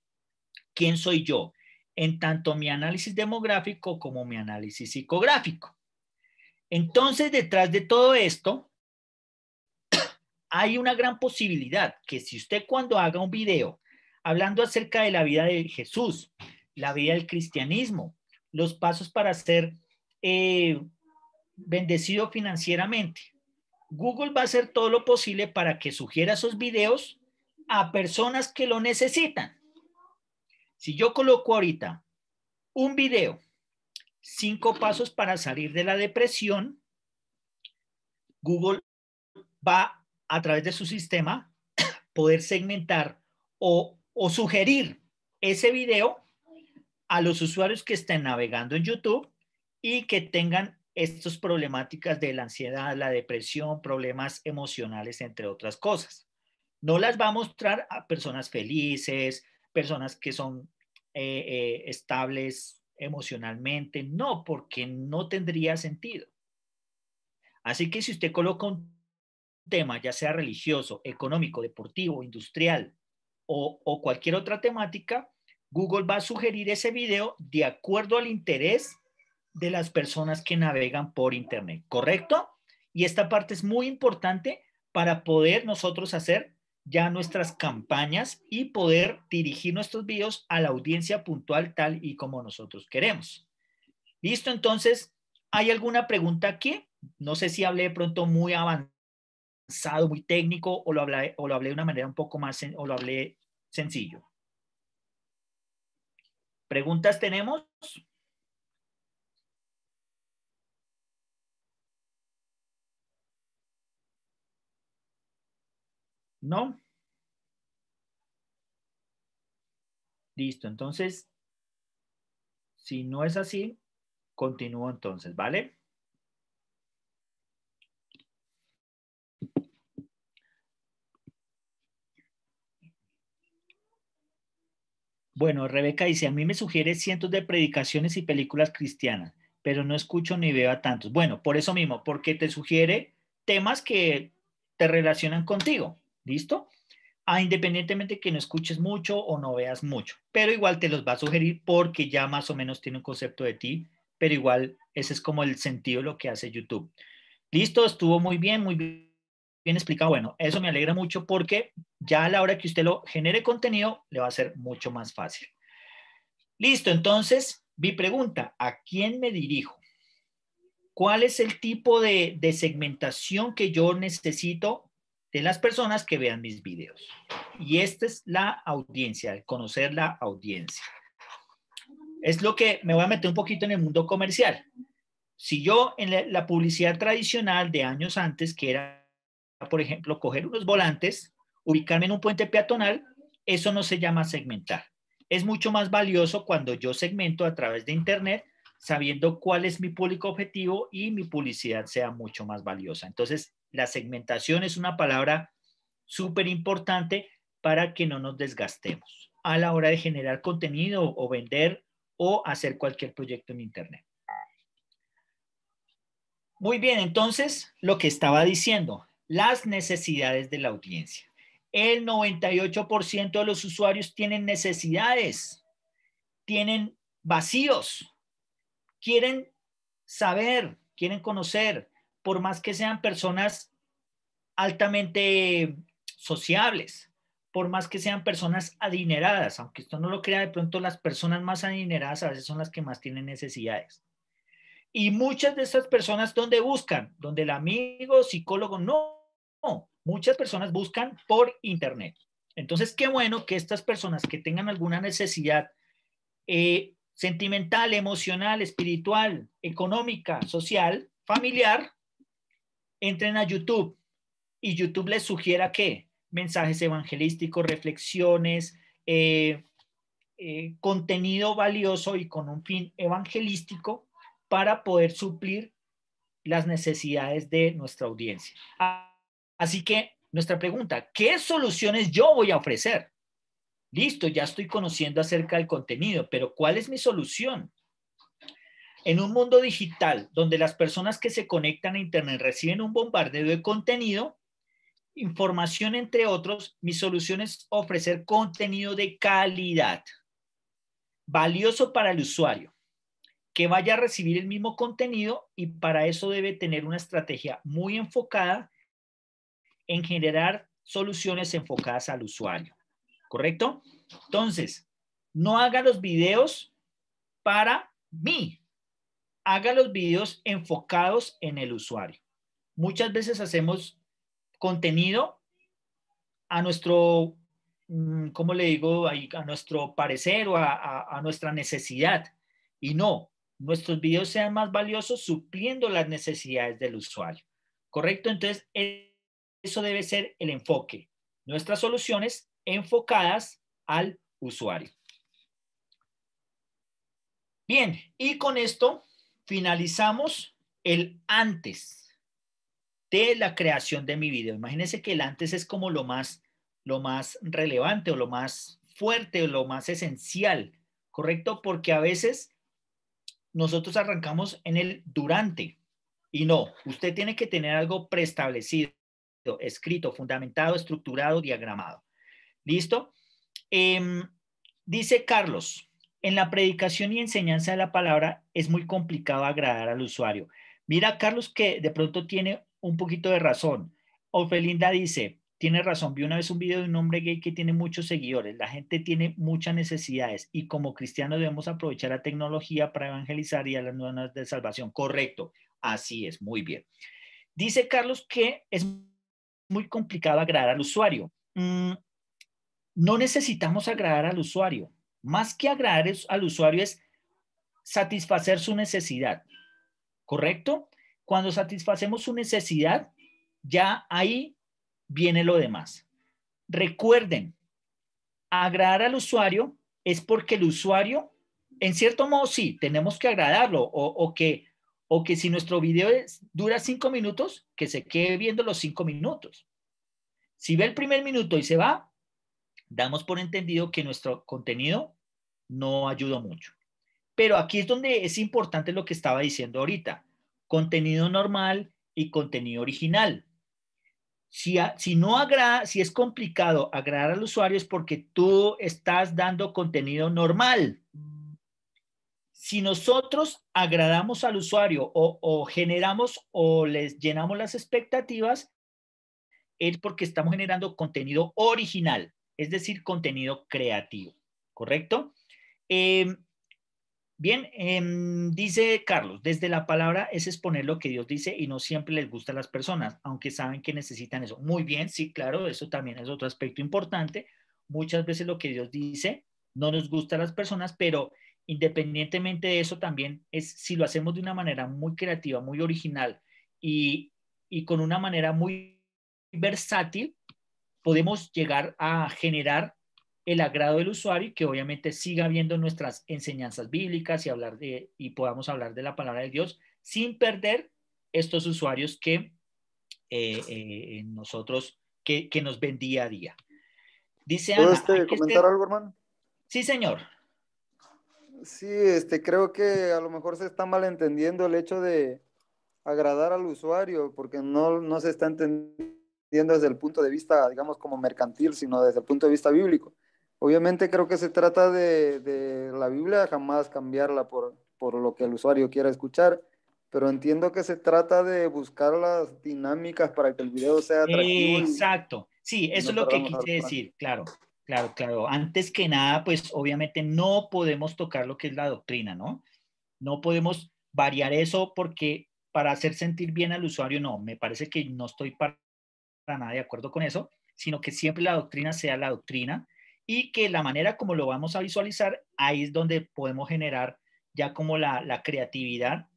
quién soy yo, en tanto mi análisis demográfico como mi análisis psicográfico. Entonces, detrás de todo esto, hay una gran posibilidad que si usted cuando haga un video hablando acerca de la vida de Jesús, la vida del cristianismo, los pasos para ser eh, bendecido financieramente, Google va a hacer todo lo posible para que sugiera esos videos a personas que lo necesitan. Si yo coloco ahorita un video, cinco pasos para salir de la depresión, Google va a través de su sistema, poder segmentar o, sugerir ese video a los usuarios que estén navegando en YouTube y que tengan estas problemáticas de la ansiedad, la depresión, problemas emocionales, entre otras cosas. No las va a mostrar a personas felices, personas que son eh, eh, estables emocionalmente, no, porque no tendría sentido. Así que si usted coloca un tema, ya sea religioso, económico, deportivo, industrial o, cualquier otra temática, Google va a sugerir ese video de acuerdo al interés de las personas que navegan por Internet, ¿correcto? Y esta parte es muy importante para poder nosotros hacer ya nuestras campañas y poder dirigir nuestros videos a la audiencia puntual tal y como nosotros queremos. Listo, entonces, ¿hay alguna pregunta aquí? No sé si hablé de pronto muy avanzado muy técnico, o lo hablé, o lo hablé de una manera un poco más, o lo hablé sencillo. ¿Preguntas tenemos? ¿No? Listo, entonces, si no es así, continúo entonces, ¿vale? Bueno, Rebeca dice, a mí me sugiere cientos de predicaciones y películas cristianas, pero no escucho ni veo a tantos. Bueno, por eso mismo, porque te sugiere temas que te relacionan contigo, ¿listo? A ah, independientemente que no escuches mucho o no veas mucho, pero igual te los va a sugerir porque ya más o menos tiene un concepto de ti, pero igual ese es como el sentido de lo que hace YouTube. Listo, estuvo muy bien, muy bien bien explicado, bueno, eso me alegra mucho porque ya a la hora que usted lo genere contenido, le va a ser mucho más fácil. Listo, entonces, mi pregunta, ¿a quién me dirijo? ¿Cuál es el tipo de, segmentación que yo necesito de las personas que vean mis videos? Y esta es la audiencia, conocer la audiencia. Es lo que me voy a meter un poquito en el mundo comercial. Si yo en la publicidad tradicional de años antes, que era por ejemplo, coger unos volantes, ubicarme en un puente peatonal, eso no se llama segmentar. Es mucho más valioso cuando yo segmento a través de Internet sabiendo cuál es mi público objetivo y mi publicidad sea mucho más valiosa. Entonces, la segmentación es una palabra súper importante para que no nos desgastemos a la hora de generar contenido o vender o hacer cualquier proyecto en Internet. Muy bien, entonces, lo que estaba diciendo, las necesidades de la audiencia. El 98% de los usuarios tienen necesidades, tienen vacíos, quieren saber, quieren conocer, por más que sean personas altamente sociables, por más que sean personas adineradas, aunque esto no lo crea, de pronto las personas más adineradas a veces son las que más tienen necesidades. Y muchas de esas personas, ¿dónde buscan? Donde el amigo, psicólogo, no, Muchas personas buscan por Internet. Entonces, qué bueno que estas personas que tengan alguna necesidad eh, sentimental, emocional, espiritual, económica, social, familiar, entren a YouTube y YouTube les sugiera qué? Mensajes evangelísticos, reflexiones, eh, eh, contenido valioso y con un fin evangelístico para poder suplir las necesidades de nuestra audiencia. Así que nuestra pregunta, ¿qué soluciones yo voy a ofrecer? Listo, ya estoy conociendo acerca del contenido, pero ¿cuál es mi solución? En un mundo digital donde las personas que se conectan a Internet reciben un bombardeo de contenido, información entre otros, mi solución es ofrecer contenido de calidad, valioso para el usuario, que vaya a recibir el mismo contenido y para eso debe tener una estrategia muy enfocada en generar soluciones enfocadas al usuario, ¿correcto? Entonces, no haga los videos para mí, haga los videos enfocados en el usuario. Muchas veces hacemos contenido a nuestro, mm, ¿cómo le digo? A nuestro parecer o a, nuestra necesidad. Y no, nuestros videos sean más valiosos supliendo las necesidades del usuario. ¿Correcto? Entonces, eso debe ser el enfoque. Nuestras soluciones enfocadas al usuario. Bien, y con esto finalizamos el antes de la creación de mi video. Imagínense que el antes es como lo más, lo más relevante o lo más fuerte o lo más esencial, ¿correcto? Porque a veces nosotros arrancamos en el durante y no, usted tiene que tener algo preestablecido escrito, fundamentado, estructurado, diagramado. ¿Listo? Em, dice Carlos, en la predicación y enseñanza de la palabra es muy complicado agradar al usuario. Mira, Carlos, que de pronto tiene un poquito de razón. Ofelinda dice, tiene razón, vi una vez un video de un hombre gay que tiene muchos seguidores, la gente tiene muchas necesidades y como cristianos debemos aprovechar la tecnología para evangelizar y a las nuevas de salvación. Correcto, así es, muy bien. Dice Carlos que es muy complicado agradar al usuario. Mm, no necesitamos agradar al usuario. Más que agradar al usuario es satisfacer su necesidad, ¿correcto? Cuando satisfacemos su necesidad, ya ahí viene lo demás. Recuerden, agradar al usuario es porque el usuario, en cierto modo sí, tenemos que agradarlo o, o que o que si nuestro video es, dura cinco minutos, que se quede viendo los cinco minutos. Si ve el primer minuto y se va, damos por entendido que nuestro contenido no ayudó mucho. Pero aquí es donde es importante lo que estaba diciendo ahorita. Contenido normal y contenido original. Si, no agrada, si es complicado agradar al usuario es porque tú estás dando contenido normal si nosotros agradamos al usuario o, generamos o les llenamos las expectativas, es porque estamos generando contenido original, es decir, contenido creativo, ¿correcto? Em, bien, em, dice Carlos, desde la palabra es exponer lo que Dios dice y no siempre les gusta a las personas, aunque saben que necesitan eso. Muy bien, sí, claro, eso también es otro aspecto importante. Muchas veces lo que Dios dice no nos gusta a las personas, pero independientemente de eso también es si lo hacemos de una manera muy creativa, muy original y, con una manera muy versátil, podemos llegar a generar el agrado del usuario y que obviamente siga viendo nuestras enseñanzas bíblicas y, hablar de, y podamos hablar de la palabra de Dios sin perder estos usuarios que eh, eh, nosotros, que, nos ven día a día. Dice usted comentar algo, hermano? Sí, señor. Sí, este, creo que a lo mejor se está malentendiendo el hecho de agradar al usuario, porque no, no se está entendiendo desde el punto de vista, digamos, como mercantil, sino desde el punto de vista bíblico. Obviamente creo que se trata de, de la Biblia, jamás cambiarla por, por lo que el usuario quiera escuchar, pero entiendo que se trata de buscar las dinámicas para que el video sea atractivo. Exacto, sí, eso es lo que quise decir, claro. Claro, claro. Antes que nada, pues obviamente no podemos tocar lo que es la doctrina, ¿no? No podemos variar eso porque para hacer sentir bien al usuario, no, me parece que no estoy para nada de acuerdo con eso, sino que siempre la doctrina sea la doctrina y que la manera como lo vamos a visualizar, ahí es donde podemos generar ya como la, creatividad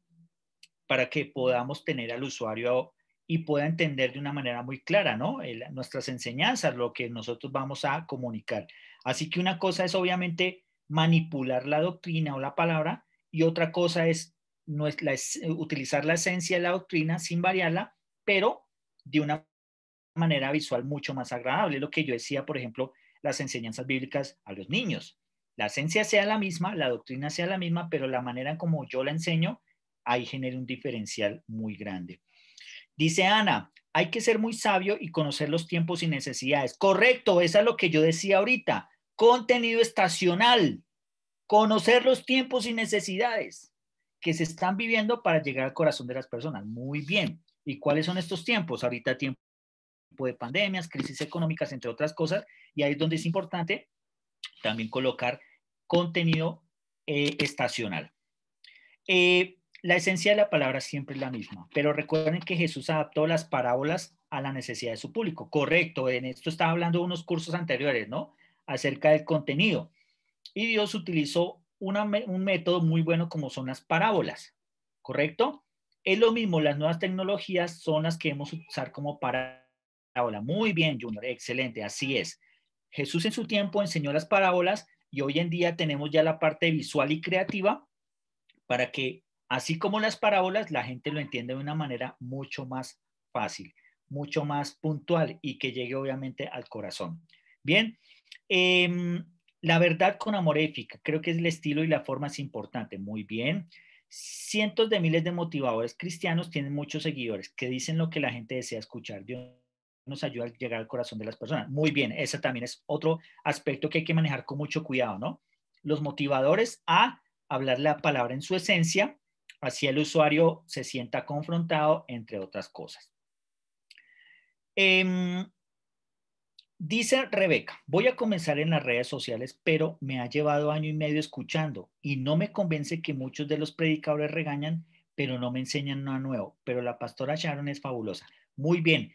para que podamos tener al usuario y pueda entender de una manera muy clara, ¿no? nuestras enseñanzas, lo que nosotros vamos a comunicar. Así que una cosa es obviamente manipular la doctrina o la palabra y otra cosa es, no es, utilizar la esencia de la doctrina sin variarla, pero de una manera visual mucho más agradable. Lo que yo decía, por ejemplo, las enseñanzas bíblicas a los niños. La esencia sea la misma, la doctrina sea la misma, pero la manera como yo la enseño, ahí genera un diferencial muy grande. Dice Ana, hay que ser muy sabio y conocer los tiempos y necesidades. Correcto, eso es lo que yo decía ahorita. Contenido estacional, conocer los tiempos y necesidades que se están viviendo para llegar al corazón de las personas. Muy bien. ¿Y cuáles son estos tiempos? Ahorita tiempo de pandemias, crisis económicas, entre otras cosas. Y ahí es donde es importante también colocar contenido eh, estacional. Eh, la esencia de la palabra siempre es la misma, pero recuerden que Jesús adaptó las parábolas a la necesidad de su público. Correcto, en esto estaba hablando de unos cursos anteriores, ¿no? Acerca del contenido. Y Dios utilizó un método muy bueno como son las parábolas, ¿correcto? Es lo mismo, las nuevas tecnologías son las que hemos usar como parábola. Muy bien, Junior, excelente, así es. Jesús en su tiempo enseñó las parábolas y hoy en día tenemos ya la parte visual y creativa para que Así como las parábolas, la gente lo entiende de una manera mucho más fácil, mucho más puntual y que llegue obviamente al corazón. Bien, em, la verdad con amoréfica, creo que es el estilo y la forma es importante. Muy bien. Cientos de miles de motivadores cristianos tienen muchos seguidores que dicen lo que la gente desea escuchar. Dios nos ayuda a llegar al corazón de las personas. Muy bien, ese también es otro aspecto que hay que manejar con mucho cuidado, ¿no? Los motivadores a hablar la palabra en su esencia Así el usuario se sienta confrontado, entre otras cosas. Em, dice Rebeca, voy a comenzar en las redes sociales, pero me ha llevado año y medio escuchando y no me convence que muchos de los predicadores regañan, pero no me enseñan nada nuevo. Pero la pastora Sharon es fabulosa. Muy bien.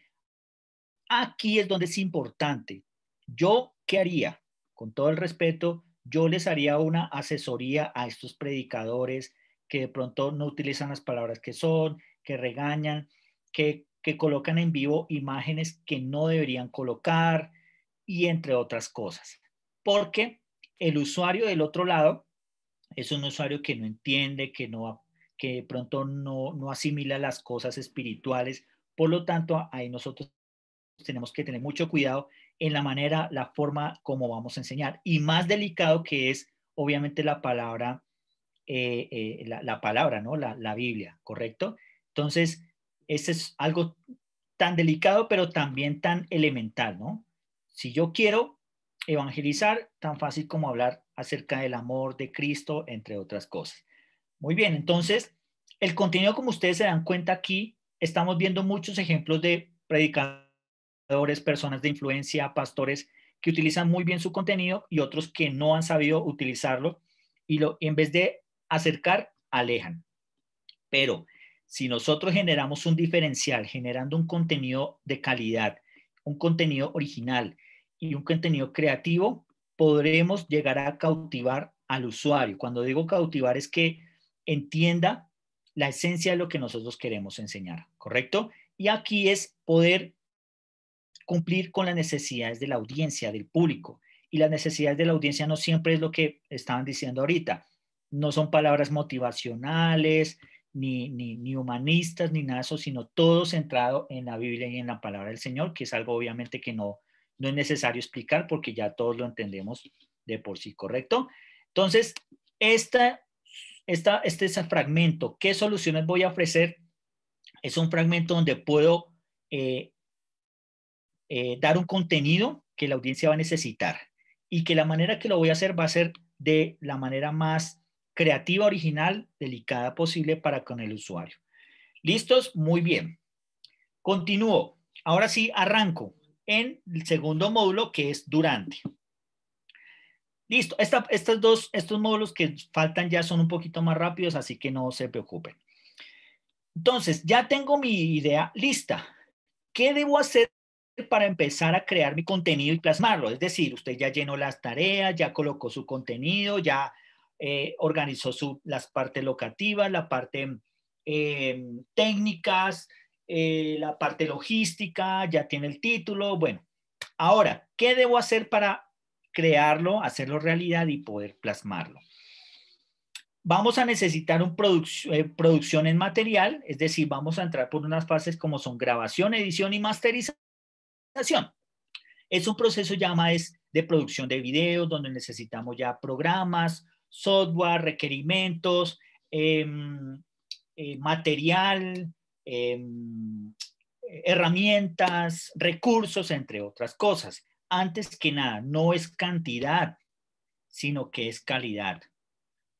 Aquí es donde es importante. Yo, ¿qué haría? Con todo el respeto, yo les haría una asesoría a estos predicadores, que de pronto no utilizan las palabras que son, que regañan, que, que colocan en vivo imágenes que no deberían colocar y entre otras cosas. Porque el usuario del otro lado es un usuario que no entiende, que, no, que de pronto no, no asimila las cosas espirituales. Por lo tanto, ahí nosotros tenemos que tener mucho cuidado en la manera, la forma como vamos a enseñar. Y más delicado que es, obviamente, la palabra eh, eh, la, palabra, ¿no? La, la, Biblia, ¿correcto? Entonces, ese es algo tan delicado, pero también tan elemental, ¿no? Si yo quiero evangelizar, tan fácil como hablar acerca del amor de Cristo, entre otras cosas. Muy bien, entonces, el contenido, como ustedes se dan cuenta aquí, estamos viendo muchos ejemplos de predicadores, personas de influencia, pastores que utilizan muy bien su contenido y otros que no han sabido utilizarlo y lo, en vez de acercar, alejan. Pero si nosotros generamos un diferencial, generando un contenido de calidad, un contenido original y un contenido creativo, podremos llegar a cautivar al usuario. Cuando digo cautivar es que entienda la esencia de lo que nosotros queremos enseñar, ¿correcto? Y aquí es poder cumplir con las necesidades de la audiencia, del público. Y las necesidades de la audiencia no siempre es lo que estaban diciendo ahorita no son palabras motivacionales, ni, ni, humanistas, ni nada de eso, sino todo centrado en la Biblia y en la palabra del Señor, que es algo obviamente que no, es necesario explicar porque ya todos lo entendemos de por sí, ¿correcto? Entonces, esta, este es el fragmento, ¿qué soluciones voy a ofrecer? Es un fragmento donde puedo eh, eh, dar un contenido que la audiencia va a necesitar y que la manera que lo voy a hacer va a ser de la manera más creativa, original, delicada posible para con el usuario. ¿Listos? Muy bien. Continúo. Ahora sí, arranco en el segundo módulo que es durante. Listo, estos dos, estos módulos que faltan ya son un poquito más rápidos, así que no se preocupen. Entonces, ya tengo mi idea lista. ¿Qué debo hacer para empezar a crear mi contenido y plasmarlo? Es decir, usted ya llenó las tareas, ya colocó su contenido, ya eh, organizó las partes locativas, la parte em, técnicas, eh, la parte logística, ya tiene el título. Bueno, ahora, ¿qué debo hacer para crearlo, hacerlo realidad y poder plasmarlo? Vamos a necesitar un eh, producción en material, es decir, vamos a entrar por unas fases como son grabación, edición y masterización. Es un proceso ya más de producción de videos, donde necesitamos ya programas, software, requerimientos, em, eh, material, em, herramientas, recursos, entre otras cosas. Antes que nada, no es cantidad, sino que es calidad.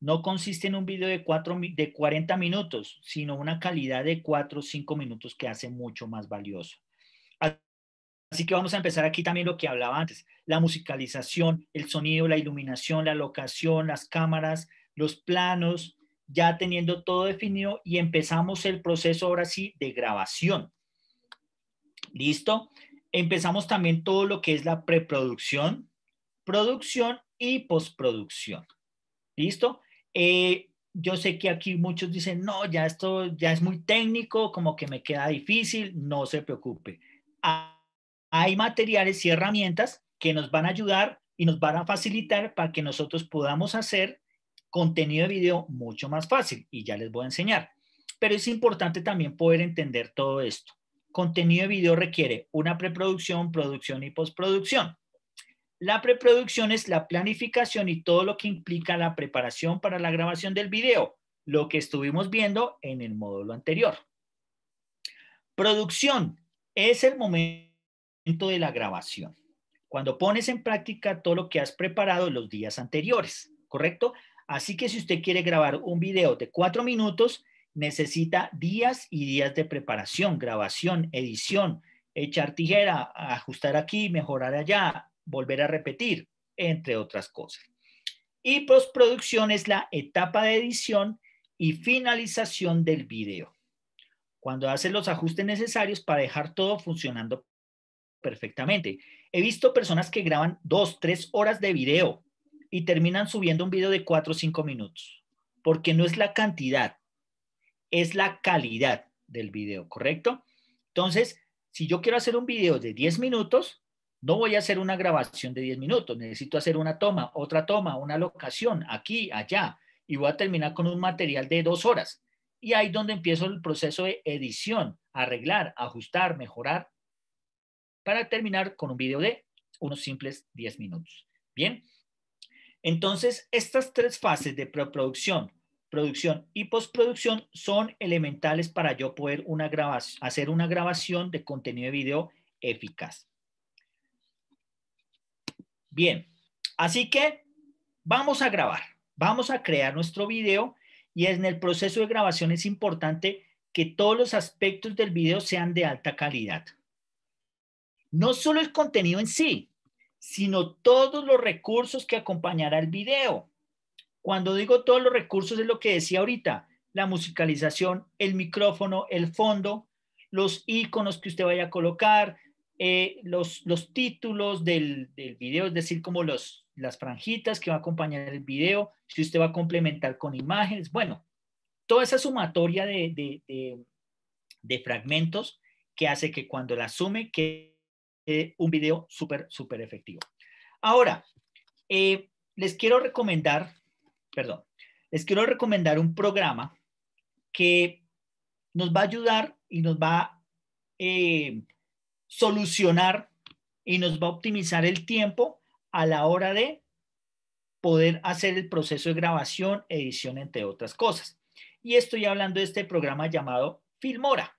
No consiste en un video de, de 40 minutos, sino una calidad de 4 o 5 minutos que hace mucho más valioso. Así que vamos a empezar aquí también lo que hablaba antes, la musicalización, el sonido, la iluminación, la locación, las cámaras, los planos, ya teniendo todo definido y empezamos el proceso ahora sí de grabación. ¿Listo? Empezamos también todo lo que es la preproducción, producción y postproducción. ¿Listo? Eh, yo sé que aquí muchos dicen, no, ya esto ya es muy técnico, como que me queda difícil, no se preocupe hay materiales y herramientas que nos van a ayudar y nos van a facilitar para que nosotros podamos hacer contenido de video mucho más fácil y ya les voy a enseñar. Pero es importante también poder entender todo esto. Contenido de video requiere una preproducción, producción y postproducción. La preproducción es la planificación y todo lo que implica la preparación para la grabación del video, lo que estuvimos viendo en el módulo anterior. Producción es el momento de la grabación. Cuando pones en práctica todo lo que has preparado los días anteriores, ¿correcto? Así que si usted quiere grabar un video de cuatro minutos, necesita días y días de preparación, grabación, edición, echar tijera, ajustar aquí, mejorar allá, volver a repetir, entre otras cosas. Y postproducción es la etapa de edición y finalización del video, cuando hace los ajustes necesarios para dejar todo funcionando perfectamente. He visto personas que graban dos, tres horas de video y terminan subiendo un video de cuatro o cinco minutos, porque no es la cantidad, es la calidad del video, ¿correcto? Entonces, si yo quiero hacer un video de 10 minutos, no voy a hacer una grabación de 10 minutos, necesito hacer una toma, otra toma, una locación, aquí, allá, y voy a terminar con un material de dos horas. Y ahí donde empiezo el proceso de edición, arreglar, ajustar, mejorar, para terminar con un video de unos simples 10 minutos. Bien, entonces estas tres fases de preproducción, producción y postproducción son elementales para yo poder una hacer una grabación de contenido de video eficaz. Bien, así que vamos a grabar, vamos a crear nuestro video y en el proceso de grabación es importante que todos los aspectos del video sean de alta calidad no solo el contenido en sí, sino todos los recursos que acompañará el video. Cuando digo todos los recursos es lo que decía ahorita, la musicalización, el micrófono, el fondo, los iconos que usted vaya a colocar, eh, los, los títulos del, del, video, es decir, como los, las franjitas que va a acompañar el video, si usted va a complementar con imágenes, bueno, toda esa sumatoria de, de fragmentos que hace que cuando la sume, que eh, un video súper, súper efectivo. Ahora, eh, les quiero recomendar, perdón, les quiero recomendar un programa que nos va a ayudar y nos va a eh, solucionar y nos va a optimizar el tiempo a la hora de poder hacer el proceso de grabación, edición, entre otras cosas. Y estoy hablando de este programa llamado Filmora.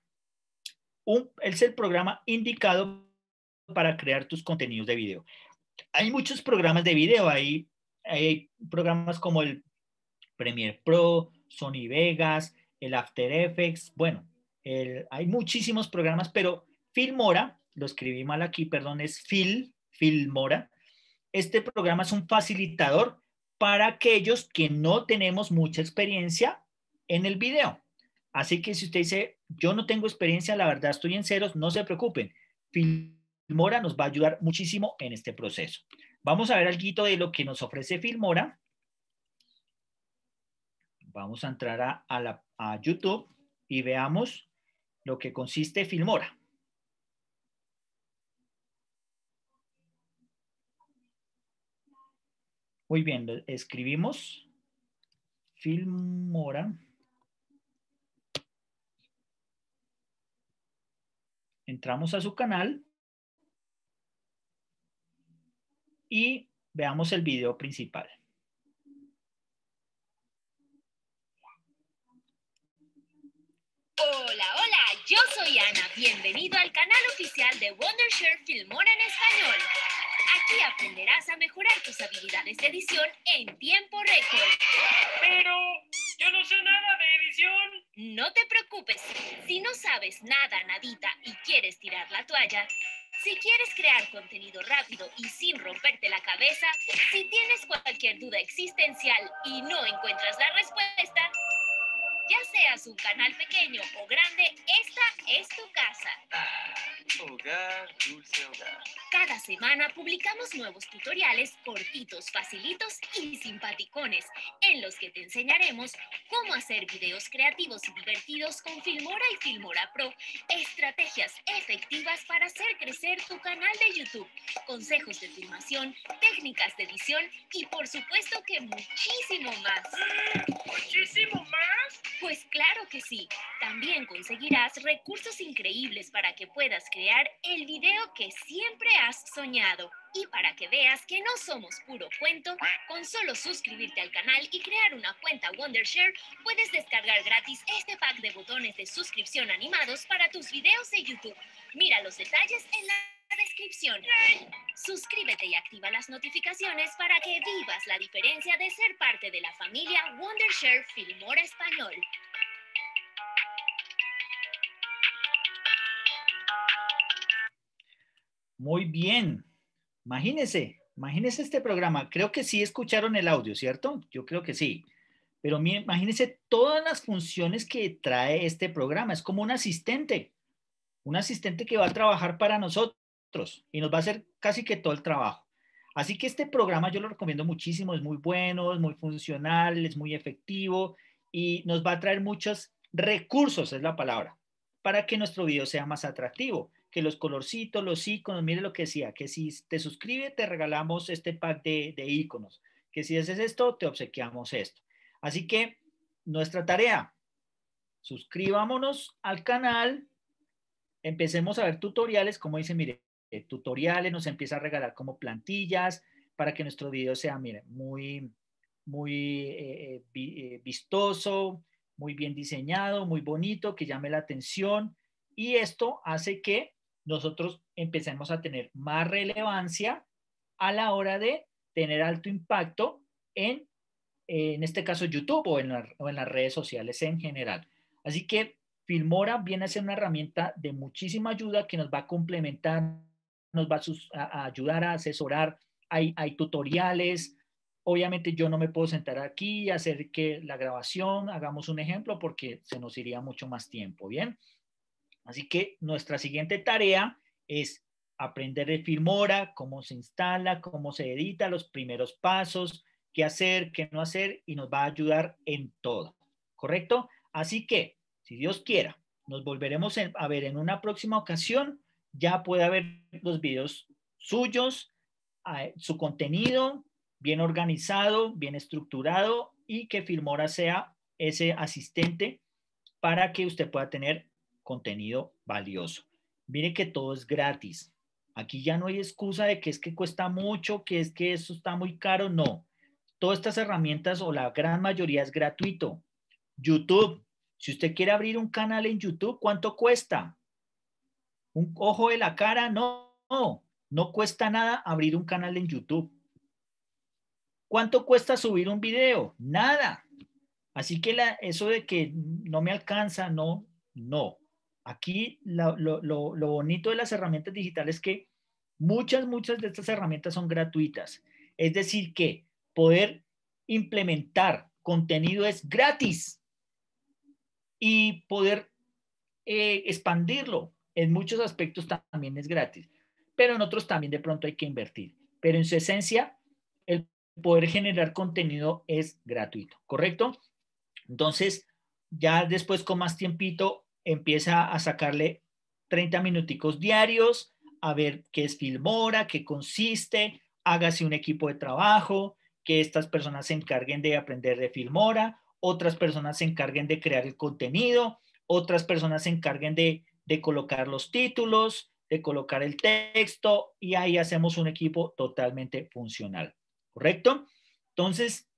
es el programa indicado para crear tus contenidos de video. Hay muchos programas de video, hay, hay programas como el Premiere Pro, Sony Vegas, el After Effects, bueno, hay muchísimos programas, pero Filmora, lo escribí mal aquí, perdón, es Phil, Filmora. Este programa es un facilitador para aquellos que no tenemos mucha experiencia en el video. Así que si usted dice, yo no tengo experiencia, la verdad estoy en ceros, no se preocupen. Film Filmora nos va a ayudar muchísimo en este proceso. Vamos a ver algo de lo que nos ofrece Filmora. Vamos a entrar a, a YouTube y veamos lo que consiste Filmora. Muy bien, escribimos Filmora. Entramos a su canal y veamos el video principal. Hola, hola, yo soy Ana. Bienvenido al canal oficial de Wondershare Filmora en español. Aquí aprenderás a mejorar tus habilidades de edición en tiempo récord. Pero yo no sé nada de edición. No te preocupes, si no sabes nada, nadita, y quieres tirar la toalla, si quieres crear contenido rápido y sin romperte la cabeza, si tienes cualquier duda existencial y no encuentras la respuesta, ya seas un canal pequeño o grande, esta es tu casa. Hogar, dulce hogar. Cada semana publicamos nuevos tutoriales cortitos, facilitos y simpaticones, en los que te enseñaremos cómo hacer videos creativos y divertidos con Filmora y Filmora Pro, estrategias efectivas para hacer crecer tu canal de YouTube, consejos de filmación, técnicas de edición y por supuesto que muchísimo más. ¿Muchísimo más? Pues claro que sí. También conseguirás recursos increíbles para que puedas crear el video que siempre has soñado. Y para que veas que no somos puro cuento, con solo suscribirte al canal y crear una cuenta Wondershare, puedes descargar gratis este pack de botones de suscripción animados para tus videos de YouTube. Mira los detalles en la descripción. Suscríbete y activa las notificaciones para que vivas la diferencia de ser parte de la familia Wondershare Filmora Español. Muy bien. Imagínese, imagínese este programa. Creo que sí escucharon el audio, ¿cierto? Yo creo que sí. Pero imagínese todas las funciones que trae este programa. Es como un asistente, un asistente que va a trabajar para nosotros y nos va a hacer casi que todo el trabajo. Así que este programa yo lo recomiendo muchísimo, es muy bueno, es muy funcional, es muy efectivo y nos va a traer muchos recursos, es la palabra, para que nuestro video sea más atractivo, que los colorcitos, los iconos, mire lo que decía, que si te suscribes te regalamos este pack de, de iconos, que si haces esto te obsequiamos esto. Así que nuestra tarea, suscribámonos al canal, empecemos a ver tutoriales, como dice, mire, eh, tutoriales, nos empieza a regalar como plantillas para que nuestro video sea, miren, muy, muy eh, eh, vistoso, muy bien diseñado, muy bonito, que llame la atención. Y esto hace que nosotros empecemos a tener más relevancia a la hora de tener alto impacto en, en este caso, YouTube o en, o en las redes sociales en general. Así que Filmora viene a ser una herramienta de muchísima ayuda que nos va a complementar nos va a, ayudar a asesorar, hay, tutoriales. Obviamente yo no me puedo sentar aquí y hacer que la grabación, hagamos un ejemplo porque se nos iría mucho más tiempo, ¿bien? Así que nuestra siguiente tarea es aprender de Filmora, cómo se instala, cómo se edita, los primeros pasos, qué hacer, qué no hacer y nos va a ayudar en todo, ¿correcto? Así que, si Dios quiera, nos volveremos a ver en una próxima ocasión ya puede haber los videos suyos, eh, su contenido bien organizado, bien estructurado y que Filmora sea ese asistente para que usted pueda tener contenido valioso. Mire que todo es gratis. Aquí ya no hay excusa de que es que cuesta mucho, que es que eso está muy caro. No. Todas estas herramientas o la gran mayoría es gratuito. YouTube. Si usted quiere abrir un canal en YouTube, ¿cuánto cuesta? un ojo de la cara, no, no, cuesta nada abrir un canal en YouTube. ¿Cuánto cuesta subir un video? Nada. Así que la, eso de que no me alcanza, no, no. Aquí lo, bonito de las herramientas digitales es que muchas, muchas de estas herramientas son gratuitas. Es decir, que poder implementar contenido es gratis y poder eh, expandirlo en muchos aspectos también es gratis, pero en otros también de pronto hay que invertir. Pero en su esencia, el poder generar contenido es gratuito, ¿correcto? Entonces, ya después con más tiempito, empieza a sacarle 30 minuticos diarios, a ver qué es Filmora, qué consiste, hágase un equipo de trabajo, que estas personas se encarguen de aprender de Filmora, otras personas se encarguen de crear el contenido, otras personas se encarguen de de colocar los títulos, de colocar el texto y ahí hacemos un equipo totalmente funcional, ¿correcto? Entonces,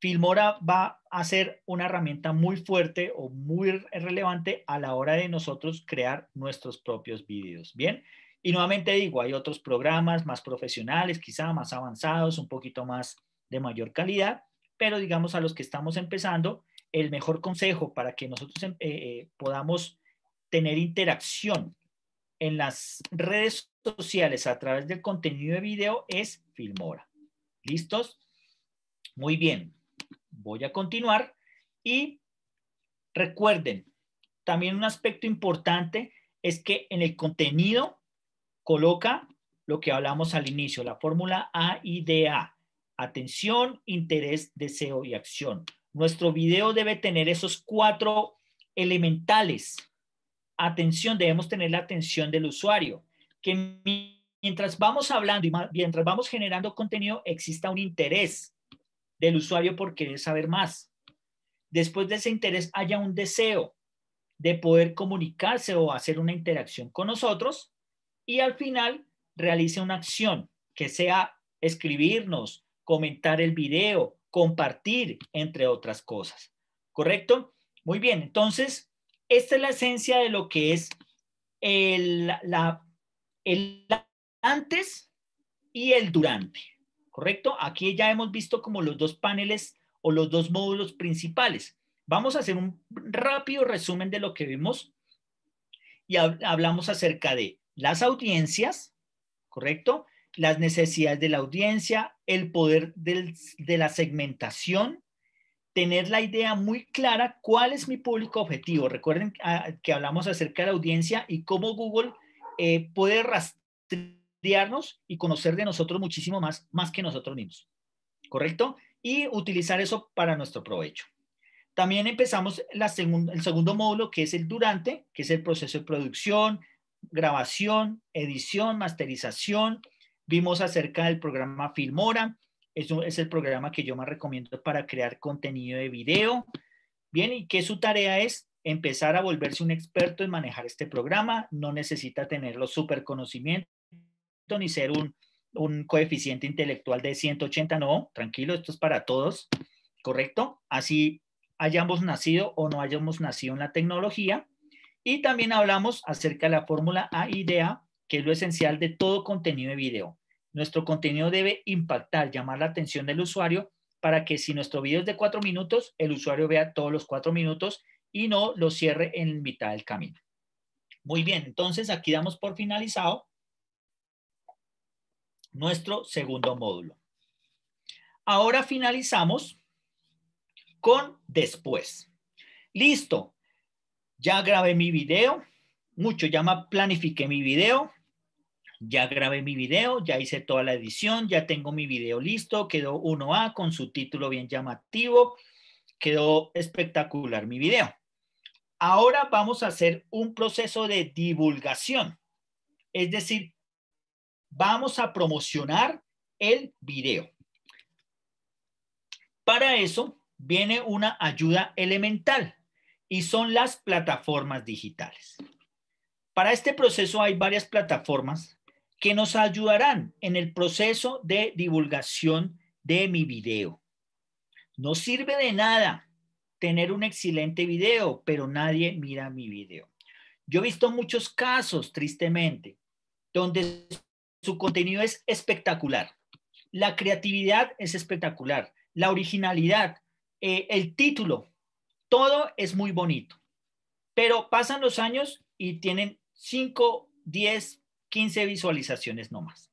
Filmora va a ser una herramienta muy fuerte o muy relevante a la hora de nosotros crear nuestros propios vídeos, ¿bien? Y nuevamente digo, hay otros programas más profesionales, quizá más avanzados, un poquito más de mayor calidad, pero digamos a los que estamos empezando, el mejor consejo para que nosotros em, eh, eh, podamos tener interacción en las redes sociales a través del contenido de video es Filmora. ¿Listos? Muy bien. Voy a continuar y recuerden, también un aspecto importante es que en el contenido coloca lo que hablamos al inicio, la fórmula A Atención, interés, deseo y acción. Nuestro video debe tener esos cuatro elementales atención, debemos tener la atención del usuario, que mientras vamos hablando y mientras vamos generando contenido, exista un interés del usuario por querer saber más. Después de ese interés haya un deseo de poder comunicarse o hacer una interacción con nosotros y al final realice una acción que sea escribirnos, comentar el video, compartir, entre otras cosas. ¿Correcto? Muy bien, entonces esta es la esencia de lo que es el, la, el antes y el durante, ¿correcto? Aquí ya hemos visto como los dos paneles o los dos módulos principales. Vamos a hacer un rápido resumen de lo que vimos y hablamos acerca de las audiencias, ¿correcto? Las necesidades de la audiencia, el poder de la segmentación, tener la idea muy clara cuál es mi público objetivo. Recuerden ah, que hablamos acerca de la audiencia y cómo Google eh, puede rastrearnos y conocer de nosotros muchísimo más, más que nosotros mismos. ¿Correcto? Y utilizar eso para nuestro provecho. También empezamos el segundo módulo, que es el durante, que es el proceso de producción, grabación, edición, masterización. Vimos acerca del programa Filmora, eso es el programa que yo más recomiendo para crear contenido de video. Bien, y que su tarea es empezar a volverse un experto en manejar este programa. No necesita tener los super conocimientos ni ser un, un coeficiente intelectual de 180, no, tranquilo, esto es para todos, ¿correcto? Así hayamos nacido o no hayamos nacido en la tecnología. Y también hablamos acerca de la fórmula AIDA, que es lo esencial de todo contenido de video. Nuestro contenido debe impactar, llamar la atención del usuario para que si nuestro video es de cuatro minutos, el usuario vea todos los cuatro minutos y no lo cierre en mitad del camino. Muy bien, entonces aquí damos por finalizado nuestro segundo módulo. Ahora finalizamos con después. Listo, ya grabé mi video, mucho, ya planifiqué mi video, ya grabé mi video, ya hice toda la edición, ya tengo mi video listo, quedó 1A con su título bien llamativo, quedó espectacular mi video. Ahora vamos a hacer un proceso de divulgación, es decir, vamos a promocionar el video. Para eso viene una ayuda elemental y son las plataformas digitales. Para este proceso hay varias plataformas que nos ayudarán en el proceso de divulgación de mi video. No sirve de nada tener un excelente video, pero nadie mira mi video. Yo he visto muchos casos, tristemente, donde su contenido es espectacular. La creatividad es espectacular, la originalidad, eh, el título, todo es muy bonito. Pero pasan los años y tienen 5, 10, 15 visualizaciones no más.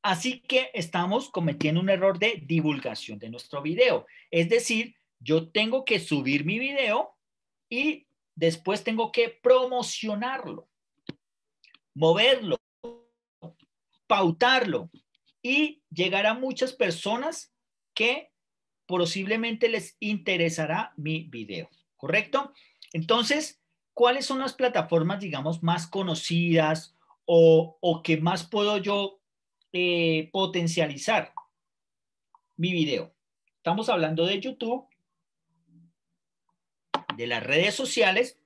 Así que estamos cometiendo un error de divulgación de nuestro video. Es decir, yo tengo que subir mi video y después tengo que promocionarlo, moverlo, pautarlo y llegar a muchas personas que posiblemente les interesará mi video, ¿correcto? Entonces, ¿cuáles son las plataformas, digamos, más conocidas o, que más puedo yo eh, potencializar mi video? Estamos hablando de YouTube, de las redes sociales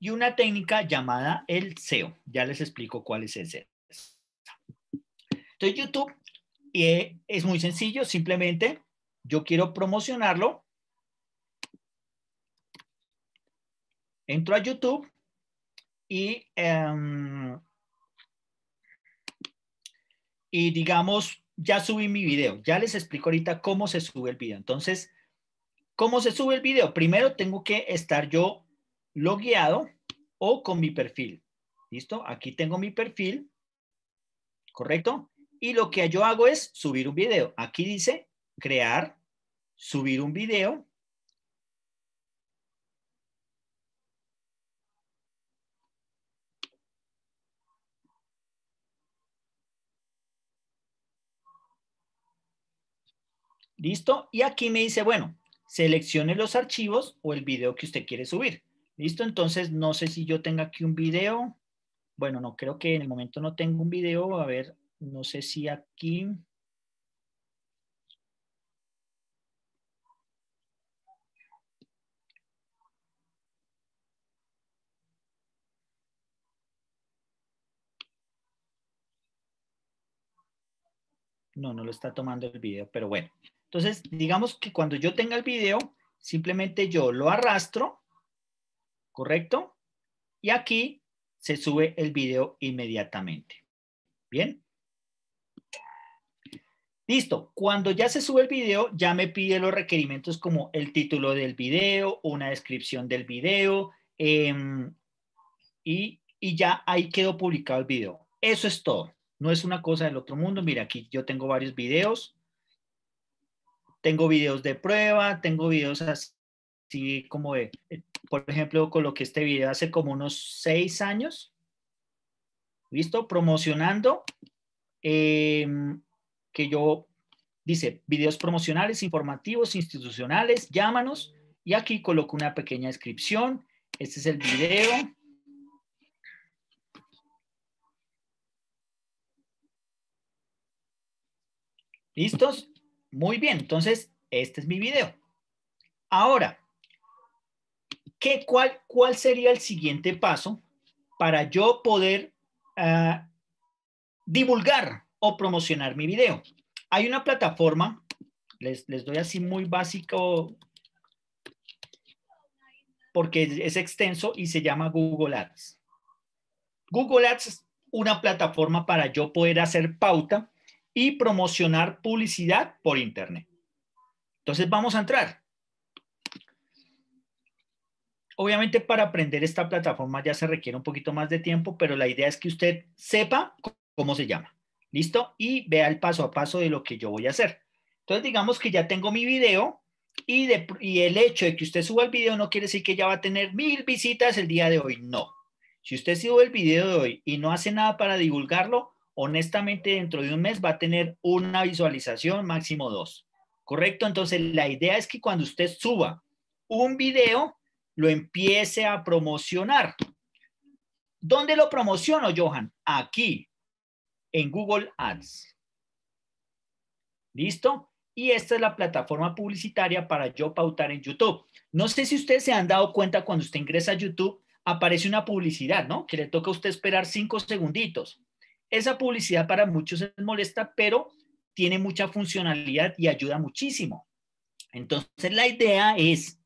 y una técnica llamada el SEO. Ya les explico cuál es el SEO. Entonces, YouTube eh, es muy sencillo, simplemente yo quiero promocionarlo entro a YouTube y, em, y digamos, ya subí mi video. Ya les explico ahorita cómo se sube el video. Entonces, ¿cómo se sube el video? Primero tengo que estar yo logueado o con mi perfil. ¿Listo? Aquí tengo mi perfil, ¿correcto? Y lo que yo hago es subir un video. Aquí dice crear, subir un video. ¿Listo? Y aquí me dice, bueno, seleccione los archivos o el video que usted quiere subir. ¿Listo? Entonces, no sé si yo tenga aquí un video. Bueno, no, creo que en el momento no tenga un video. A ver, no sé si aquí... No, no lo está tomando el video, pero bueno. Entonces, digamos que cuando yo tenga el video, simplemente yo lo arrastro, ¿correcto? Y aquí se sube el video inmediatamente. ¿Bien? Listo, cuando ya se sube el video, ya me pide los requerimientos como el título del video, una descripción del video, em, y, y ya ahí quedó publicado el video. Eso es todo. No es una cosa del otro mundo. Mira, aquí yo tengo varios videos. Tengo videos de prueba, tengo videos así como por ejemplo, coloqué este video hace como unos seis años. visto Promocionando. Em, que yo, dice, videos promocionales, informativos, institucionales, llámanos. Y aquí coloco una pequeña descripción. Este es el video. ¿Listos? Muy bien, entonces este es mi video. Ahora, ¿qué, cuál, ¿cuál sería el siguiente paso para yo poder ah, divulgar o promocionar mi video? Hay una plataforma, les, les doy así muy básico porque es extenso y se llama Google Ads. Google Ads es una plataforma para yo poder hacer pauta y promocionar publicidad por Internet. Entonces vamos a entrar. Obviamente para aprender esta plataforma ya se requiere un poquito más de tiempo, pero la idea es que usted sepa cómo se llama. ¿Listo? Y vea el paso a paso de lo que yo voy a hacer. Entonces digamos que ya tengo mi video y, el hecho de que usted suba el video no quiere decir que ya va a tener mil visitas el día de hoy. No. Si usted sube el video de hoy y no hace nada para divulgarlo, honestamente dentro de un mes va a tener una visualización, máximo dos. ¿Correcto? Entonces, la idea es que cuando usted suba un video, lo empiece a promocionar. ¿Dónde lo promociono, Johan? Aquí, en Google Ads. ¿Listo? Y esta es la plataforma publicitaria para yo pautar en YouTube. No sé si ustedes se han dado cuenta cuando usted ingresa a YouTube, aparece una publicidad, ¿no? Que le toca a usted esperar cinco segunditos. Esa publicidad para muchos es molesta, pero tiene mucha funcionalidad y ayuda muchísimo. Entonces la idea es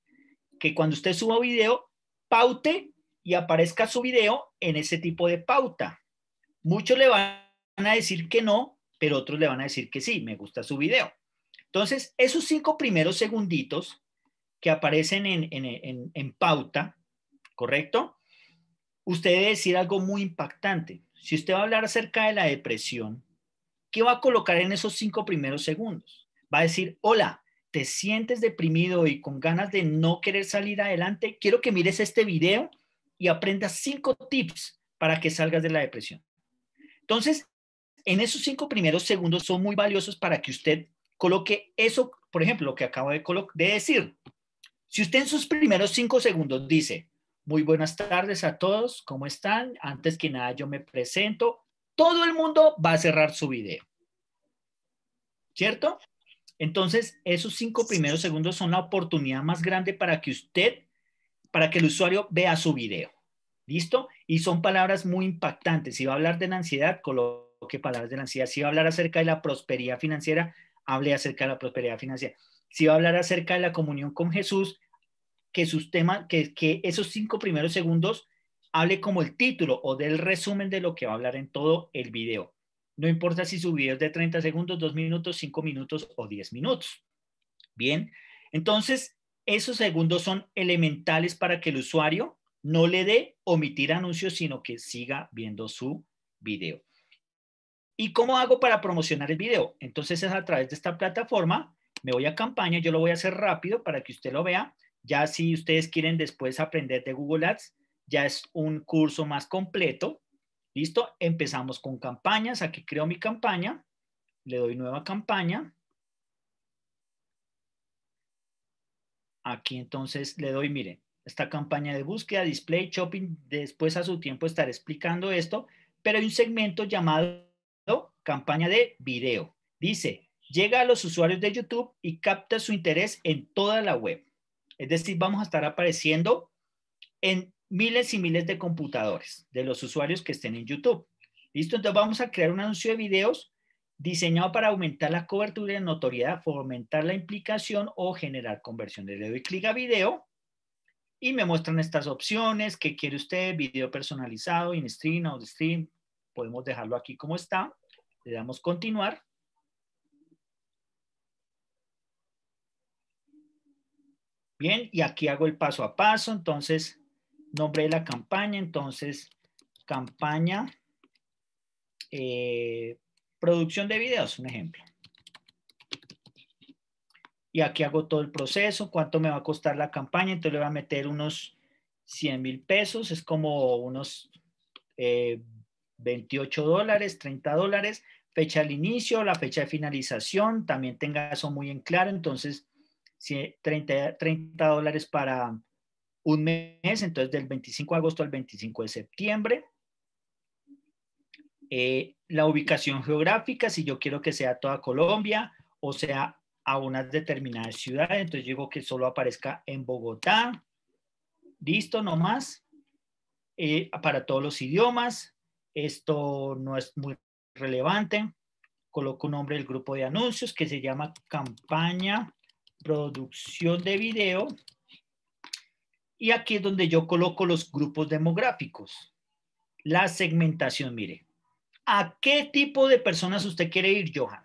que cuando usted suba video, paute y aparezca su video en ese tipo de pauta. Muchos le van a decir que no, pero otros le van a decir que sí, me gusta su video. Entonces, esos cinco primeros segunditos que aparecen en, en, en, en pauta, ¿correcto? Usted debe decir algo muy impactante. Si usted va a hablar acerca de la depresión, ¿qué va a colocar en esos cinco primeros segundos? Va a decir, hola, te sientes deprimido y con ganas de no querer salir adelante, quiero que mires este video y aprendas cinco tips para que salgas de la depresión. Entonces, en esos cinco primeros segundos son muy valiosos para que usted coloque eso, por ejemplo, lo que acabo de, decir. Si usted en sus primeros cinco segundos dice, muy buenas tardes a todos, ¿cómo están? Antes que nada yo me presento. Todo el mundo va a cerrar su video, ¿cierto? Entonces, esos cinco primeros segundos son la oportunidad más grande para que usted, para que el usuario vea su video, ¿listo? Y son palabras muy impactantes. Si va a hablar de la ansiedad, coloque palabras de la ansiedad. Si va a hablar acerca de la prosperidad financiera, hable acerca de la prosperidad financiera. Si va a hablar acerca de la comunión con Jesús, que que, esos cinco primeros segundos hable como el título o del resumen de lo que va a hablar en todo el video. No importa si su video es de 30 segundos, 2 minutos, 5 minutos o 10 minutos. Bien, entonces esos segundos son elementales para que el usuario no le dé omitir anuncios, sino que siga viendo su video. ¿Y cómo hago para promocionar el video? Entonces es a través de esta plataforma, me voy a campaña, yo lo voy a hacer rápido para que usted lo vea. Ya si ustedes quieren después aprender de Google Ads, ya es un curso más completo. Listo, empezamos con campañas. Aquí creo mi campaña. Le doy nueva campaña. Aquí entonces le doy, miren, esta campaña de búsqueda, display, shopping. Después a su tiempo estaré explicando esto, pero hay un segmento llamado campaña de video. Dice, llega a los usuarios de YouTube y capta su interés en toda la web. Es decir, vamos a estar apareciendo en miles y miles de computadores de los usuarios que estén en YouTube. ¿Listo? Entonces vamos a crear un anuncio de videos diseñado para aumentar la cobertura y notoriedad, fomentar la implicación o generar conversiones. Le doy clic a video y me muestran estas opciones, qué quiere usted, video personalizado, in-stream, out-stream, podemos dejarlo aquí como está, le damos continuar Bien, y aquí hago el paso a paso, entonces, nombre de la campaña, entonces, campaña, eh, producción de videos, un ejemplo. Y aquí hago todo el proceso, cuánto me va a costar la campaña, entonces le voy a meter unos 100 mil pesos, es como unos 28 eh, dólares, 30 dólares, fecha al inicio, la fecha de finalización, también tenga eso muy en claro, entonces 30, dólares para un mes, entonces del 25 de agosto al 25 de septiembre. Eh, la ubicación geográfica, si yo quiero que sea toda Colombia o sea a unas determinadas ciudades, entonces digo que solo aparezca en Bogotá. Listo, nomás. Eh, para todos los idiomas, esto no es muy relevante. Coloco un nombre del grupo de anuncios que se llama campaña producción de video. Y aquí es donde yo coloco los grupos demográficos. La segmentación, mire. ¿A qué tipo de personas usted quiere ir, Johan?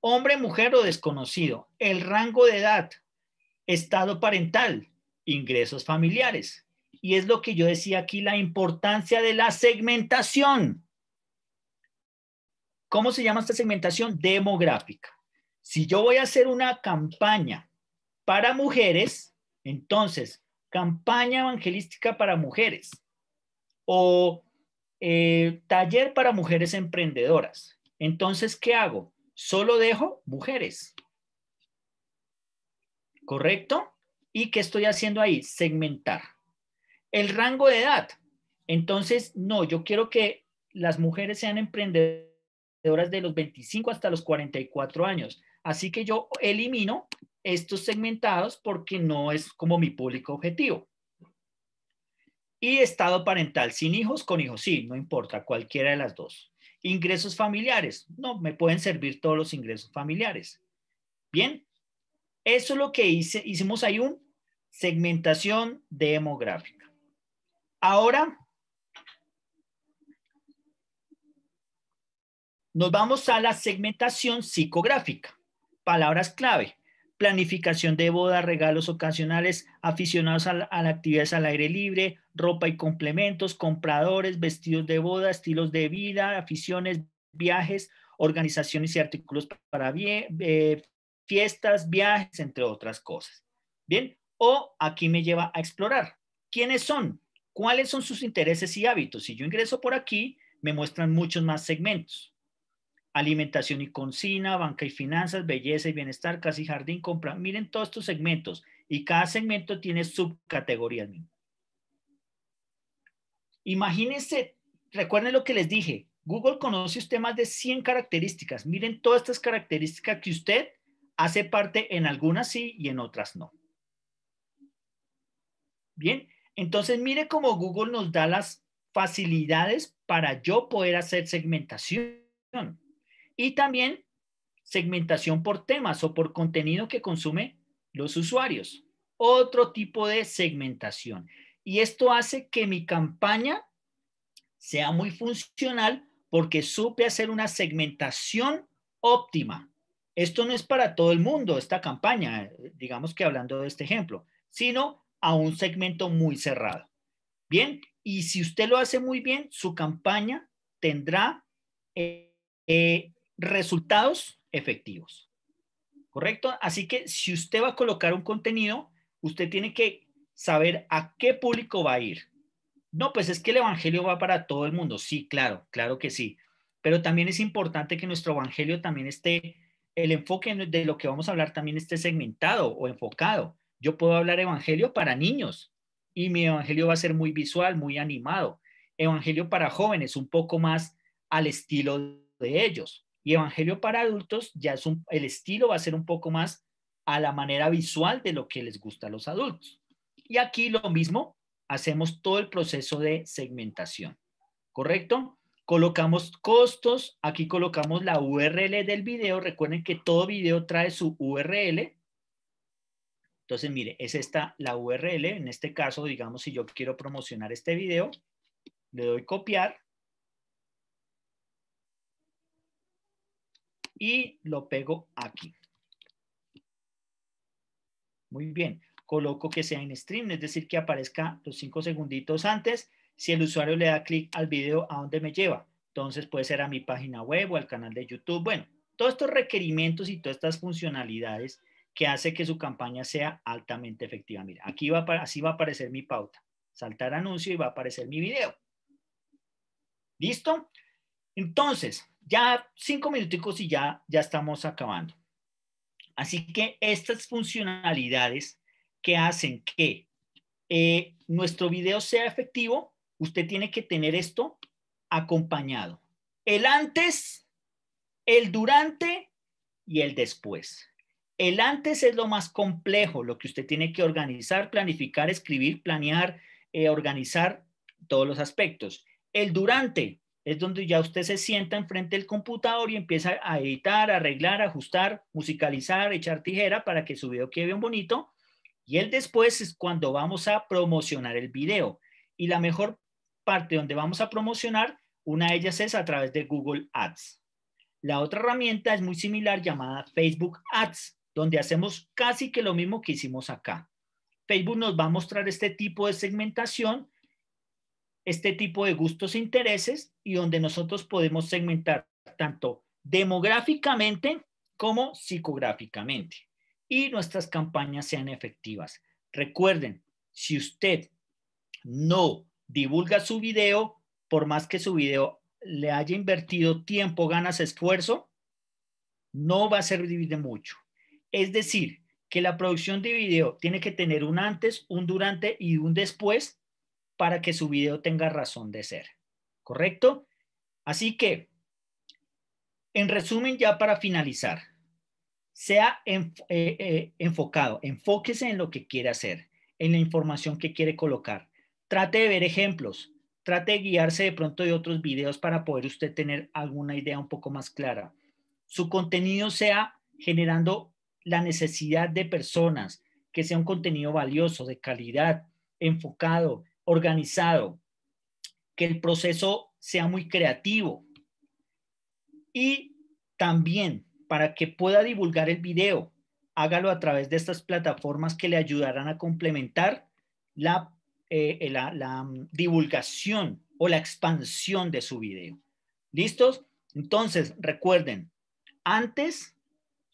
Hombre, mujer o desconocido. El rango de edad. Estado parental. Ingresos familiares. Y es lo que yo decía aquí, la importancia de la segmentación. ¿Cómo se llama esta segmentación? Demográfica si yo voy a hacer una campaña para mujeres, entonces, campaña evangelística para mujeres o eh, taller para mujeres emprendedoras. Entonces, ¿qué hago? Solo dejo mujeres. ¿Correcto? ¿Y qué estoy haciendo ahí? Segmentar. El rango de edad. Entonces, no, yo quiero que las mujeres sean emprendedoras de los 25 hasta los 44 años. Así que yo elimino estos segmentados porque no es como mi público objetivo. Y estado parental, sin hijos, con hijos, sí, no importa, cualquiera de las dos. Ingresos familiares, no, me pueden servir todos los ingresos familiares. Bien, eso es lo que hice, hicimos ahí un segmentación demográfica. Ahora nos vamos a la segmentación psicográfica. Palabras clave, planificación de boda, regalos ocasionales, aficionados a, las actividades al aire libre, ropa y complementos, compradores, vestidos de boda, estilos de vida, aficiones, viajes, organizaciones y artículos para bien eh, fiestas, viajes, entre otras cosas. Bien, o aquí me lleva a explorar quiénes son, cuáles son sus intereses y hábitos. Si yo ingreso por aquí, me muestran muchos más segmentos alimentación y cocina, banca y finanzas, belleza y bienestar, casi jardín, compra. Miren todos estos segmentos y cada segmento tiene subcategorías. Imagínense, recuerden lo que les dije, Google conoce usted más de 100 características. Miren todas estas características que usted hace parte en algunas sí y en otras no. Bien, entonces mire cómo Google nos da las facilidades para yo poder hacer segmentación. Y también segmentación por temas o por contenido que consume los usuarios. Otro tipo de segmentación. Y esto hace que mi campaña sea muy funcional porque supe hacer una segmentación óptima. Esto no es para todo el mundo, esta campaña, digamos que hablando de este ejemplo, sino a un segmento muy cerrado. Bien, y si usted lo hace muy bien, su campaña tendrá eh, eh, resultados efectivos. ¿Correcto? Así que si usted va a colocar un contenido, usted tiene que saber a qué público va a ir. No, pues es que el Evangelio va para todo el mundo. Sí, claro, claro que sí. Pero también es importante que nuestro Evangelio también esté, el enfoque de lo que vamos a hablar también esté segmentado o enfocado. Yo puedo hablar Evangelio para niños y mi Evangelio va a ser muy visual, muy animado. Evangelio para jóvenes, un poco más al estilo de ellos. Y Evangelio para adultos ya es el estilo va a ser un poco más a la manera visual de lo que les gusta a los adultos. Y aquí lo mismo, hacemos todo el proceso de segmentación, ¿correcto? Colocamos costos, aquí colocamos la URL del video, recuerden que todo video trae su URL. Entonces, mire, es esta la URL, en este caso, digamos, si yo quiero promocionar este video, le doy copiar, y lo pego aquí. Muy bien, coloco que sea en stream, es decir, que aparezca los cinco segunditos antes. Si el usuario le da clic al video, ¿a dónde me lleva? Entonces puede ser a mi página web o al canal de YouTube. Bueno, todos estos requerimientos y todas estas funcionalidades que hace que su campaña sea altamente efectiva. Mira, aquí va, así va a aparecer mi pauta. Saltar anuncio y va a aparecer mi video. ¿Listo? Entonces, ya cinco minuticos y ya, ya estamos acabando. Así que estas funcionalidades que hacen que eh, nuestro video sea efectivo, usted tiene que tener esto acompañado. El antes, el durante y el después. El antes es lo más complejo, lo que usted tiene que organizar, planificar, escribir, planear, eh, organizar todos los aspectos. El durante, es donde ya usted se sienta enfrente del computador y empieza a editar, arreglar, ajustar, musicalizar, echar tijera para que su video quede bien bonito. Y el después es cuando vamos a promocionar el video. Y la mejor parte donde vamos a promocionar, una de ellas es a través de Google Ads. La otra herramienta es muy similar llamada Facebook Ads, donde hacemos casi que lo mismo que hicimos acá. Facebook nos va a mostrar este tipo de segmentación este tipo de gustos e intereses y donde nosotros podemos segmentar tanto demográficamente como psicográficamente y nuestras campañas sean efectivas. Recuerden, si usted no divulga su video, por más que su video le haya invertido tiempo, ganas, esfuerzo, no va a servir de mucho. Es decir, que la producción de video tiene que tener un antes, un durante y un después para que su video tenga razón de ser. ¿Correcto? Así que, en resumen, ya para finalizar, sea eh, eh, enfocado, enfóquese en lo que quiere hacer, en la información que quiere colocar. Trate de ver ejemplos, trate de guiarse de pronto de otros videos para poder usted tener alguna idea un poco más clara. Su contenido sea generando la necesidad de personas, que sea un contenido valioso, de calidad, enfocado, organizado, que el proceso sea muy creativo y también para que pueda divulgar el video, hágalo a través de estas plataformas que le ayudarán a complementar la, eh, eh, mm, divulgación o la expansión de su video. ¿Listos? Entonces, recuerden, antes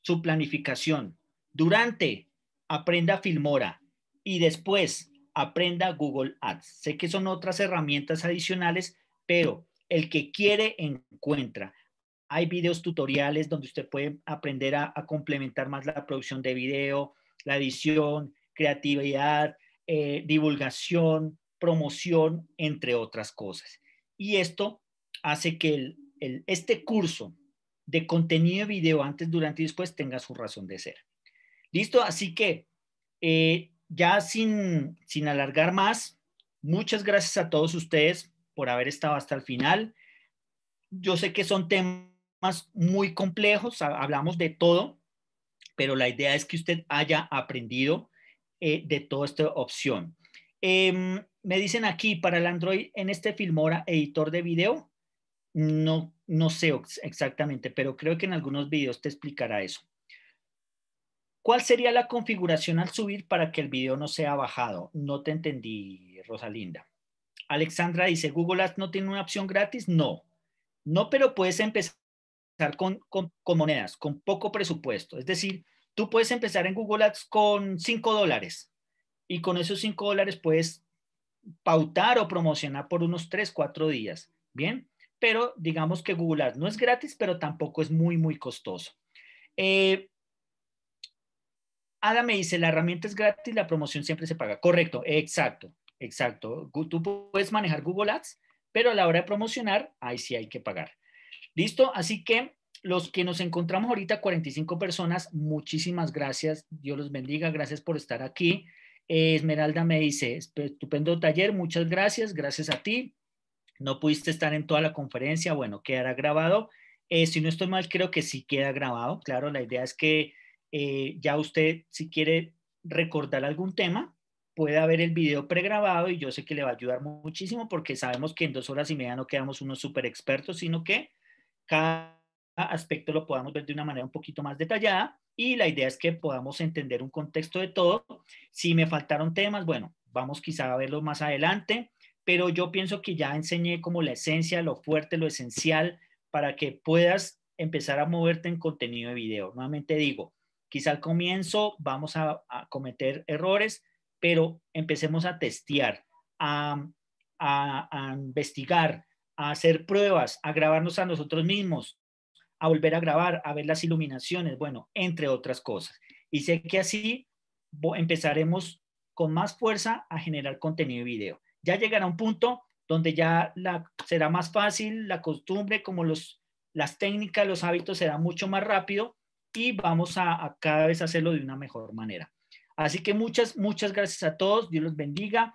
su planificación, durante aprenda Filmora y después aprenda Google Ads. Sé que son otras herramientas adicionales, pero el que quiere encuentra. Hay videos tutoriales donde usted puede aprender a, complementar más la producción de video, la edición, creatividad, eh, divulgación, promoción, entre otras cosas. Y esto hace que este curso de contenido de video antes, durante y después tenga su razón de ser. Listo, así que eh, ya sin, alargar más, muchas gracias a todos ustedes por haber estado hasta el final. Yo sé que son temas muy complejos, hablamos de todo, pero la idea es que usted haya aprendido eh, de toda esta opción. Em, me dicen aquí, para el Android, en este Filmora, editor de video, no, no sé exactamente, pero creo que en algunos videos te explicará eso. ¿Cuál sería la configuración al subir para que el video no sea bajado? No te entendí, Rosalinda. Alexandra dice, ¿Google Ads no tiene una opción gratis? No. No, pero puedes empezar con, con, monedas, con poco presupuesto. Es decir, tú puedes empezar en Google Ads con 5 dólares y con esos 5 dólares puedes pautar o promocionar por unos 3, 4 días. Bien, pero digamos que Google Ads no es gratis, pero tampoco es muy, muy costoso. Eh, Ada me dice, la herramienta es gratis, la promoción siempre se paga. Correcto, exacto, exacto. Tú puedes manejar Google Ads, pero a la hora de promocionar, ahí sí hay que pagar. Listo, así que los que nos encontramos ahorita, 45 personas, muchísimas gracias. Dios los bendiga, gracias por estar aquí. Eh, Esmeralda me dice, estupendo taller, muchas gracias, gracias a ti. No pudiste estar en toda la conferencia, bueno, quedará grabado. Eh, si no estoy mal, creo que sí queda grabado. Claro, la idea es que eh, ya usted, si quiere recordar algún tema, puede haber el video pregrabado y yo sé que le va a ayudar muchísimo porque sabemos que en dos horas y media no quedamos unos super expertos, sino que cada aspecto lo podamos ver de una manera un poquito más detallada y la idea es que podamos entender un contexto de todo. Si me faltaron temas, bueno, vamos quizá a verlos más adelante, pero yo pienso que ya enseñé como la esencia, lo fuerte, lo esencial para que puedas empezar a moverte en contenido de video. Nuevamente digo, Quizá al comienzo vamos a, cometer errores, pero empecemos a testear, a, investigar, a hacer pruebas, a grabarnos a nosotros mismos, a volver a grabar, a ver las iluminaciones, bueno, entre otras cosas. Y sé que así empezaremos con más fuerza a generar contenido de video. Ya llegará un punto donde ya la, será más fácil, la costumbre, como las técnicas, los hábitos será mucho más rápido y vamos a, cada vez hacerlo de una mejor manera. Así que muchas, muchas gracias a todos. Dios los bendiga.